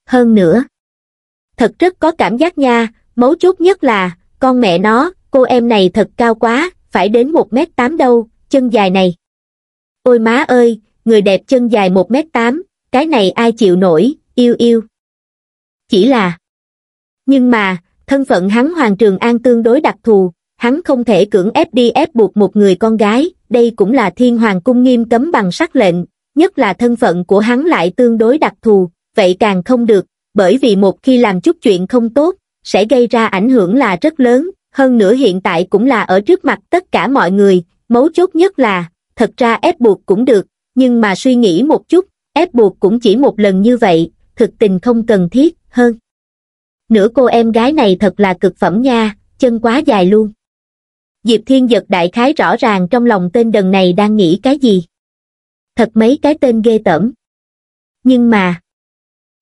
Hơn nữa, thật rất có cảm giác nha, mấu chốt nhất là, con mẹ nó, cô em này thật cao quá, phải đến 1m8 đâu, chân dài này. Ôi má ơi, người đẹp chân dài 1m8, cái này ai chịu nổi, yêu yêu. Chỉ là... Nhưng mà, thân phận hắn Hoàng Trường An tương đối đặc thù, hắn không thể cưỡng ép đi ép buộc một người con gái đây cũng là thiên hoàng cung nghiêm cấm bằng sắc lệnh nhất là thân phận của hắn lại tương đối đặc thù vậy càng không được bởi vì một khi làm chút chuyện không tốt sẽ gây ra ảnh hưởng là rất lớn hơn nữa hiện tại cũng là ở trước mặt tất cả mọi người mấu chốt nhất là thật ra ép buộc cũng được nhưng mà suy nghĩ một chút ép buộc cũng chỉ một lần như vậy thực tình không cần thiết hơn nửa cô em gái này thật là cực phẩm nha chân quá dài luôn diệp thiên giật đại khái rõ ràng trong lòng tên đần này đang nghĩ cái gì thật mấy cái tên ghê tởm nhưng mà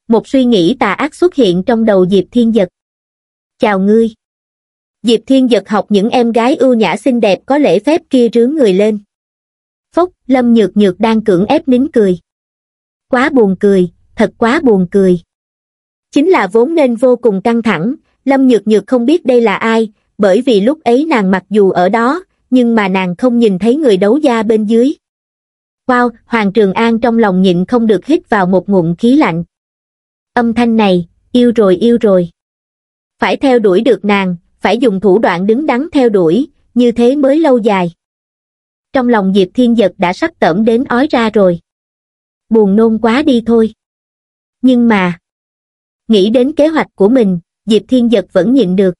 một suy nghĩ tà ác xuất hiện trong đầu diệp thiên giật chào ngươi diệp thiên giật học những em gái ưu nhã xinh đẹp có lễ phép kia rướng người lên phốc lâm nhược nhược đang cưỡng ép nín cười quá buồn cười thật quá buồn cười chính là vốn nên vô cùng căng thẳng lâm nhược nhược không biết đây là ai bởi vì lúc ấy nàng mặc dù ở đó, nhưng mà nàng không nhìn thấy người đấu gia bên dưới. Wow, Hoàng Trường An trong lòng nhịn không được hít vào một ngụm khí lạnh. Âm thanh này, yêu rồi yêu rồi. Phải theo đuổi được nàng, phải dùng thủ đoạn đứng đắn theo đuổi, như thế mới lâu dài. Trong lòng Diệp Thiên Giật đã sắp tẩm đến ói ra rồi. Buồn nôn quá đi thôi. Nhưng mà, nghĩ đến kế hoạch của mình, Diệp Thiên Giật vẫn nhịn được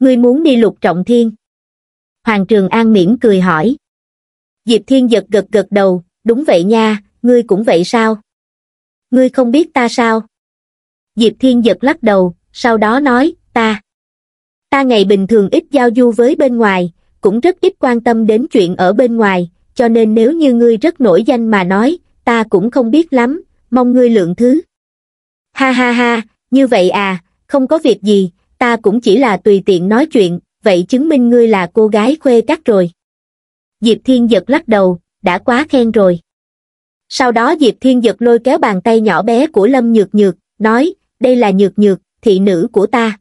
ngươi muốn đi lục trọng thiên hoàng trường an miễn cười hỏi diệp thiên giật gật gật đầu đúng vậy nha ngươi cũng vậy sao ngươi không biết ta sao diệp thiên giật lắc đầu sau đó nói ta ta ngày bình thường ít giao du với bên ngoài cũng rất ít quan tâm đến chuyện ở bên ngoài cho nên nếu như ngươi rất nổi danh mà nói ta cũng không biết lắm mong ngươi lượng thứ ha ha ha như vậy à không có việc gì ta cũng chỉ là tùy tiện nói chuyện, vậy chứng minh ngươi là cô gái khuê cắt rồi. Diệp Thiên Giật lắc đầu, đã quá khen rồi. Sau đó Diệp Thiên Giật lôi kéo bàn tay nhỏ bé của Lâm Nhược Nhược, nói, đây là Nhược Nhược, thị nữ của ta.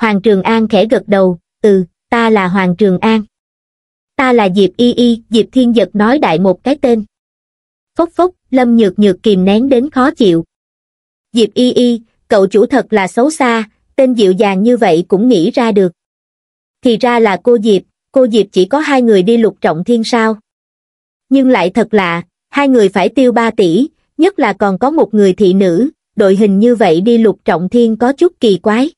Hoàng Trường An khẽ gật đầu, ừ, ta là Hoàng Trường An. Ta là Diệp Y Y, Diệp Thiên Giật nói đại một cái tên. Phốc phốc, Lâm Nhược Nhược kìm nén đến khó chịu. Diệp Y Y, cậu chủ thật là xấu xa, tên dịu dàng như vậy cũng nghĩ ra được thì ra là cô diệp cô diệp chỉ có hai người đi lục trọng thiên sao nhưng lại thật lạ hai người phải tiêu ba tỷ nhất là còn có một người thị nữ đội hình như vậy đi lục trọng thiên có chút kỳ quái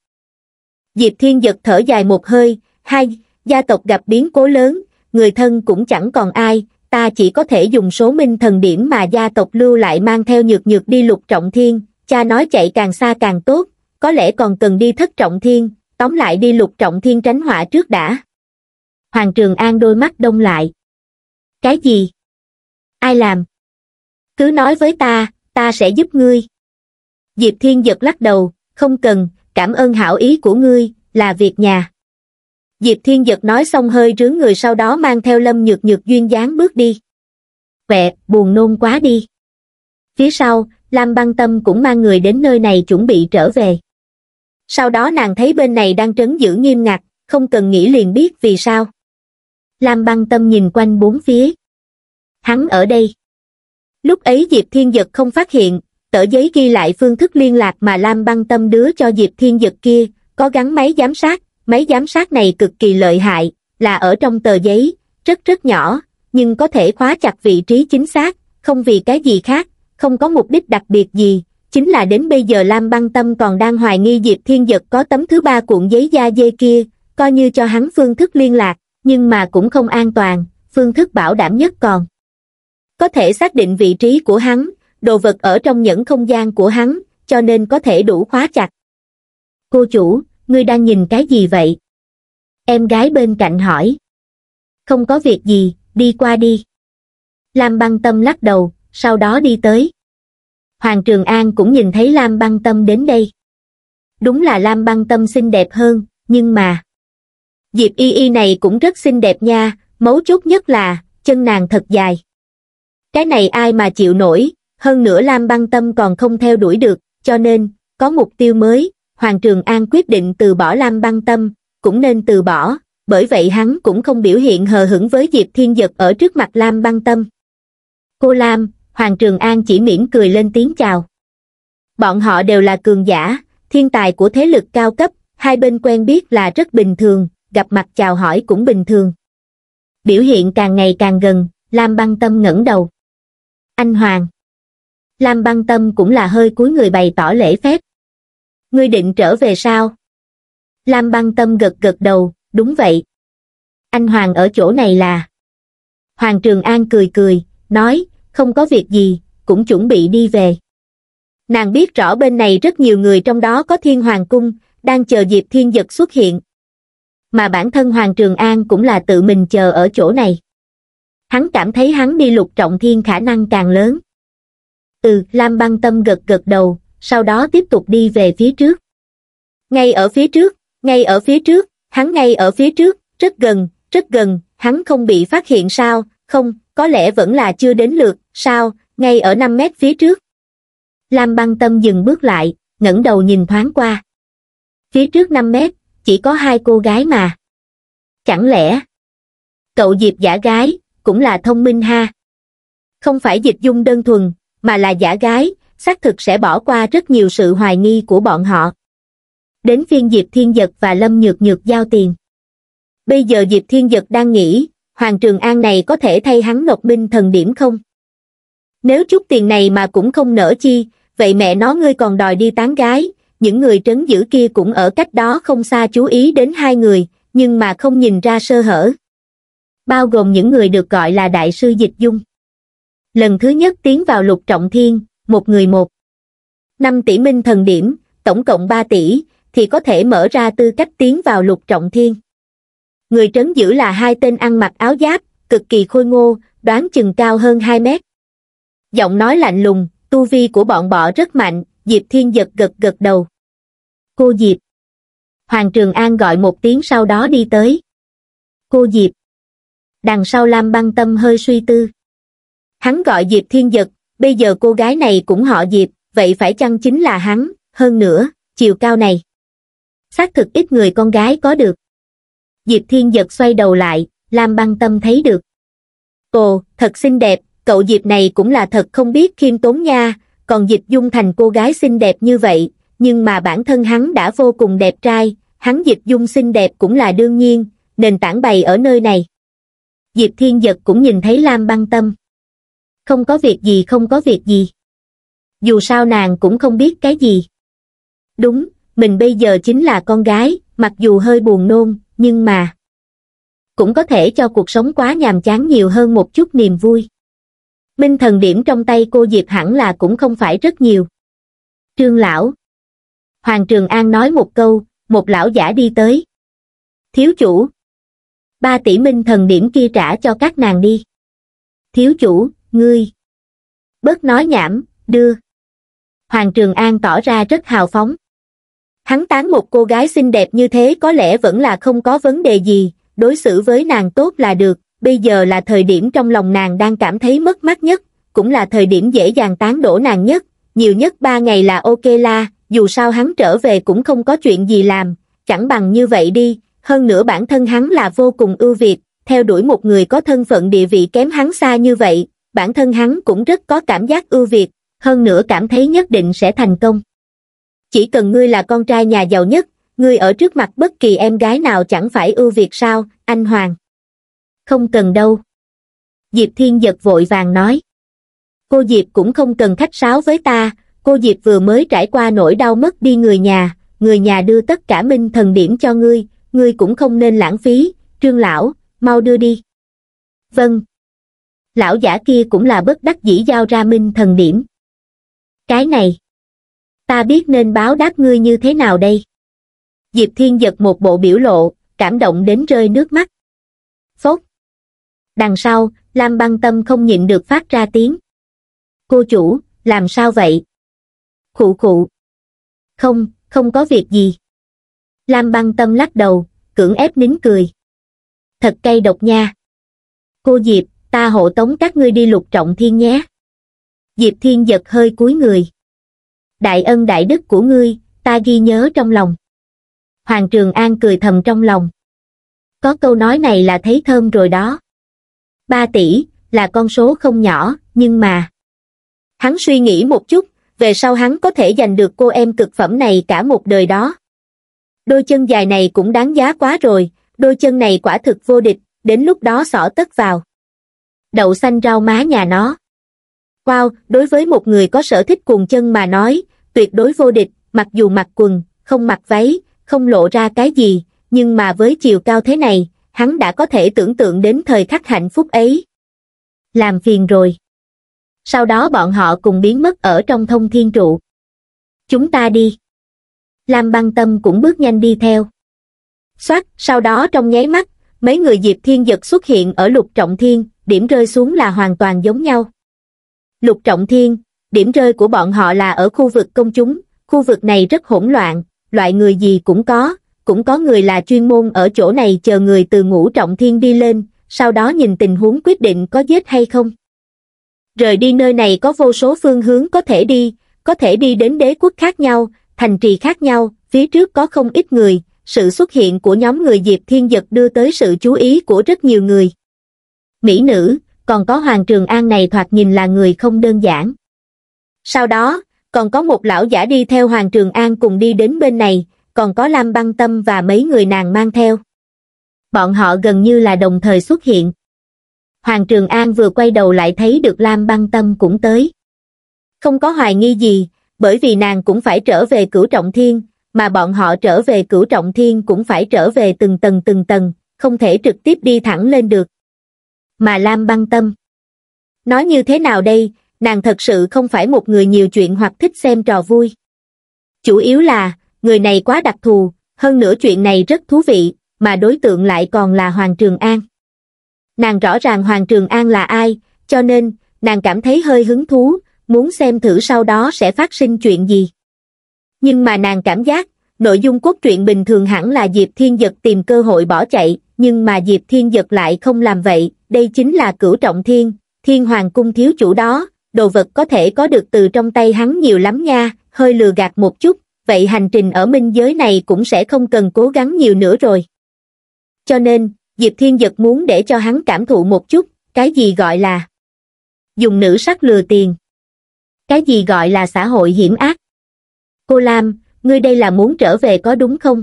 diệp thiên giật thở dài một hơi hai gia tộc gặp biến cố lớn người thân cũng chẳng còn ai ta chỉ có thể dùng số minh thần điểm mà gia tộc lưu lại mang theo nhược nhược đi lục trọng thiên cha nói chạy càng xa càng tốt có lẽ còn cần đi thất trọng thiên, tóm lại đi lục trọng thiên tránh họa trước đã. Hoàng Trường An đôi mắt đông lại. Cái gì? Ai làm? Cứ nói với ta, ta sẽ giúp ngươi. Diệp Thiên giật lắc đầu, không cần, cảm ơn hảo ý của ngươi, là việc nhà. Diệp Thiên Giật nói xong hơi rướng người sau đó mang theo Lâm Nhược Nhược duyên dáng bước đi. Quẹ, buồn nôn quá đi. Phía sau, Lam Băng Tâm cũng mang người đến nơi này chuẩn bị trở về sau đó nàng thấy bên này đang trấn giữ nghiêm ngặt không cần nghĩ liền biết vì sao lam băng tâm nhìn quanh bốn phía hắn ở đây lúc ấy diệp thiên Dực không phát hiện tờ giấy ghi lại phương thức liên lạc mà lam băng tâm đứa cho diệp thiên Dực kia có gắn máy giám sát máy giám sát này cực kỳ lợi hại là ở trong tờ giấy rất rất nhỏ nhưng có thể khóa chặt vị trí chính xác không vì cái gì khác không có mục đích đặc biệt gì chính là đến bây giờ lam băng tâm còn đang hoài nghi diệp thiên dật có tấm thứ ba cuộn giấy da dê kia coi như cho hắn phương thức liên lạc nhưng mà cũng không an toàn phương thức bảo đảm nhất còn có thể xác định vị trí của hắn đồ vật ở trong những không gian của hắn cho nên có thể đủ khóa chặt cô chủ ngươi đang nhìn cái gì vậy em gái bên cạnh hỏi không có việc gì đi qua đi lam băng tâm lắc đầu sau đó đi tới Hoàng Trường An cũng nhìn thấy Lam băng tâm đến đây. Đúng là Lam băng tâm xinh đẹp hơn, nhưng mà... Diệp y y này cũng rất xinh đẹp nha, mấu chốt nhất là, chân nàng thật dài. Cái này ai mà chịu nổi, hơn nữa Lam băng tâm còn không theo đuổi được, cho nên, có mục tiêu mới, Hoàng Trường An quyết định từ bỏ Lam băng tâm, cũng nên từ bỏ, bởi vậy hắn cũng không biểu hiện hờ hững với Diệp Thiên Dật ở trước mặt Lam băng tâm. Cô Lam, Hoàng Trường An chỉ mỉm cười lên tiếng chào. Bọn họ đều là cường giả, thiên tài của thế lực cao cấp, hai bên quen biết là rất bình thường, gặp mặt chào hỏi cũng bình thường. Biểu hiện càng ngày càng gần, Lam băng tâm ngẩng đầu. Anh Hoàng. Lam băng tâm cũng là hơi cuối người bày tỏ lễ phép. Ngươi định trở về sao? Lam băng tâm gật gật đầu, đúng vậy. Anh Hoàng ở chỗ này là... Hoàng Trường An cười cười, nói, không có việc gì, cũng chuẩn bị đi về. Nàng biết rõ bên này rất nhiều người trong đó có thiên hoàng cung, đang chờ Diệp Thiên Dật xuất hiện. Mà bản thân Hoàng Trường An cũng là tự mình chờ ở chỗ này. Hắn cảm thấy hắn đi lục trọng thiên khả năng càng lớn. Ừ, Lam băng tâm gật gật đầu, sau đó tiếp tục đi về phía trước. Ngay ở phía trước, ngay ở phía trước, hắn ngay ở phía trước, rất gần, rất gần, hắn không bị phát hiện sao, không, có lẽ vẫn là chưa đến lượt, Sao, ngay ở 5 mét phía trước. Lam băng tâm dừng bước lại, ngẩng đầu nhìn thoáng qua. Phía trước 5 mét, chỉ có hai cô gái mà. Chẳng lẽ, cậu Diệp giả gái, cũng là thông minh ha. Không phải dịch dung đơn thuần, mà là giả gái, xác thực sẽ bỏ qua rất nhiều sự hoài nghi của bọn họ. Đến phiên Diệp Thiên Giật và Lâm Nhược Nhược giao tiền. Bây giờ Diệp Thiên Giật đang nghĩ, Hoàng Trường An này có thể thay hắn nộp binh thần điểm không? Nếu chút tiền này mà cũng không nở chi, vậy mẹ nó ngươi còn đòi đi tán gái, những người trấn giữ kia cũng ở cách đó không xa chú ý đến hai người, nhưng mà không nhìn ra sơ hở. Bao gồm những người được gọi là đại sư dịch dung. Lần thứ nhất tiến vào lục trọng thiên, một người một. năm tỷ minh thần điểm, tổng cộng ba tỷ, thì có thể mở ra tư cách tiến vào lục trọng thiên. Người trấn giữ là hai tên ăn mặc áo giáp, cực kỳ khôi ngô, đoán chừng cao hơn 2 mét giọng nói lạnh lùng, tu vi của bọn bỏ rất mạnh, Diệp Thiên giật gật gật đầu. Cô Diệp. Hoàng Trường An gọi một tiếng sau đó đi tới. Cô Diệp. Đằng sau Lam băng tâm hơi suy tư. Hắn gọi Diệp Thiên giật, bây giờ cô gái này cũng họ Diệp, vậy phải chăng chính là hắn, hơn nữa, chiều cao này. Xác thực ít người con gái có được. Diệp Thiên giật xoay đầu lại, Lam băng tâm thấy được. Cô thật xinh đẹp, cậu Diệp này cũng là thật không biết khiêm tốn nha, còn Diệp Dung thành cô gái xinh đẹp như vậy, nhưng mà bản thân hắn đã vô cùng đẹp trai, hắn Diệp Dung xinh đẹp cũng là đương nhiên, nền tảng bày ở nơi này. Diệp Thiên Giật cũng nhìn thấy Lam băng tâm. Không có việc gì không có việc gì. Dù sao nàng cũng không biết cái gì. Đúng, mình bây giờ chính là con gái, mặc dù hơi buồn nôn, nhưng mà... Cũng có thể cho cuộc sống quá nhàm chán nhiều hơn một chút niềm vui minh thần điểm trong tay cô diệp hẳn là cũng không phải rất nhiều trương lão hoàng trường an nói một câu một lão giả đi tới thiếu chủ ba tỷ minh thần điểm kia trả cho các nàng đi thiếu chủ ngươi bớt nói nhảm đưa hoàng trường an tỏ ra rất hào phóng hắn tán một cô gái xinh đẹp như thế có lẽ vẫn là không có vấn đề gì đối xử với nàng tốt là được bây giờ là thời điểm trong lòng nàng đang cảm thấy mất mát nhất, cũng là thời điểm dễ dàng tán đổ nàng nhất, nhiều nhất ba ngày là ok la, dù sao hắn trở về cũng không có chuyện gì làm, chẳng bằng như vậy đi, hơn nữa bản thân hắn là vô cùng ưu việt, theo đuổi một người có thân phận địa vị kém hắn xa như vậy, bản thân hắn cũng rất có cảm giác ưu việt, hơn nữa cảm thấy nhất định sẽ thành công. Chỉ cần ngươi là con trai nhà giàu nhất, ngươi ở trước mặt bất kỳ em gái nào chẳng phải ưu việt sao, anh Hoàng không cần đâu. Diệp Thiên Giật vội vàng nói. Cô Diệp cũng không cần khách sáo với ta, cô Diệp vừa mới trải qua nỗi đau mất đi người nhà, người nhà đưa tất cả minh thần điểm cho ngươi, ngươi cũng không nên lãng phí, trương lão, mau đưa đi. Vâng. Lão giả kia cũng là bất đắc dĩ giao ra minh thần điểm. Cái này, ta biết nên báo đáp ngươi như thế nào đây? Diệp Thiên giật một bộ biểu lộ, cảm động đến rơi nước mắt. Phốt đằng sau lam băng tâm không nhịn được phát ra tiếng cô chủ làm sao vậy khụ khụ không không có việc gì lam băng tâm lắc đầu cưỡng ép nín cười thật cay độc nha cô diệp ta hộ tống các ngươi đi lục trọng thiên nhé diệp thiên giật hơi cúi người đại ân đại đức của ngươi ta ghi nhớ trong lòng hoàng trường an cười thầm trong lòng có câu nói này là thấy thơm rồi đó 3 tỷ, là con số không nhỏ, nhưng mà... Hắn suy nghĩ một chút, về sau hắn có thể giành được cô em cực phẩm này cả một đời đó. Đôi chân dài này cũng đáng giá quá rồi, đôi chân này quả thực vô địch, đến lúc đó xỏ tất vào. Đậu xanh rau má nhà nó. Wow, đối với một người có sở thích cuồng chân mà nói, tuyệt đối vô địch, mặc dù mặc quần, không mặc váy, không lộ ra cái gì, nhưng mà với chiều cao thế này, hắn đã có thể tưởng tượng đến thời khắc hạnh phúc ấy. Làm phiền rồi. Sau đó bọn họ cùng biến mất ở trong thông thiên trụ. Chúng ta đi. Lam băng tâm cũng bước nhanh đi theo. Xoát, sau đó trong nháy mắt, mấy người Diệp Thiên Dật xuất hiện ở lục trọng thiên, điểm rơi xuống là hoàn toàn giống nhau. Lục trọng thiên, điểm rơi của bọn họ là ở khu vực công chúng, khu vực này rất hỗn loạn, loại người gì cũng có, cũng có người là chuyên môn ở chỗ này chờ người từ ngũ trọng thiên đi lên, sau đó nhìn tình huống quyết định có giết hay không. Rời đi nơi này có vô số phương hướng có thể đi, có thể đi đến đế quốc khác nhau, thành trì khác nhau, phía trước có không ít người, sự xuất hiện của nhóm người Diệp Thiên Dật đưa tới sự chú ý của rất nhiều người. Mỹ nữ, còn có Hoàng Trường An này thoạt nhìn là người không đơn giản. Sau đó, còn có một lão giả đi theo Hoàng Trường An cùng đi đến bên này, còn có Lam Băng Tâm và mấy người nàng mang theo. Bọn họ gần như là đồng thời xuất hiện. Hoàng Trường An vừa quay đầu lại thấy được Lam Băng Tâm cũng tới. Không có hoài nghi gì, bởi vì nàng cũng phải trở về cửu trọng thiên, mà bọn họ trở về cửu trọng thiên cũng phải trở về từng tầng từng tầng, không thể trực tiếp đi thẳng lên được. Mà Lam Băng Tâm. Nói như thế nào đây, nàng thật sự không phải một người nhiều chuyện hoặc thích xem trò vui. Chủ yếu là, người này quá đặc thù, hơn nữa chuyện này rất thú vị, mà đối tượng lại còn là Hoàng Trường An. Nàng rõ ràng Hoàng Trường An là ai, cho nên, nàng cảm thấy hơi hứng thú, muốn xem thử sau đó sẽ phát sinh chuyện gì. Nhưng mà nàng cảm giác, nội dung cốt truyện bình thường hẳn là Diệp Thiên giật tìm cơ hội bỏ chạy, nhưng mà Diệp Thiên giật lại không làm vậy, đây chính là cửu trọng thiên, thiên hoàng cung thiếu chủ đó, đồ vật có thể có được từ trong tay hắn nhiều lắm nha, hơi lừa gạt một chút, vậy hành trình ở minh giới này cũng sẽ không cần cố gắng nhiều nữa rồi cho nên diệp thiên giật muốn để cho hắn cảm thụ một chút cái gì gọi là dùng nữ sắc lừa tiền cái gì gọi là xã hội hiểm ác cô lam ngươi đây là muốn trở về có đúng không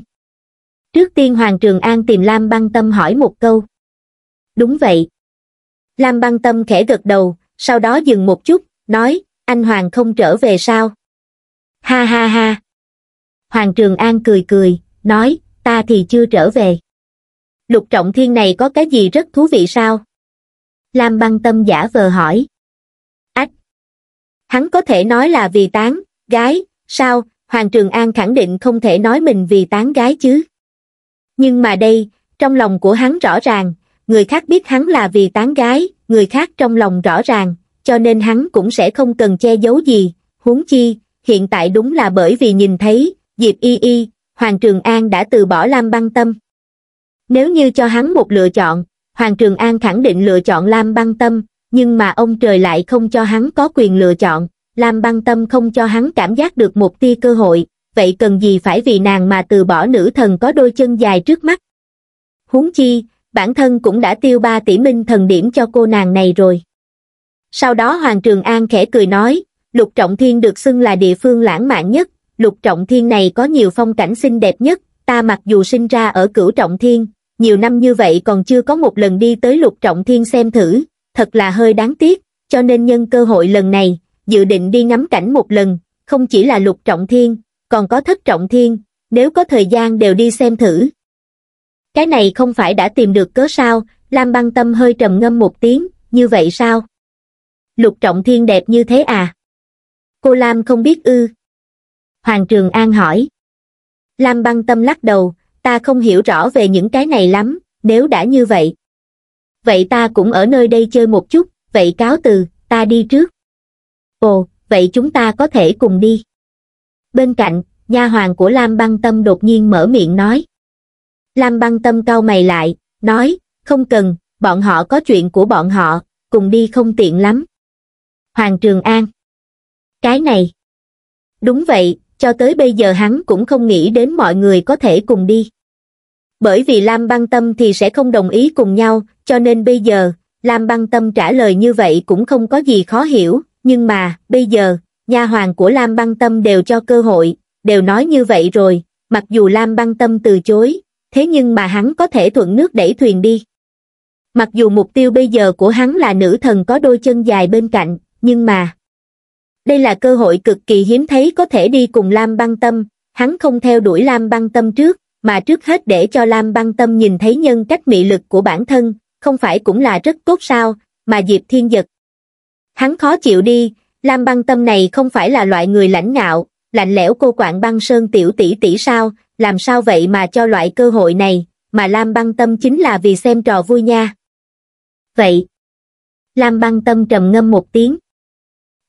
trước tiên hoàng trường an tìm lam băng tâm hỏi một câu đúng vậy lam băng tâm khẽ gật đầu sau đó dừng một chút nói anh hoàng không trở về sao ha ha ha Hoàng Trường An cười cười, nói, ta thì chưa trở về. Lục trọng thiên này có cái gì rất thú vị sao? Lam băng tâm giả vờ hỏi. Ách! Hắn có thể nói là vì tán, gái, sao? Hoàng Trường An khẳng định không thể nói mình vì tán gái chứ. Nhưng mà đây, trong lòng của hắn rõ ràng, người khác biết hắn là vì tán gái, người khác trong lòng rõ ràng, cho nên hắn cũng sẽ không cần che giấu gì, huống chi, hiện tại đúng là bởi vì nhìn thấy, diệp y y hoàng trường an đã từ bỏ lam băng tâm nếu như cho hắn một lựa chọn hoàng trường an khẳng định lựa chọn lam băng tâm nhưng mà ông trời lại không cho hắn có quyền lựa chọn lam băng tâm không cho hắn cảm giác được một tia cơ hội vậy cần gì phải vì nàng mà từ bỏ nữ thần có đôi chân dài trước mắt huống chi bản thân cũng đã tiêu ba tỷ minh thần điểm cho cô nàng này rồi sau đó hoàng trường an khẽ cười nói lục trọng thiên được xưng là địa phương lãng mạn nhất lục trọng thiên này có nhiều phong cảnh xinh đẹp nhất, ta mặc dù sinh ra ở cửu trọng thiên, nhiều năm như vậy còn chưa có một lần đi tới lục trọng thiên xem thử, thật là hơi đáng tiếc, cho nên nhân cơ hội lần này, dự định đi ngắm cảnh một lần, không chỉ là lục trọng thiên, còn có thất trọng thiên, nếu có thời gian đều đi xem thử. Cái này không phải đã tìm được cớ sao, Lam băng tâm hơi trầm ngâm một tiếng, như vậy sao? Lục trọng thiên đẹp như thế à? Cô Lam không biết ư, Hoàng Trường An hỏi. Lam băng tâm lắc đầu, ta không hiểu rõ về những cái này lắm, nếu đã như vậy. Vậy ta cũng ở nơi đây chơi một chút, vậy cáo từ, ta đi trước. Ồ, vậy chúng ta có thể cùng đi. Bên cạnh, nha hoàng của Lam băng tâm đột nhiên mở miệng nói. Lam băng tâm cau mày lại, nói, không cần, bọn họ có chuyện của bọn họ, cùng đi không tiện lắm. Hoàng Trường An. Cái này. Đúng vậy, cho tới bây giờ hắn cũng không nghĩ đến mọi người có thể cùng đi. Bởi vì Lam Băng Tâm thì sẽ không đồng ý cùng nhau, cho nên bây giờ, Lam Băng Tâm trả lời như vậy cũng không có gì khó hiểu, nhưng mà, bây giờ, nhà hoàng của Lam Băng Tâm đều cho cơ hội, đều nói như vậy rồi, mặc dù Lam Băng Tâm từ chối, thế nhưng mà hắn có thể thuận nước đẩy thuyền đi. Mặc dù mục tiêu bây giờ của hắn là nữ thần có đôi chân dài bên cạnh, nhưng mà, đây là cơ hội cực kỳ hiếm thấy có thể đi cùng Lam Băng Tâm, hắn không theo đuổi Lam Băng Tâm trước, mà trước hết để cho Lam Băng Tâm nhìn thấy nhân cách mị lực của bản thân, không phải cũng là rất tốt sao, mà Diệp Thiên Giật. Hắn khó chịu đi, Lam Băng Tâm này không phải là loại người lãnh ngạo, lạnh lẽo cô quạng băng sơn tiểu tỷ tỷ sao, làm sao vậy mà cho loại cơ hội này, mà Lam Băng Tâm chính là vì xem trò vui nha. Vậy, Lam Băng Tâm trầm ngâm một tiếng,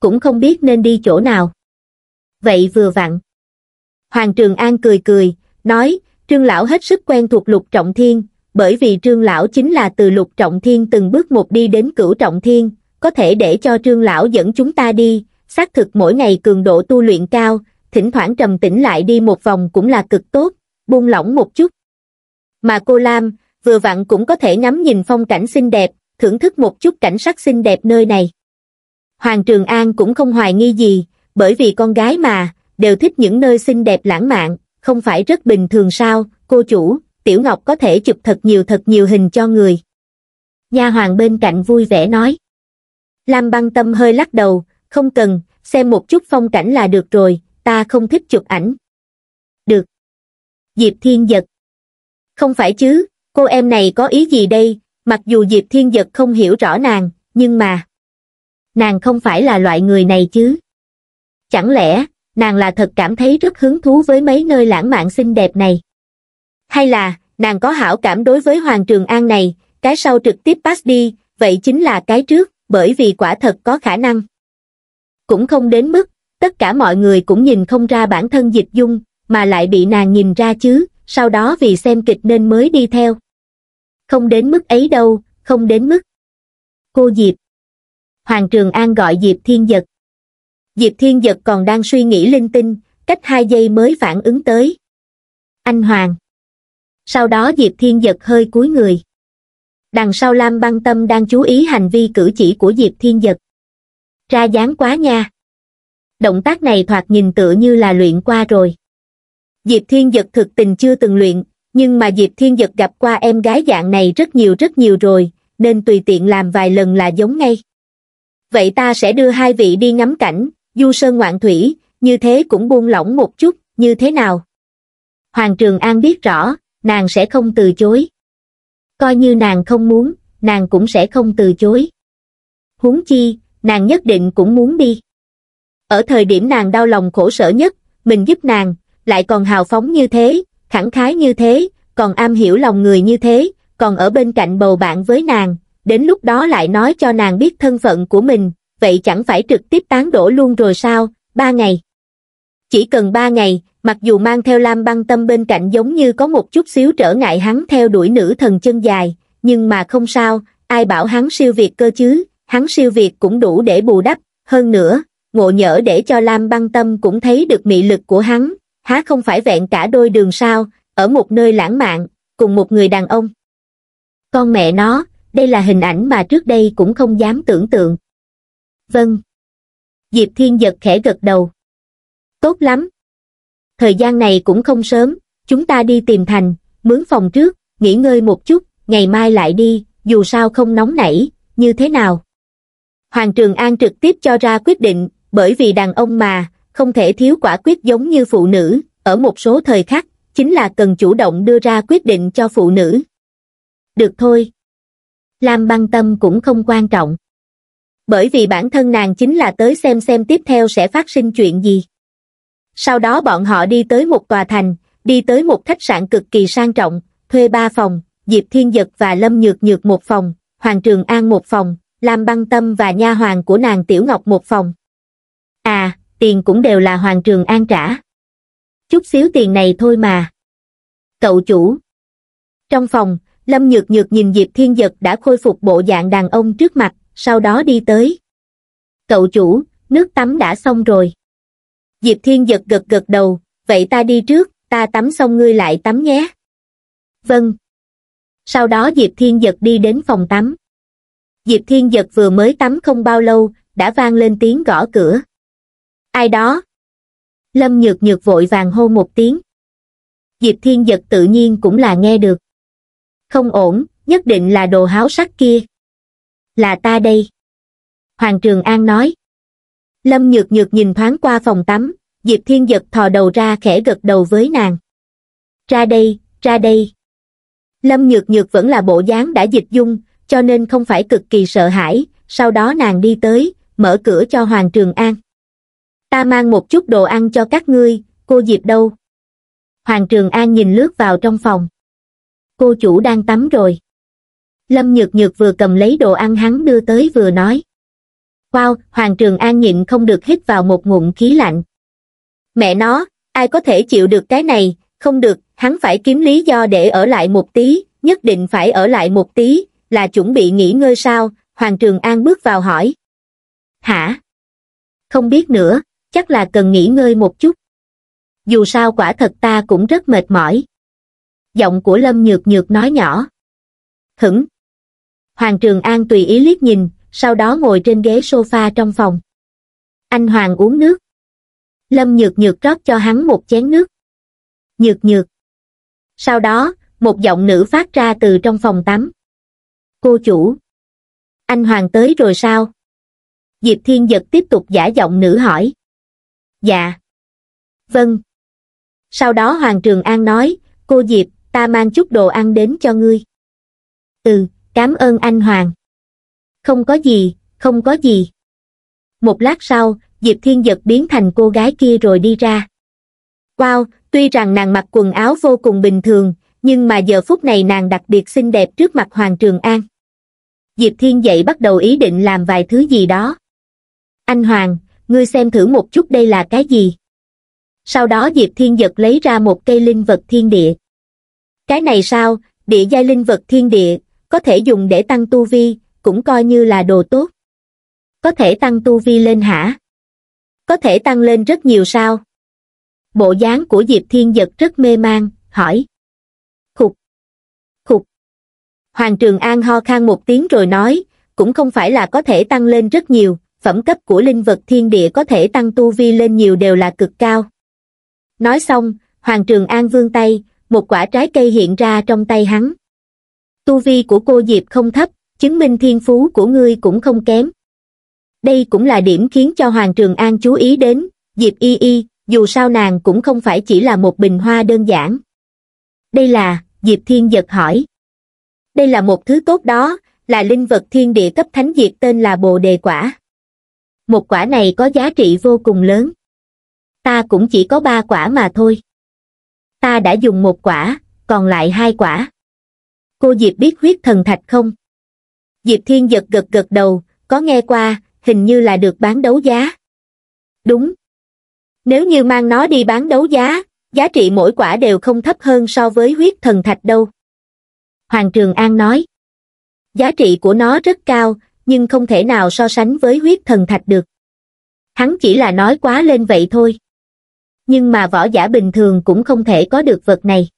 cũng không biết nên đi chỗ nào. Vậy vừa vặn. Hoàng Trường An cười cười, nói, Trương Lão hết sức quen thuộc Lục Trọng Thiên, bởi vì Trương Lão chính là từ Lục Trọng Thiên từng bước một đi đến Cửu Trọng Thiên, có thể để cho Trương Lão dẫn chúng ta đi, xác thực mỗi ngày cường độ tu luyện cao, thỉnh thoảng trầm tĩnh lại đi một vòng cũng là cực tốt, buông lỏng một chút. Mà cô Lam, vừa vặn cũng có thể ngắm nhìn phong cảnh xinh đẹp, thưởng thức một chút cảnh sắc xinh đẹp nơi này. Hoàng Trường An cũng không hoài nghi gì, bởi vì con gái mà, đều thích những nơi xinh đẹp lãng mạn, không phải rất bình thường sao, cô chủ, Tiểu Ngọc có thể chụp thật nhiều thật nhiều hình cho người. nhà hoàng bên cạnh vui vẻ nói. Lam băng tâm hơi lắc đầu, không cần, xem một chút phong cảnh là được rồi, ta không thích chụp ảnh. Được. Diệp Thiên Giật. Không phải chứ, cô em này có ý gì đây, mặc dù Diệp Thiên Giật không hiểu rõ nàng, nhưng mà nàng không phải là loại người này chứ. Chẳng lẽ, nàng là thật cảm thấy rất hứng thú với mấy nơi lãng mạn xinh đẹp này. Hay là, nàng có hảo cảm đối với Hoàng Trường An này, cái sau trực tiếp pass đi, vậy chính là cái trước, bởi vì quả thật có khả năng. Cũng không đến mức, tất cả mọi người cũng nhìn không ra bản thân dịch dung, mà lại bị nàng nhìn ra chứ, sau đó vì xem kịch nên mới đi theo. Không đến mức ấy đâu, không đến mức. Cô Diệp, Hoàng Trường An gọi Diệp Thiên Giật. Diệp Thiên Giật còn đang suy nghĩ linh tinh, cách hai giây mới phản ứng tới. Anh Hoàng. Sau đó Diệp Thiên Giật hơi cúi người. Đằng sau Lam Băng Tâm đang chú ý hành vi cử chỉ của Diệp Thiên Giật. Ra dáng quá nha. Động tác này thoạt nhìn tựa như là luyện qua rồi. Diệp Thiên Giật thực tình chưa từng luyện, nhưng mà Diệp Thiên Giật gặp qua em gái dạng này rất nhiều rất nhiều rồi, nên tùy tiện làm vài lần là giống ngay vậy ta sẽ đưa hai vị đi ngắm cảnh, du sơn ngoạn thủy, như thế cũng buông lỏng một chút, như thế nào? Hoàng Trường An biết rõ, nàng sẽ không từ chối. Coi như nàng không muốn, nàng cũng sẽ không từ chối. Huống chi, nàng nhất định cũng muốn đi. Ở thời điểm nàng đau lòng khổ sở nhất, mình giúp nàng, lại còn hào phóng như thế, khẳng khái như thế, còn am hiểu lòng người như thế, còn ở bên cạnh bầu bạn với nàng, đến lúc đó lại nói cho nàng biết thân phận của mình, vậy chẳng phải trực tiếp tán đổ luôn rồi sao, ba ngày. Chỉ cần ba ngày, mặc dù mang theo lam băng tâm bên cạnh giống như có một chút xíu trở ngại hắn theo đuổi nữ thần chân dài, nhưng mà không sao, ai bảo hắn siêu việt cơ chứ, hắn siêu việt cũng đủ để bù đắp, hơn nữa, ngộ nhỡ để cho lam băng tâm cũng thấy được mị lực của hắn, há không phải vẹn cả đôi đường sao, ở một nơi lãng mạn, cùng một người đàn ông. Con mẹ nó, đây là hình ảnh mà trước đây cũng không dám tưởng tượng vâng diệp thiên giật khẽ gật đầu tốt lắm thời gian này cũng không sớm chúng ta đi tìm thành mướn phòng trước nghỉ ngơi một chút ngày mai lại đi dù sao không nóng nảy như thế nào hoàng trường an trực tiếp cho ra quyết định bởi vì đàn ông mà không thể thiếu quả quyết giống như phụ nữ ở một số thời khắc chính là cần chủ động đưa ra quyết định cho phụ nữ được thôi Lam băng tâm cũng không quan trọng. Bởi vì bản thân nàng chính là tới xem xem tiếp theo sẽ phát sinh chuyện gì. Sau đó bọn họ đi tới một tòa thành, đi tới một khách sạn cực kỳ sang trọng, thuê ba phòng, Diệp Thiên Dật và Lâm Nhược Nhược một phòng, Hoàng Trường An một phòng, Lam Băng Tâm và nha hoàng của nàng Tiểu Ngọc một phòng. À, tiền cũng đều là Hoàng Trường An trả. Chút xíu tiền này thôi mà. Cậu chủ. Trong phòng, lâm nhược nhược nhìn diệp thiên giật đã khôi phục bộ dạng đàn ông trước mặt sau đó đi tới cậu chủ nước tắm đã xong rồi diệp thiên giật gật gật đầu vậy ta đi trước ta tắm xong ngươi lại tắm nhé vâng sau đó diệp thiên giật đi đến phòng tắm diệp thiên giật vừa mới tắm không bao lâu đã vang lên tiếng gõ cửa ai đó lâm nhược nhược vội vàng hô một tiếng diệp thiên giật tự nhiên cũng là nghe được không ổn, nhất định là đồ háo sắc kia. Là ta đây. Hoàng Trường An nói. Lâm nhược nhược nhìn thoáng qua phòng tắm, Diệp Thiên Giật thò đầu ra khẽ gật đầu với nàng. Ra đây, ra đây. Lâm nhược nhược vẫn là bộ dáng đã dịch dung, cho nên không phải cực kỳ sợ hãi, sau đó nàng đi tới, mở cửa cho Hoàng Trường An. Ta mang một chút đồ ăn cho các ngươi, cô Diệp đâu? Hoàng Trường An nhìn lướt vào trong phòng cô chủ đang tắm rồi lâm nhược nhược vừa cầm lấy đồ ăn hắn đưa tới vừa nói wow hoàng trường an nhịn không được hít vào một ngụm khí lạnh mẹ nó ai có thể chịu được cái này không được hắn phải kiếm lý do để ở lại một tí nhất định phải ở lại một tí là chuẩn bị nghỉ ngơi sao hoàng trường an bước vào hỏi hả không biết nữa chắc là cần nghỉ ngơi một chút dù sao quả thật ta cũng rất mệt mỏi giọng của lâm nhược nhược nói nhỏ hửng hoàng trường an tùy ý liếc nhìn sau đó ngồi trên ghế sofa trong phòng anh hoàng uống nước lâm nhược nhược rót cho hắn một chén nước nhược nhược sau đó một giọng nữ phát ra từ trong phòng tắm cô chủ anh hoàng tới rồi sao diệp thiên giật tiếp tục giả giọng nữ hỏi dạ vâng sau đó hoàng trường an nói cô diệp ta mang chút đồ ăn đến cho ngươi ừ cảm ơn anh hoàng không có gì không có gì một lát sau diệp thiên giật biến thành cô gái kia rồi đi ra wow tuy rằng nàng mặc quần áo vô cùng bình thường nhưng mà giờ phút này nàng đặc biệt xinh đẹp trước mặt hoàng trường an diệp thiên dậy bắt đầu ý định làm vài thứ gì đó anh hoàng ngươi xem thử một chút đây là cái gì sau đó diệp thiên giật lấy ra một cây linh vật thiên địa cái này sao, địa giai linh vật thiên địa, có thể dùng để tăng tu vi, cũng coi như là đồ tốt. Có thể tăng tu vi lên hả? Có thể tăng lên rất nhiều sao? Bộ dáng của Diệp Thiên Giật rất mê man, hỏi. Khục! Khục! Hoàng Trường An ho khan một tiếng rồi nói, cũng không phải là có thể tăng lên rất nhiều, phẩm cấp của linh vật thiên địa có thể tăng tu vi lên nhiều đều là cực cao. Nói xong, Hoàng Trường An vương tay, một quả trái cây hiện ra trong tay hắn tu vi của cô diệp không thấp chứng minh thiên phú của ngươi cũng không kém đây cũng là điểm khiến cho hoàng trường an chú ý đến diệp y y dù sao nàng cũng không phải chỉ là một bình hoa đơn giản đây là diệp thiên giật hỏi đây là một thứ tốt đó là linh vật thiên địa cấp thánh diệt tên là bồ đề quả một quả này có giá trị vô cùng lớn ta cũng chỉ có ba quả mà thôi ta đã dùng một quả, còn lại hai quả. Cô Diệp biết huyết thần thạch không? Diệp Thiên giật gật gật đầu, có nghe qua, hình như là được bán đấu giá. Đúng. Nếu như mang nó đi bán đấu giá, giá trị mỗi quả đều không thấp hơn so với huyết thần thạch đâu. Hoàng Trường An nói. Giá trị của nó rất cao, nhưng không thể nào so sánh với huyết thần thạch được. Hắn chỉ là nói quá lên vậy thôi nhưng mà võ giả bình thường cũng không thể có được vật này.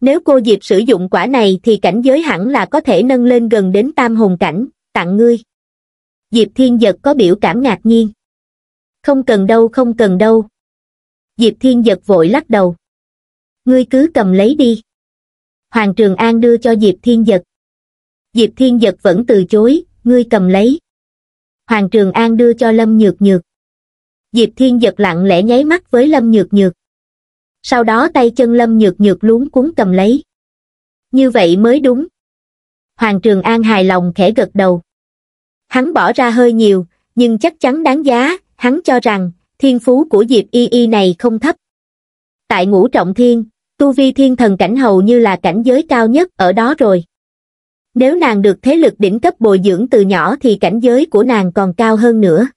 Nếu cô Diệp sử dụng quả này thì cảnh giới hẳn là có thể nâng lên gần đến tam hồn cảnh, tặng ngươi. Diệp Thiên Giật có biểu cảm ngạc nhiên. Không cần đâu không cần đâu. Diệp Thiên Giật vội lắc đầu. Ngươi cứ cầm lấy đi. Hoàng Trường An đưa cho Diệp Thiên Giật. Diệp Thiên Giật vẫn từ chối, ngươi cầm lấy. Hoàng Trường An đưa cho Lâm Nhược Nhược diệp thiên giật lặng lẽ nháy mắt với lâm nhược nhược sau đó tay chân lâm nhược nhược luống cuốn cầm lấy như vậy mới đúng hoàng trường an hài lòng khẽ gật đầu hắn bỏ ra hơi nhiều nhưng chắc chắn đáng giá hắn cho rằng thiên phú của diệp y y này không thấp tại ngũ trọng thiên tu vi thiên thần cảnh hầu như là cảnh giới cao nhất ở đó rồi nếu nàng được thế lực đỉnh cấp bồi dưỡng từ nhỏ thì cảnh giới của nàng còn cao hơn nữa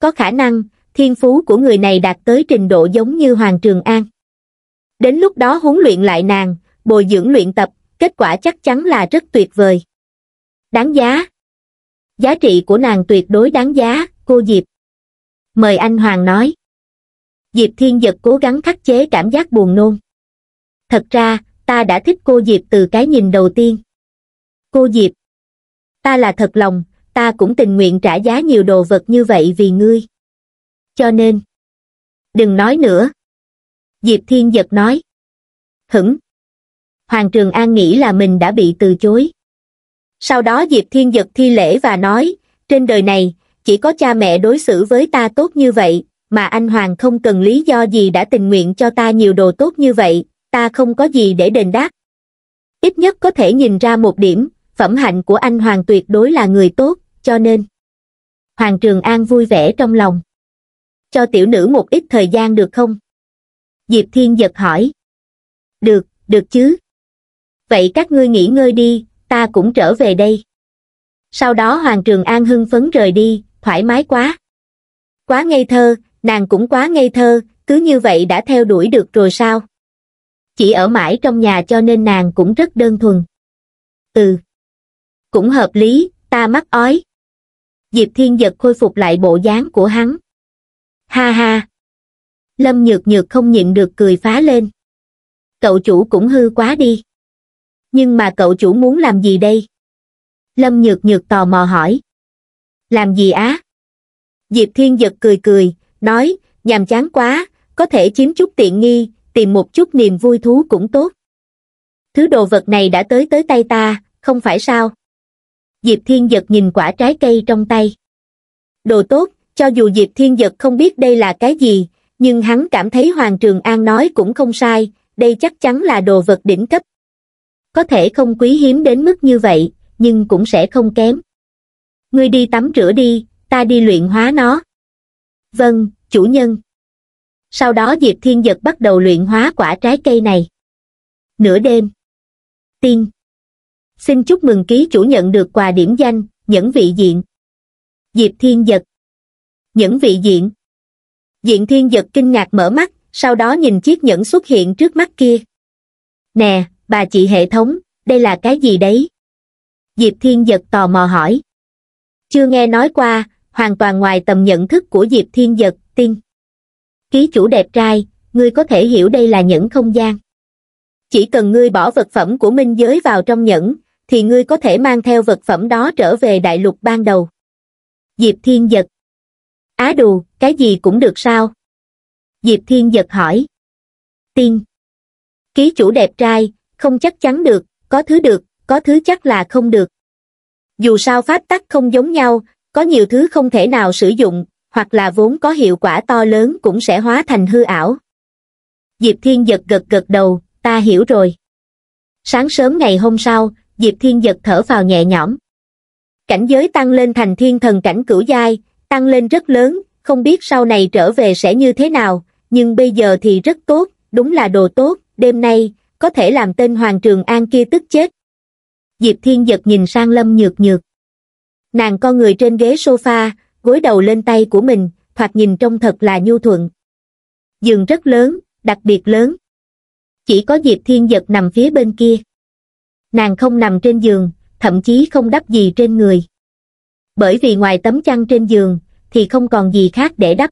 có khả năng thiên phú của người này đạt tới trình độ giống như Hoàng Trường An. Đến lúc đó huấn luyện lại nàng, bồi dưỡng luyện tập, kết quả chắc chắn là rất tuyệt vời. Đáng giá. Giá trị của nàng tuyệt đối đáng giá, cô Diệp. Mời anh Hoàng nói. Diệp Thiên Giật cố gắng khắc chế cảm giác buồn nôn. Thật ra, ta đã thích cô Diệp từ cái nhìn đầu tiên. Cô Diệp. Ta là thật lòng, ta cũng tình nguyện trả giá nhiều đồ vật như vậy vì ngươi cho nên đừng nói nữa diệp thiên giật nói hửng hoàng trường an nghĩ là mình đã bị từ chối sau đó diệp thiên giật thi lễ và nói trên đời này chỉ có cha mẹ đối xử với ta tốt như vậy mà anh hoàng không cần lý do gì đã tình nguyện cho ta nhiều đồ tốt như vậy ta không có gì để đền đáp ít nhất có thể nhìn ra một điểm phẩm hạnh của anh hoàng tuyệt đối là người tốt cho nên hoàng trường an vui vẻ trong lòng cho tiểu nữ một ít thời gian được không? Diệp Thiên giật hỏi. Được, được chứ. Vậy các ngươi nghỉ ngơi đi, ta cũng trở về đây. Sau đó Hoàng Trường An hưng phấn rời đi, thoải mái quá. Quá ngây thơ, nàng cũng quá ngây thơ, cứ như vậy đã theo đuổi được rồi sao? Chỉ ở mãi trong nhà cho nên nàng cũng rất đơn thuần. Ừ, cũng hợp lý, ta mắc ói. Diệp Thiên Giật khôi phục lại bộ dáng của hắn ha ha. Lâm nhược nhược không nhịn được cười phá lên. Cậu chủ cũng hư quá đi. Nhưng mà cậu chủ muốn làm gì đây? Lâm nhược nhược tò mò hỏi. Làm gì á? Diệp Thiên giật cười cười, nói, nhàm chán quá, có thể chiếm chút tiện nghi, tìm một chút niềm vui thú cũng tốt. Thứ đồ vật này đã tới tới tay ta, không phải sao? Diệp Thiên giật nhìn quả trái cây trong tay. Đồ tốt, cho dù Diệp Thiên Giật không biết đây là cái gì, nhưng hắn cảm thấy Hoàng Trường An nói cũng không sai, đây chắc chắn là đồ vật đỉnh cấp. Có thể không quý hiếm đến mức như vậy, nhưng cũng sẽ không kém. Ngươi đi tắm rửa đi, ta đi luyện hóa nó. Vâng, chủ nhân. Sau đó Diệp Thiên Giật bắt đầu luyện hóa quả trái cây này. Nửa đêm. Tiên. Xin chúc mừng ký chủ nhận được quà điểm danh, nhẫn vị diện. Diệp Thiên Giật, những vị diện. Diện thiên giật kinh ngạc mở mắt, sau đó nhìn chiếc nhẫn xuất hiện trước mắt kia. Nè, bà chị hệ thống, đây là cái gì đấy? Diệp thiên giật tò mò hỏi. Chưa nghe nói qua, hoàn toàn ngoài tầm nhận thức của Diệp thiên giật, tin. Ký chủ đẹp trai, ngươi có thể hiểu đây là nhẫn không gian. Chỉ cần ngươi bỏ vật phẩm của minh giới vào trong nhẫn, thì ngươi có thể mang theo vật phẩm đó trở về đại lục ban đầu. Diệp Thiên Giật Á đù, cái gì cũng được sao? Diệp Thiên giật hỏi. Tiên. Ký chủ đẹp trai, không chắc chắn được, có thứ được, có thứ chắc là không được. Dù sao pháp tắc không giống nhau, có nhiều thứ không thể nào sử dụng, hoặc là vốn có hiệu quả to lớn cũng sẽ hóa thành hư ảo. Diệp Thiên giật gật gật đầu, ta hiểu rồi. Sáng sớm ngày hôm sau, Diệp Thiên giật thở vào nhẹ nhõm. Cảnh giới tăng lên thành thiên thần cảnh cửu giai, tăng lên rất lớn không biết sau này trở về sẽ như thế nào nhưng bây giờ thì rất tốt đúng là đồ tốt đêm nay có thể làm tên hoàng trường an kia tức chết diệp thiên giật nhìn sang lâm nhược nhược nàng co người trên ghế sofa gối đầu lên tay của mình thoạt nhìn trông thật là nhu thuận giường rất lớn đặc biệt lớn chỉ có diệp thiên giật nằm phía bên kia nàng không nằm trên giường thậm chí không đắp gì trên người bởi vì ngoài tấm chăn trên giường thì không còn gì khác để đắp